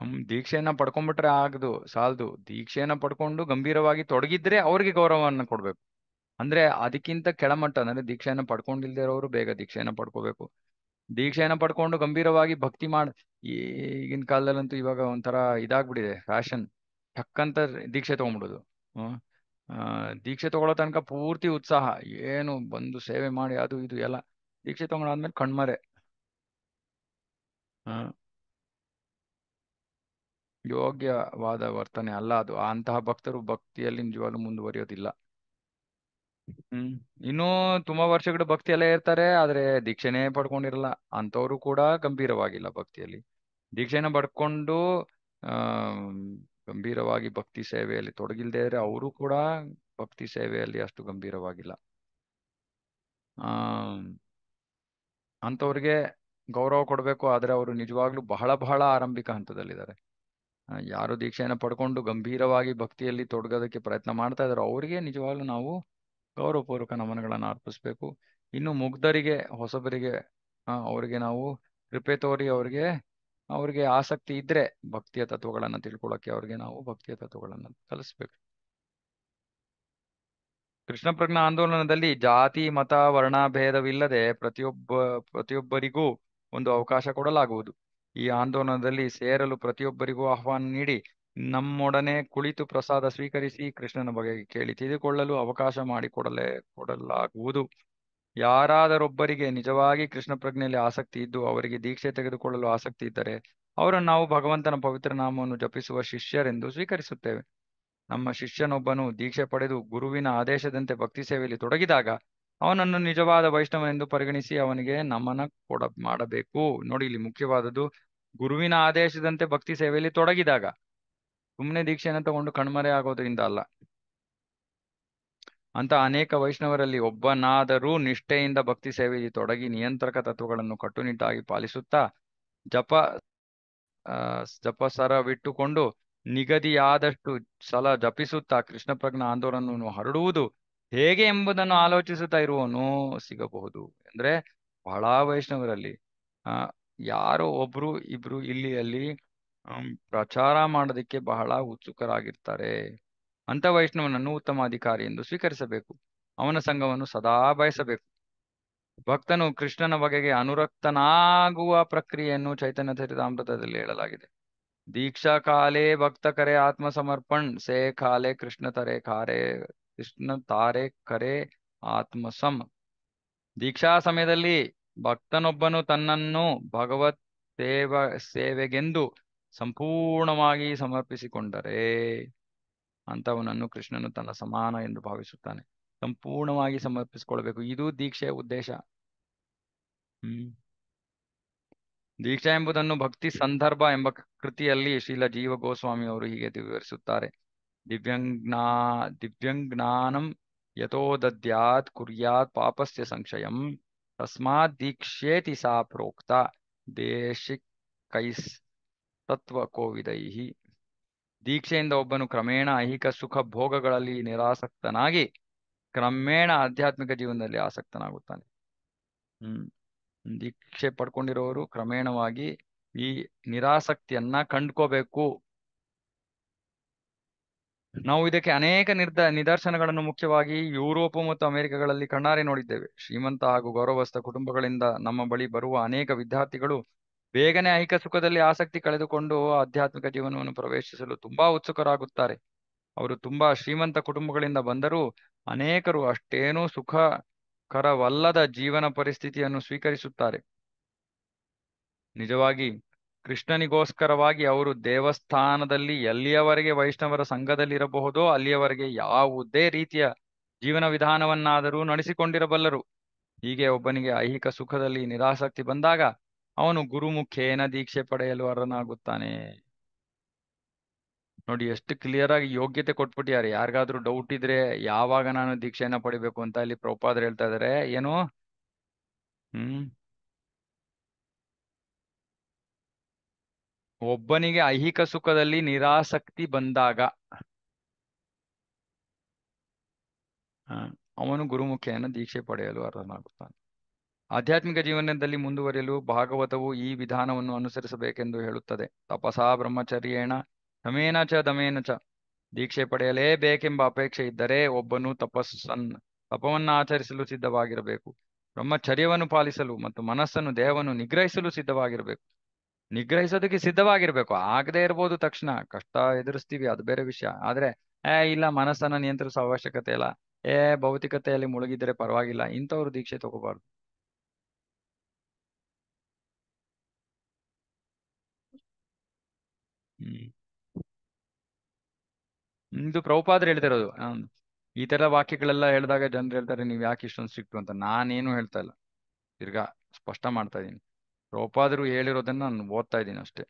ಹ್ಮ್ ದೀಕ್ಷೆಯನ್ನ ಪಡ್ಕೊಂಡ್ಬಿಟ್ರೆ ಆಗದು ಸಾಲದು ದೀಕ್ಷೆಯನ್ನ ಪಡ್ಕೊಂಡು ಗಂಭೀರವಾಗಿ ತೊಡಗಿದ್ರೆ ಅವ್ರಿಗೆ ಗೌರವವನ್ನ ಕೊಡ್ಬೇಕು ಅಂದ್ರೆ ಅದಕ್ಕಿಂತ ಕೆಳಮಟ್ಟ ಅಂದ್ರೆ ದೀಕ್ಷೆಯನ್ನ ಪಡ್ಕೊಂಡಿಲ್ದೆ ಇರೋರು ಬೇಗ ದೀಕ್ಷೆಯನ್ನ ಪಡ್ಕೋಬೇಕು ದೀಕ್ಷೆಯನ್ನ ಪಡ್ಕೊಂಡು ಗಂಭೀರವಾಗಿ ಭಕ್ತಿ ಮಾಡ ಈಗಿನ ಕಾಲದಲ್ಲಂತೂ ಇವಾಗ ಒಂಥರ ಇದಾಗ್ಬಿಟ್ಟಿದೆ ಫ್ಯಾಷನ್ ಟಕ್ಕಂತ ದೀಕ್ಷೆ ತಗೊಂಡ್ಬಿಡುದು ಹ್ಮ್ ದೀಕ್ಷೆ ತಗೊಳ್ಳೋ ತನಕ ಪೂರ್ತಿ ಉತ್ಸಾಹ ಏನು ಬಂದು ಸೇವೆ ಮಾಡಿ ಅದು ಇದು ಎಲ್ಲ ದೀಕ್ಷೆ ತಗೊಂಡಾದ್ಮೇಲೆ ಕಣ್ಮರೆ ಹಾ ಯೋಗ್ಯವಾದ ವರ್ತನೆ ಅಲ್ಲ ಅದು ಅಂತಹ ಭಕ್ತರು ಭಕ್ತಿಯಲ್ಲಿ ನಿಜವಾಗ್ಲೂ ಮುಂದುವರಿಯೋದಿಲ್ಲ ಹ್ಮ್ ಇನ್ನೂ ತುಂಬಾ ವರ್ಷಗಳು ಭಕ್ತಿಯಲ್ಲೇ ಇರ್ತಾರೆ ಆದ್ರೆ ದೀಕ್ಷೆನೇ ಪಡ್ಕೊಂಡಿರಲ್ಲ ಅಂತವ್ರು ಕೂಡ ಗಂಭೀರವಾಗಿಲ್ಲ ಭಕ್ತಿಯಲ್ಲಿ ದೀಕ್ಷೆನ ಪಡ್ಕೊಂಡು ಆ ಗಂಭೀರವಾಗಿ ಭಕ್ತಿ ಸೇವೆಯಲ್ಲಿ ತೊಡಗಿಲ್ದೇ ಇದ್ರೆ ಅವರು ಕೂಡ ಭಕ್ತಿ ಸೇವೆಯಲ್ಲಿ ಅಷ್ಟು ಗಂಭೀರವಾಗಿಲ್ಲ ಆ ಅಂತವ್ರಿಗೆ ಗೌರವ ಕೊಡಬೇಕು ಆದರೆ ಅವರು ನಿಜವಾಗ್ಲೂ ಬಹಳ ಬಹಳ ಆರಂಭಿಕ ಹಂತದಲ್ಲಿದ್ದಾರೆ ಯಾರು ದೀಕ್ಷೆಯನ್ನು ಪಡ್ಕೊಂಡು ಗಂಭೀರವಾಗಿ ಭಕ್ತಿಯಲ್ಲಿ ತೊಡಗೋದಕ್ಕೆ ಪ್ರಯತ್ನ ಮಾಡ್ತಾ ಇದ್ದಾರೋ ಅವರಿಗೆ ನಿಜವಾಗ್ಲೂ ನಾವು ಗೌರವಪೂರ್ವಕ ನಮನಗಳನ್ನು ಅರ್ಪಿಸ್ಬೇಕು ಇನ್ನು ಮುಗ್ಧರಿಗೆ ಹೊಸಬರಿಗೆ ಅವರಿಗೆ ನಾವು ಕೃಪೆ ತೋರಿ ಅವ್ರಿಗೆ ಅವ್ರಿಗೆ ಆಸಕ್ತಿ ಇದ್ರೆ ಭಕ್ತಿಯ ತತ್ವಗಳನ್ನ ತಿಳ್ಕೊಳ್ಳೋಕೆ ಅವ್ರಿಗೆ ನಾವು ಭಕ್ತಿಯ ತತ್ವಗಳನ್ನ ಕಲಿಸ್ಬೇಕು ಕೃಷ್ಣ ಪ್ರಜ್ಞಾ ಆಂದೋಲನದಲ್ಲಿ ಜಾತಿ ಮತ ವರ್ಣ ಭೇದವಿಲ್ಲದೆ ಪ್ರತಿಯೊಬ್ಬ ಪ್ರತಿಯೊಬ್ಬರಿಗೂ ಒಂದು ಅವಕಾಶ ಕೊಡಲಾಗುವುದು ಈ ಆಂದೋಲನದಲ್ಲಿ ಸೇರಲು ಪ್ರತಿಯೊಬ್ಬರಿಗೂ ಆಹ್ವಾನ ನೀಡಿ ನಮ್ಮೊಡನೆ ಕುಳಿತು ಪ್ರಸಾದ ಸ್ವೀಕರಿಸಿ ಕೃಷ್ಣನ ಬಗೆಗೆ ಕೇಳಿ ತಿಳಿದುಕೊಳ್ಳಲು ಅವಕಾಶ ಮಾಡಿಕೊಡಲೇ ಕೊಡಲಾಗುವುದು ಯಾರಾದರೊಬ್ಬರಿಗೆ ನಿಜವಾಗಿ ಕೃಷ್ಣ ಪ್ರಜ್ಞೆಯಲ್ಲಿ ಆಸಕ್ತಿ ಇದ್ದು ಅವರಿಗೆ ದೀಕ್ಷೆ ತೆಗೆದುಕೊಳ್ಳಲು ಆಸಕ್ತಿ ಇದ್ದರೆ ಅವರನ್ನು ನಾವು ಭಗವಂತನ ಪವಿತ್ರ ನಾಮವನ್ನು ಜಪಿಸುವ ಶಿಷ್ಯರೆಂದು ಸ್ವೀಕರಿಸುತ್ತೇವೆ ನಮ್ಮ ಶಿಷ್ಯನೊಬ್ಬನು ದೀಕ್ಷೆ ಪಡೆದು ಗುರುವಿನ ಆದೇಶದಂತೆ ಭಕ್ತಿ ಸೇವೆಯಲ್ಲಿ ತೊಡಗಿದಾಗ ಅವನನ್ನು ನಿಜವಾದ ವೈಷ್ಣವನೆಂದು ಪರಿಗಣಿಸಿ ಅವನಿಗೆ ನಮನ ಕೊಡ ಮಾಡಬೇಕು ನೋಡಿ ಇಲ್ಲಿ ಮುಖ್ಯವಾದದ್ದು ಗುರುವಿನ ಆದೇಶದಂತೆ ಭಕ್ತಿ ಸೇವೆಯಲ್ಲಿ ತೊಡಗಿದಾಗ ಸುಮ್ಮನೆ ದೀಕ್ಷೆಯನ್ನು ತಗೊಂಡು ಕಣ್ಮರೆ ಆಗೋದ್ರಿಂದ ಅಲ್ಲ ಅಂತ ಅನೇಕ ವೈಷ್ಣವರಲ್ಲಿ ಒಬ್ಬನಾದರೂ ನಿಷ್ಠೆಯಿಂದ ಭಕ್ತಿ ಸೇವೆಯಲ್ಲಿ ತೊಡಗಿ ನಿಯಂತ್ರಕ ತತ್ವಗಳನ್ನು ಕಟ್ಟುನಿಟ್ಟಾಗಿ ಪಾಲಿಸುತ್ತಾ ಜಪ ಜಪ ಸರವಿಟ್ಟುಕೊಂಡು ನಿಗದಿಯಾದಷ್ಟು ಸಲ ಜಪಿಸುತ್ತಾ ಕೃಷ್ಣ ಪ್ರಜ್ಞಾ ಆಂದೋಲನವನ್ನು ಹರಡುವುದು ಹೇಗೆ ಎಂಬುದನ್ನು ಆಲೋಚಿಸುತ್ತಾ ಇರುವವನು ಸಿಗಬಹುದು ಅಂದ್ರೆ ಬಹಳ ವೈಷ್ಣವರಲ್ಲಿ ಆ ಯಾರೋ ಒಬ್ರು ಇಬ್ರು ಇಲ್ಲಿ ಅಲ್ಲಿ ಪ್ರಚಾರ ಮಾಡೋದಕ್ಕೆ ಬಹಳ ಉತ್ಸುಕರಾಗಿರ್ತಾರೆ ಅಂತ ವೈಷ್ಣವನನ್ನು ಉತ್ತಮ ಅಧಿಕಾರಿ ಎಂದು ಸ್ವೀಕರಿಸಬೇಕು ಅವನ ಸಂಘವನ್ನು ಸದಾ ಬಯಸಬೇಕು ಭಕ್ತನು ಕೃಷ್ಣನ ಬಗೆಗೆ ಅನುರಕ್ತನಾಗುವ ಪ್ರಕ್ರಿಯೆಯನ್ನು ಚೈತನ್ಯ ಚರಿತಾಮೃತದಲ್ಲಿ ಹೇಳಲಾಗಿದೆ ದೀಕ್ಷಾ ಕಾಲೇ ಭಕ್ತ ಕರೆ ಆತ್ಮ ಸಮರ್ಪಣ್ ಸೇ ಕಾಲೆ ಕೃಷ್ಣ ತರೆ ಖಾರೆ ಕೃಷ್ಣ ತಾರೆ ಕರೆ ಆತ್ಮಸಂ ದೀಕ್ಷಾ ಸಮಯದಲ್ಲಿ ಭಕ್ತನೊಬ್ಬನು ತನ್ನನ್ನು ಭಗವತ್ ಸೇವ ಸೇವೆಗೆಂದು ಸಂಪೂರ್ಣವಾಗಿ ಸಮರ್ಪಿಸಿಕೊಂಡರೆ ಅಂತವನನ್ನು ಕೃಷ್ಣನು ತನ್ನ ಸಮಾನ ಎಂದು ಭಾವಿಸುತ್ತಾನೆ ಸಂಪೂರ್ಣವಾಗಿ ಸಮರ್ಪಿಸಿಕೊಳ್ಬೇಕು ಇದು ದೀಕ್ಷೆಯ ಉದ್ದೇಶ ಹ್ಮ್ ದೀಕ್ಷಾ ಎಂಬುದನ್ನು ಭಕ್ತಿ ಸಂದರ್ಭ ಎಂಬ ಕೃತಿಯಲ್ಲಿ ಶ್ರೀಲ ಜೀವ ಗೋಸ್ವಾಮಿ ಅವರು ಹೀಗೆ ವಿವರಿಸುತ್ತಾರೆ ದಿವ್ಯಂಗ್ನಾ ದಿವ್ಯಂಜ್ಞಾನಂ ಯಥೋ ದದ್ಯಾತ್ ಕುರ್ಯಾತ್ ಪಾಪಸ್ಯ ಸಂಶಯಂ ತಸ್ಮಾತ್ ದೀಕ್ಷೇತಿ ಸಾ ಪ್ರೋಕ್ತ ದೇಶಿಕೈಸ್ ತತ್ವ ಕೋವಿದೈಹಿ ದೀಕ್ಷೆಯಿಂದ ಒಬ್ಬನು ಕ್ರಮೇಣ ಐಹಿಕ ಸುಖ ಭೋಗಗಳಲ್ಲಿ ನಿರಾಸಕ್ತನಾಗಿ ಕ್ರಮೇಣ ಆಧ್ಯಾತ್ಮಿಕ ಜೀವನದಲ್ಲಿ ಆಸಕ್ತನಾಗುತ್ತಾನೆ ಹ್ಮ್ ದೀಕ್ಷೆ ಪಡ್ಕೊಂಡಿರೋರು ಕ್ರಮೇಣವಾಗಿ ಈ ನಿರಾಸಕ್ತಿಯನ್ನ ಕಂಡ್ಕೋಬೇಕು ನಾವು ಇದಕ್ಕೆ ಅನೇಕ ನಿರ್ದ ನಿದರ್ಶನಗಳನ್ನು ಮುಖ್ಯವಾಗಿ ಯುರೋಪು ಮತ್ತು ಅಮೆರಿಕಗಳಲ್ಲಿ ಕಣ್ಣಾರೆ ನೋಡಿದ್ದೇವೆ ಶ್ರೀಮಂತ ಹಾಗೂ ಗೌರವಸ್ಥ ಕುಟುಂಬಗಳಿಂದ ನಮ್ಮ ಬಳಿ ಬರುವ ಅನೇಕ ವಿದ್ಯಾರ್ಥಿಗಳು ಬೇಗನೆ ಐಕ ಸುಖದಲ್ಲಿ ಆಸಕ್ತಿ ಕಳೆದುಕೊಂಡು ಆಧ್ಯಾತ್ಮಿಕ ಜೀವನವನ್ನು ಪ್ರವೇಶಿಸಲು ತುಂಬಾ ಉತ್ಸುಕರಾಗುತ್ತಾರೆ ಅವರು ತುಂಬಾ ಶ್ರೀಮಂತ ಕುಟುಂಬಗಳಿಂದ ಬಂದರೂ ಅನೇಕರು ಅಷ್ಟೇನೂ ಸುಖಕರವಲ್ಲದ ಜೀವನ ಪರಿಸ್ಥಿತಿಯನ್ನು ಸ್ವೀಕರಿಸುತ್ತಾರೆ ನಿಜವಾಗಿ ಕೃಷ್ಣನಿಗೋಸ್ಕರವಾಗಿ ಅವರು ದೇವಸ್ಥಾನದಲ್ಲಿ ಎಲ್ಲಿಯವರೆಗೆ ವೈಷ್ಣವರ ಸಂಘದಲ್ಲಿರಬಹುದೋ ಅಲ್ಲಿಯವರೆಗೆ ಯಾವುದೇ ರೀತಿಯ ಜೀವನ ವಿಧಾನವನ್ನಾದರೂ ನಡೆಸಿಕೊಂಡಿರಬಲ್ಲರು ಹೀಗೆ ಒಬ್ಬನಿಗೆ ಐಹಿಕ ಸುಖದಲ್ಲಿ ನಿರಾಸಕ್ತಿ ಬಂದಾಗ ಅವನು ಗುರುಮುಖೇನ ದೀಕ್ಷೆ ಪಡೆಯಲು ಅರ್ಹನಾಗುತ್ತಾನೆ ನೋಡಿ ಎಷ್ಟು ಕ್ಲಿಯರ್ ಆಗಿ ಯೋಗ್ಯತೆ ಕೊಟ್ಬಿಟ್ಟಿದ್ದಾರೆ ಯಾರಿಗಾದ್ರೂ ಡೌಟ್ ಇದ್ರೆ ಯಾವಾಗ ನಾನು ದೀಕ್ಷೆಯನ್ನ ಪಡಿಬೇಕು ಅಂತ ಅಲ್ಲಿ ಪ್ರೊಪಾದ್ರು ಹೇಳ್ತಾ ಇದಾರೆ ಏನು ಹ್ಮ್ ಒಬ್ಬನಿಗೆ ಐಹಿಕ ಸುಖದಲ್ಲಿ ನಿರಾಸಕ್ತಿ ಬಂದಾಗ ಅವನು ಗುರುಮುಖಿಯನ್ನು ದೀಕ್ಷೆ ಪಡೆಯಲು ಅರ್ಹನಾಗುತ್ತಾನೆ ಆಧ್ಯಾತ್ಮಿಕ ಜೀವನದಲ್ಲಿ ಮುಂದುವರಿಯಲು ಭಾಗವತವು ಈ ವಿಧಾನವನ್ನು ಅನುಸರಿಸಬೇಕೆಂದು ಹೇಳುತ್ತದೆ ತಪಸಾ ಬ್ರಹ್ಮಚರ್ಯೇಣ ದಮೇನ ಚ ದಮೇನ ಚ ದೀಕ್ಷೆ ಪಡೆಯಲೇಬೇಕೆಂಬ ಅಪೇಕ್ಷೆ ಇದ್ದರೆ ಒಬ್ಬನು ತಪಸ್ಸನ್ನು ತಪವನ್ನು ಆಚರಿಸಲು ಸಿದ್ಧವಾಗಿರಬೇಕು ಬ್ರಹ್ಮಚರ್ಯವನ್ನು ಪಾಲಿಸಲು ಮತ್ತು ಮನಸ್ಸನ್ನು ದೇಹವನ್ನು ನಿಗ್ರಹಿಸಲು ಸಿದ್ಧವಾಗಿರಬೇಕು ನಿಗ್ರಹಿಸೋದಕ್ಕೆ ಸಿದ್ಧವಾಗಿರ್ಬೇಕು ಆಗದೆ ಇರ್ಬೋದು ತಕ್ಷಣ ಕಷ್ಟ ಎದುರಿಸ್ತೀವಿ ಅದು ಬೇರೆ ವಿಷಯ ಆದ್ರೆ ಏ ಇಲ್ಲ ಮನಸ್ಸನ್ನ ನಿಯಂತ್ರಿಸೋ ಅವಶ್ಯಕತೆ ಇಲ್ಲ ಏ ಭೌತಿಕತೆಯಲ್ಲಿ ಮುಳುಗಿದ್ರೆ ಪರವಾಗಿಲ್ಲ ಇಂಥವ್ರು ದೀಕ್ಷೆ ತಗೋಬಾರ್ದು ಹ್ಮ್ ಇದು ಪ್ರಭುಪಾದ್ರು ಹೇಳ್ತಿರೋದು ಈ ತರ ವಾಕ್ಯಗಳೆಲ್ಲ ಹೇಳಿದಾಗ ಜನರು ಹೇಳ್ತಾರೆ ನೀವ್ ಯಾಕೆ ಇಷ್ಟೊಂದು ಸಿಕ್ತು ಅಂತ ನಾನೇನು ಹೇಳ್ತಾ ಇಲ್ಲ ತಿರ್ಗಾ ಸ್ಪಷ್ಟ ಮಾಡ್ತಾ ಇದ್ದೀನಿ ಪ್ರೊಪಾದರು ಹೇಳಿರೋದನ್ನ ನಾನು ಓದ್ತಾ ಇದ್ದೀನಿ ಅಷ್ಟೇ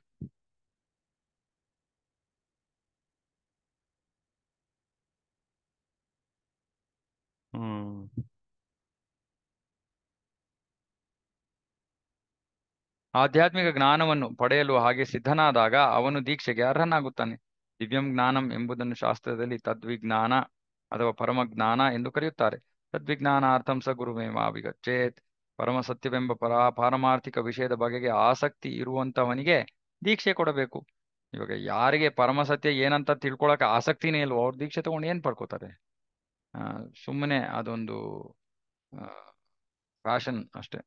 ಹ್ಮ್ ಆಧ್ಯಾತ್ಮಿಕ ಜ್ಞಾನವನ್ನು ಪಡೆಯಲು ಹಾಗೆ ಸಿದ್ಧನಾದಾಗ ಅವನು ದೀಕ್ಷೆಗೆ ಅರ್ಹನಾಗುತ್ತಾನೆ ದಿವ್ಯಂ ಜ್ಞಾನಂ ಎಂಬುದನ್ನು ಶಾಸ್ತ್ರದಲ್ಲಿ ತದ್ವಿಜ್ಞಾನ ಅಥವಾ ಪರಮ ಜ್ಞಾನ ಎಂದು ಕರೆಯುತ್ತಾರೆ ತದ್ವಿಜ್ಞಾನಾರ್ಥಂಸ ಸ ಗುರುಮೇವ ಪರಮಸತ್ಯವೆಂಬ ಪರ ಪಾರಮಾರ್ಥಿಕ ವಿಷಯದ ಬಗೆಗೆ ಆಸಕ್ತಿ ಇರುವಂತವನಿಗೆ ದೀಕ್ಷೆ ಕೊಡಬೇಕು ಇವಾಗ ಯಾರಿಗೆ ಪರಮಸತ್ಯ ಏನಂತ ತಿಳ್ಕೊಳಕ ಆಸಕ್ತಿನೇ ಇಲ್ವೋ ಅವ್ರು ದೀಕ್ಷೆ ತಗೊಂಡು ಏನ್ ಪಡ್ಕೋತಾರೆ ಸುಮ್ಮನೆ ಅದೊಂದು ಫ್ಯಾಷನ್ ಅಷ್ಟೆ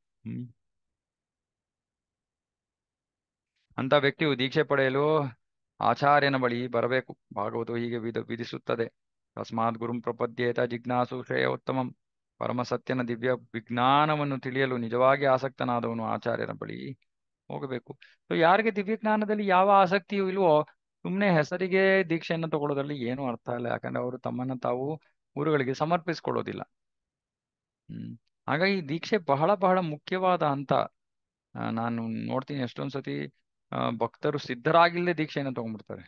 ಅಂತ ವ್ಯಕ್ತಿಯು ದೀಕ್ಷೆ ಪಡೆಯಲು ಆಚಾರ್ಯನ ಬಳಿ ಬರಬೇಕು ಭಾಗವತು ಹೀಗೆ ವಿಧ ವಿಧಿಸುತ್ತದೆ ತಸ್ಮಾತ್ ಗುರುಂ ಪ್ರಪದ್ಯೇತ ಜಿಜ್ಞಾಸು ಶ್ರೇಯ ಉತ್ತಮಂ ಪರಮಸತ್ಯನ ದಿವ್ಯ ವಿಜ್ಞಾನವನ್ನು ತಿಳಿಯಲು ನಿಜವಾಗಿ ಆಸಕ್ತನಾದವನು ಆಚಾರ್ಯರ ಬಳಿ ಹೋಗಬೇಕು ಸೊ ಯಾರಿಗೆ ದಿವ್ಯಜ್ಞಾನದಲ್ಲಿ ಯಾವ ಆಸಕ್ತಿಯೂ ಇಲ್ವೋ ಸುಮ್ಮನೆ ಹೆಸರಿಗೆ ದೀಕ್ಷೆಯನ್ನು ತಗೊಳ್ಳೋದ್ರಲ್ಲಿ ಏನೂ ಅರ್ಥ ಇಲ್ಲ ಯಾಕಂದ್ರೆ ಅವರು ತಮ್ಮನ್ನ ತಾವು ಊರುಗಳಿಗೆ ಸಮರ್ಪಿಸ್ಕೊಳ್ಳೋದಿಲ್ಲ ಹ್ಮ್ ಹಾಗಾಗಿ ಈ ದೀಕ್ಷೆ ಬಹಳ ಬಹಳ ಮುಖ್ಯವಾದ ಹಂತ ನಾನು ನೋಡ್ತೀನಿ ಎಷ್ಟೊಂದ್ ಸತಿ ಭಕ್ತರು ಸಿದ್ಧರಾಗಿಲ್ಲದೆ ದೀಕ್ಷೆಯನ್ನು ತಗೊಂಡ್ಬಿಡ್ತಾರೆ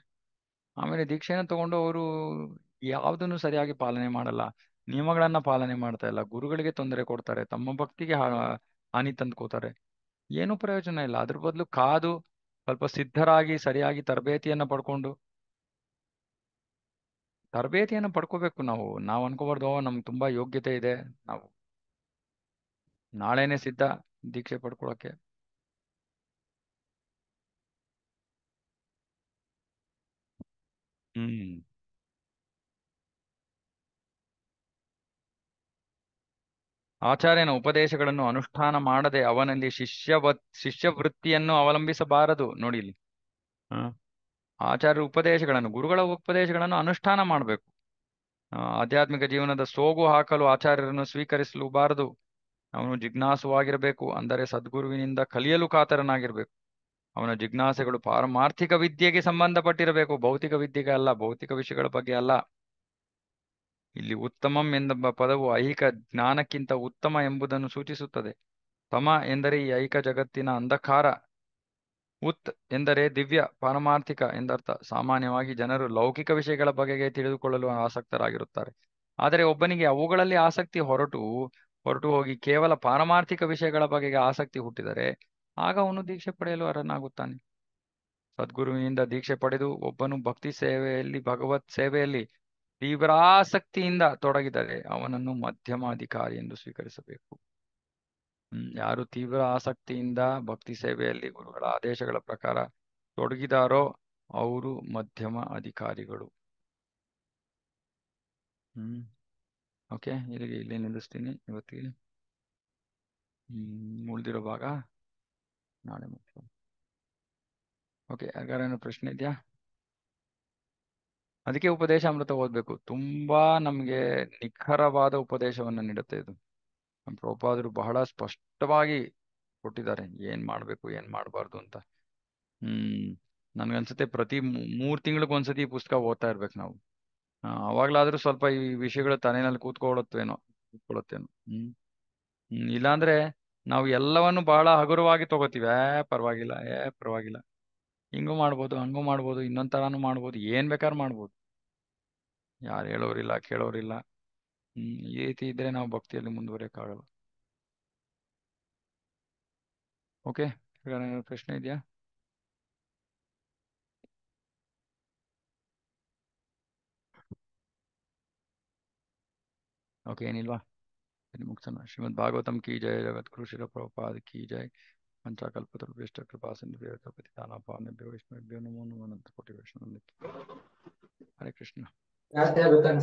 ಆಮೇಲೆ ದೀಕ್ಷೆಯನ್ನು ತಗೊಂಡು ಅವರು ಯಾವುದನ್ನು ಸರಿಯಾಗಿ ಪಾಲನೆ ಮಾಡಲ್ಲ ನಿಯಮಗಳನ್ನ ಪಾಲನೆ ಮಾಡ್ತಾ ಇಲ್ಲ ಗುರುಗಳಿಗೆ ತೊಂದರೆ ಕೊಡ್ತಾರೆ ತಮ್ಮ ಭಕ್ತಿಗೆ ಹಾನಿ ತಂದ್ಕೋತಾರೆ ಏನು ಪ್ರಯೋಜನ ಇಲ್ಲ ಅದ್ರ ಬದಲು ಕಾದು ಸ್ವಲ್ಪ ಸಿದ್ಧರಾಗಿ ಸರಿಯಾಗಿ ತರಬೇತಿಯನ್ನ ಪಡ್ಕೊಂಡು ತರಬೇತಿಯನ್ನ ಪಡ್ಕೋಬೇಕು ನಾವು ನಾವು ಅನ್ಕೋಬಾರ್ದು ನಮ್ಗೆ ತುಂಬಾ ಯೋಗ್ಯತೆ ಇದೆ ನಾವು ನಾಳೆನೆ ಸಿದ್ಧ ದೀಕ್ಷೆ ಪಡ್ಕೊಳಕ್ಕೆ ಹ್ಮ್ ಆಚಾರ್ಯನ ಉಪದೇಶಗಳನ್ನು ಅನುಷ್ಠಾನ ಮಾಡದೆ ಅವನಲ್ಲಿ ಶಿಷ್ಯವ ಶಿಷ್ಯವೃತ್ತಿಯನ್ನು ಅವಲಂಬಿಸಬಾರದು ನೋಡಿ ಇಲ್ಲಿ ಆಚಾರ್ಯ ಉಪದೇಶಗಳನ್ನು ಗುರುಗಳ ಉಪದೇಶಗಳನ್ನು ಅನುಷ್ಠಾನ ಮಾಡಬೇಕು ಆಧ್ಯಾತ್ಮಿಕ ಜೀವನದ ಸೋಗು ಹಾಕಲು ಆಚಾರ್ಯರನ್ನು ಸ್ವೀಕರಿಸಲು ಬಾರದು ಅವನು ಜಿಜ್ಞಾಸುವಾಗಿರಬೇಕು ಅಂದರೆ ಸದ್ಗುರುವಿನಿಂದ ಕಲಿಯಲು ಕಾತರನಾಗಿರಬೇಕು ಅವನ ಜಿಜ್ಞಾಸೆಗಳು ಪಾರಮಾರ್ಥಿಕ ವಿದ್ಯೆಗೆ ಸಂಬಂಧಪಟ್ಟಿರಬೇಕು ಭೌತಿಕ ವಿದ್ಯೆಗೆ ಅಲ್ಲ ಭೌತಿಕ ವಿಷಯಗಳ ಬಗ್ಗೆ ಅಲ್ಲ ಇಲ್ಲಿ ಉತ್ತಮಂ ಎಂಬ ಪದವು ಐಹಿಕ ಜ್ಞಾನಕ್ಕಿಂತ ಉತ್ತಮ ಎಂಬುದನ್ನು ಸೂಚಿಸುತ್ತದೆ ತಮ ಎಂದರೆ ಈ ಐಹಿಕ ಜಗತ್ತಿನ ಅಂಧಕಾರ ಉತ್ ಎಂದರೆ ದಿವ್ಯ ಪಾರಮಾರ್ಥಿಕ ಎಂದರ್ಥ ಸಾಮಾನ್ಯವಾಗಿ ಜನರು ಲೌಕಿಕ ವಿಷಯಗಳ ಬಗೆಗೆ ತಿಳಿದುಕೊಳ್ಳಲು ಆಸಕ್ತರಾಗಿರುತ್ತಾರೆ ಆದರೆ ಒಬ್ಬನಿಗೆ ಅವುಗಳಲ್ಲಿ ಆಸಕ್ತಿ ಹೊರಟು ಹೊರಟು ಹೋಗಿ ಕೇವಲ ಪಾರಮಾರ್ಥಿಕ ವಿಷಯಗಳ ಬಗೆಗೆ ಆಸಕ್ತಿ ಹುಟ್ಟಿದರೆ ಆಗ ಅವನು ದೀಕ್ಷೆ ಪಡೆಯಲು ಅರ್ಹನಾಗುತ್ತಾನೆ ಸದ್ಗುರುವಿನಿಂದ ದೀಕ್ಷೆ ಪಡೆದು ಒಬ್ಬನು ಭಕ್ತಿ ಸೇವೆಯಲ್ಲಿ ಭಗವತ್ ಸೇವೆಯಲ್ಲಿ ತೀವ್ರಾಸಕ್ತಿಯಿಂದ ತೊಡಗಿದರೆ ಅವನನ್ನು ಮಧ್ಯಮಾಧಿಕಾರಿ ಎಂದು ಸ್ವೀಕರಿಸಬೇಕು ಯಾರು ತೀವ್ರ ಆಸಕ್ತಿಯಿಂದ ಭಕ್ತಿ ಸೇವೆಯಲ್ಲಿ ಗುರುಗಳ ಆದೇಶಗಳ ಪ್ರಕಾರ ತೊಡಗಿದಾರೋ ಅವರು ಮಧ್ಯಮ ಅಧಿಕಾರಿಗಳು ಹ್ಮ್ ಓಕೆ ಇಲ್ಲಿಗೆ ಇಲ್ಲಿ ನಿಲ್ಲಿಸ್ತೀನಿ ಇವತ್ತಿಗೆ ಹ್ಮ್ ಉಳಿದಿರೋ ಭಾಗ ನಾಳೆ ಮುಗಿಸ್ತೀನಿ ಓಕೆ ಏನೋ ಪ್ರಶ್ನೆ ಇದೆಯಾ ಅದಕ್ಕೆ ಉಪದೇಶ ಅಮೃತ ಓದ್ಬೇಕು ತುಂಬಾ ನಮ್ಗೆ ನಿಖರವಾದ ಉಪದೇಶವನ್ನ ನೀಡುತ್ತೆ ಇದು ನಮ್ಮ ಪ್ರಭುಪಾದರು ಬಹಳ ಸ್ಪಷ್ಟವಾಗಿ ಕೊಟ್ಟಿದ್ದಾರೆ ಏನ್ ಮಾಡ್ಬೇಕು ಏನ್ ಮಾಡಬಾರ್ದು ಅಂತ ಹ್ಮ್ ನನ್ಗನ್ಸುತ್ತೆ ಪ್ರತಿ ಮೂರು ತಿಂಗಳಿಗೆ ಒಂದ್ಸತಿ ಈ ಪುಸ್ತಕ ಓದ್ತಾ ಇರ್ಬೇಕು ನಾವು ಅವಾಗಲಾದರೂ ಸ್ವಲ್ಪ ಈ ವಿಷಯಗಳು ತಲೆನಲ್ಲಿ ಕೂತ್ಕೊಳ್ಳುತ್ತೇನೋ ಕೂತ್ಕೊಳ್ಳುತ್ತೇನೋ ಹ್ಮ್ ಹ್ಮ್ ಇಲ್ಲಾಂದ್ರೆ ನಾವು ಎಲ್ಲವನ್ನು ಬಹಳ ಹಗುರವಾಗಿ ತಗೋತೀವಿ ಏ ಪರವಾಗಿಲ್ಲ ಏ ಪರವಾಗಿಲ್ಲ ಹಿಂಗೂ ಮಾಡ್ಬೋದು ಹಂಗೂ ಮಾಡ್ಬೋದು ಇನ್ನೊಂದು ತರಾನು ಮಾಡ್ಬೋದು ಏನ್ ಬೇಕಾದ್ರೂ ಮಾಡ್ಬೋದು ಯಾರು ಹೇಳೋರಿಲ್ಲ ಕೇಳೋರಿಲ್ಲ ಹ್ಮ್ ಈ ರೀತಿ ಇದ್ರೆ ನಾವು ಭಕ್ತಿಯಲ್ಲಿ ಮುಂದುವರಿಯಕ್ಕಾಗಲ್ಲ ಓಕೆ ಪ್ರಶ್ನೆ ಇದೆಯಾ ಓಕೆ ಏನಿಲ್ವಾ ಮುಗಿಸೋಣ ಶ್ರೀಮದ್ ಭಾಗವತಂ ಕಿ ಜಯ ಜಗತ್ ಕೃಷಿ ಪ್ರಪಾದ್ ಕಿ ಜಯ పంచాకల్పతృపేష్ట కృపాసింధువేక పతితానాపానభ్యో విష్ణుభ్యో నమో నమో అనంత కోటి వైష్ణవ హరే కృష్ణ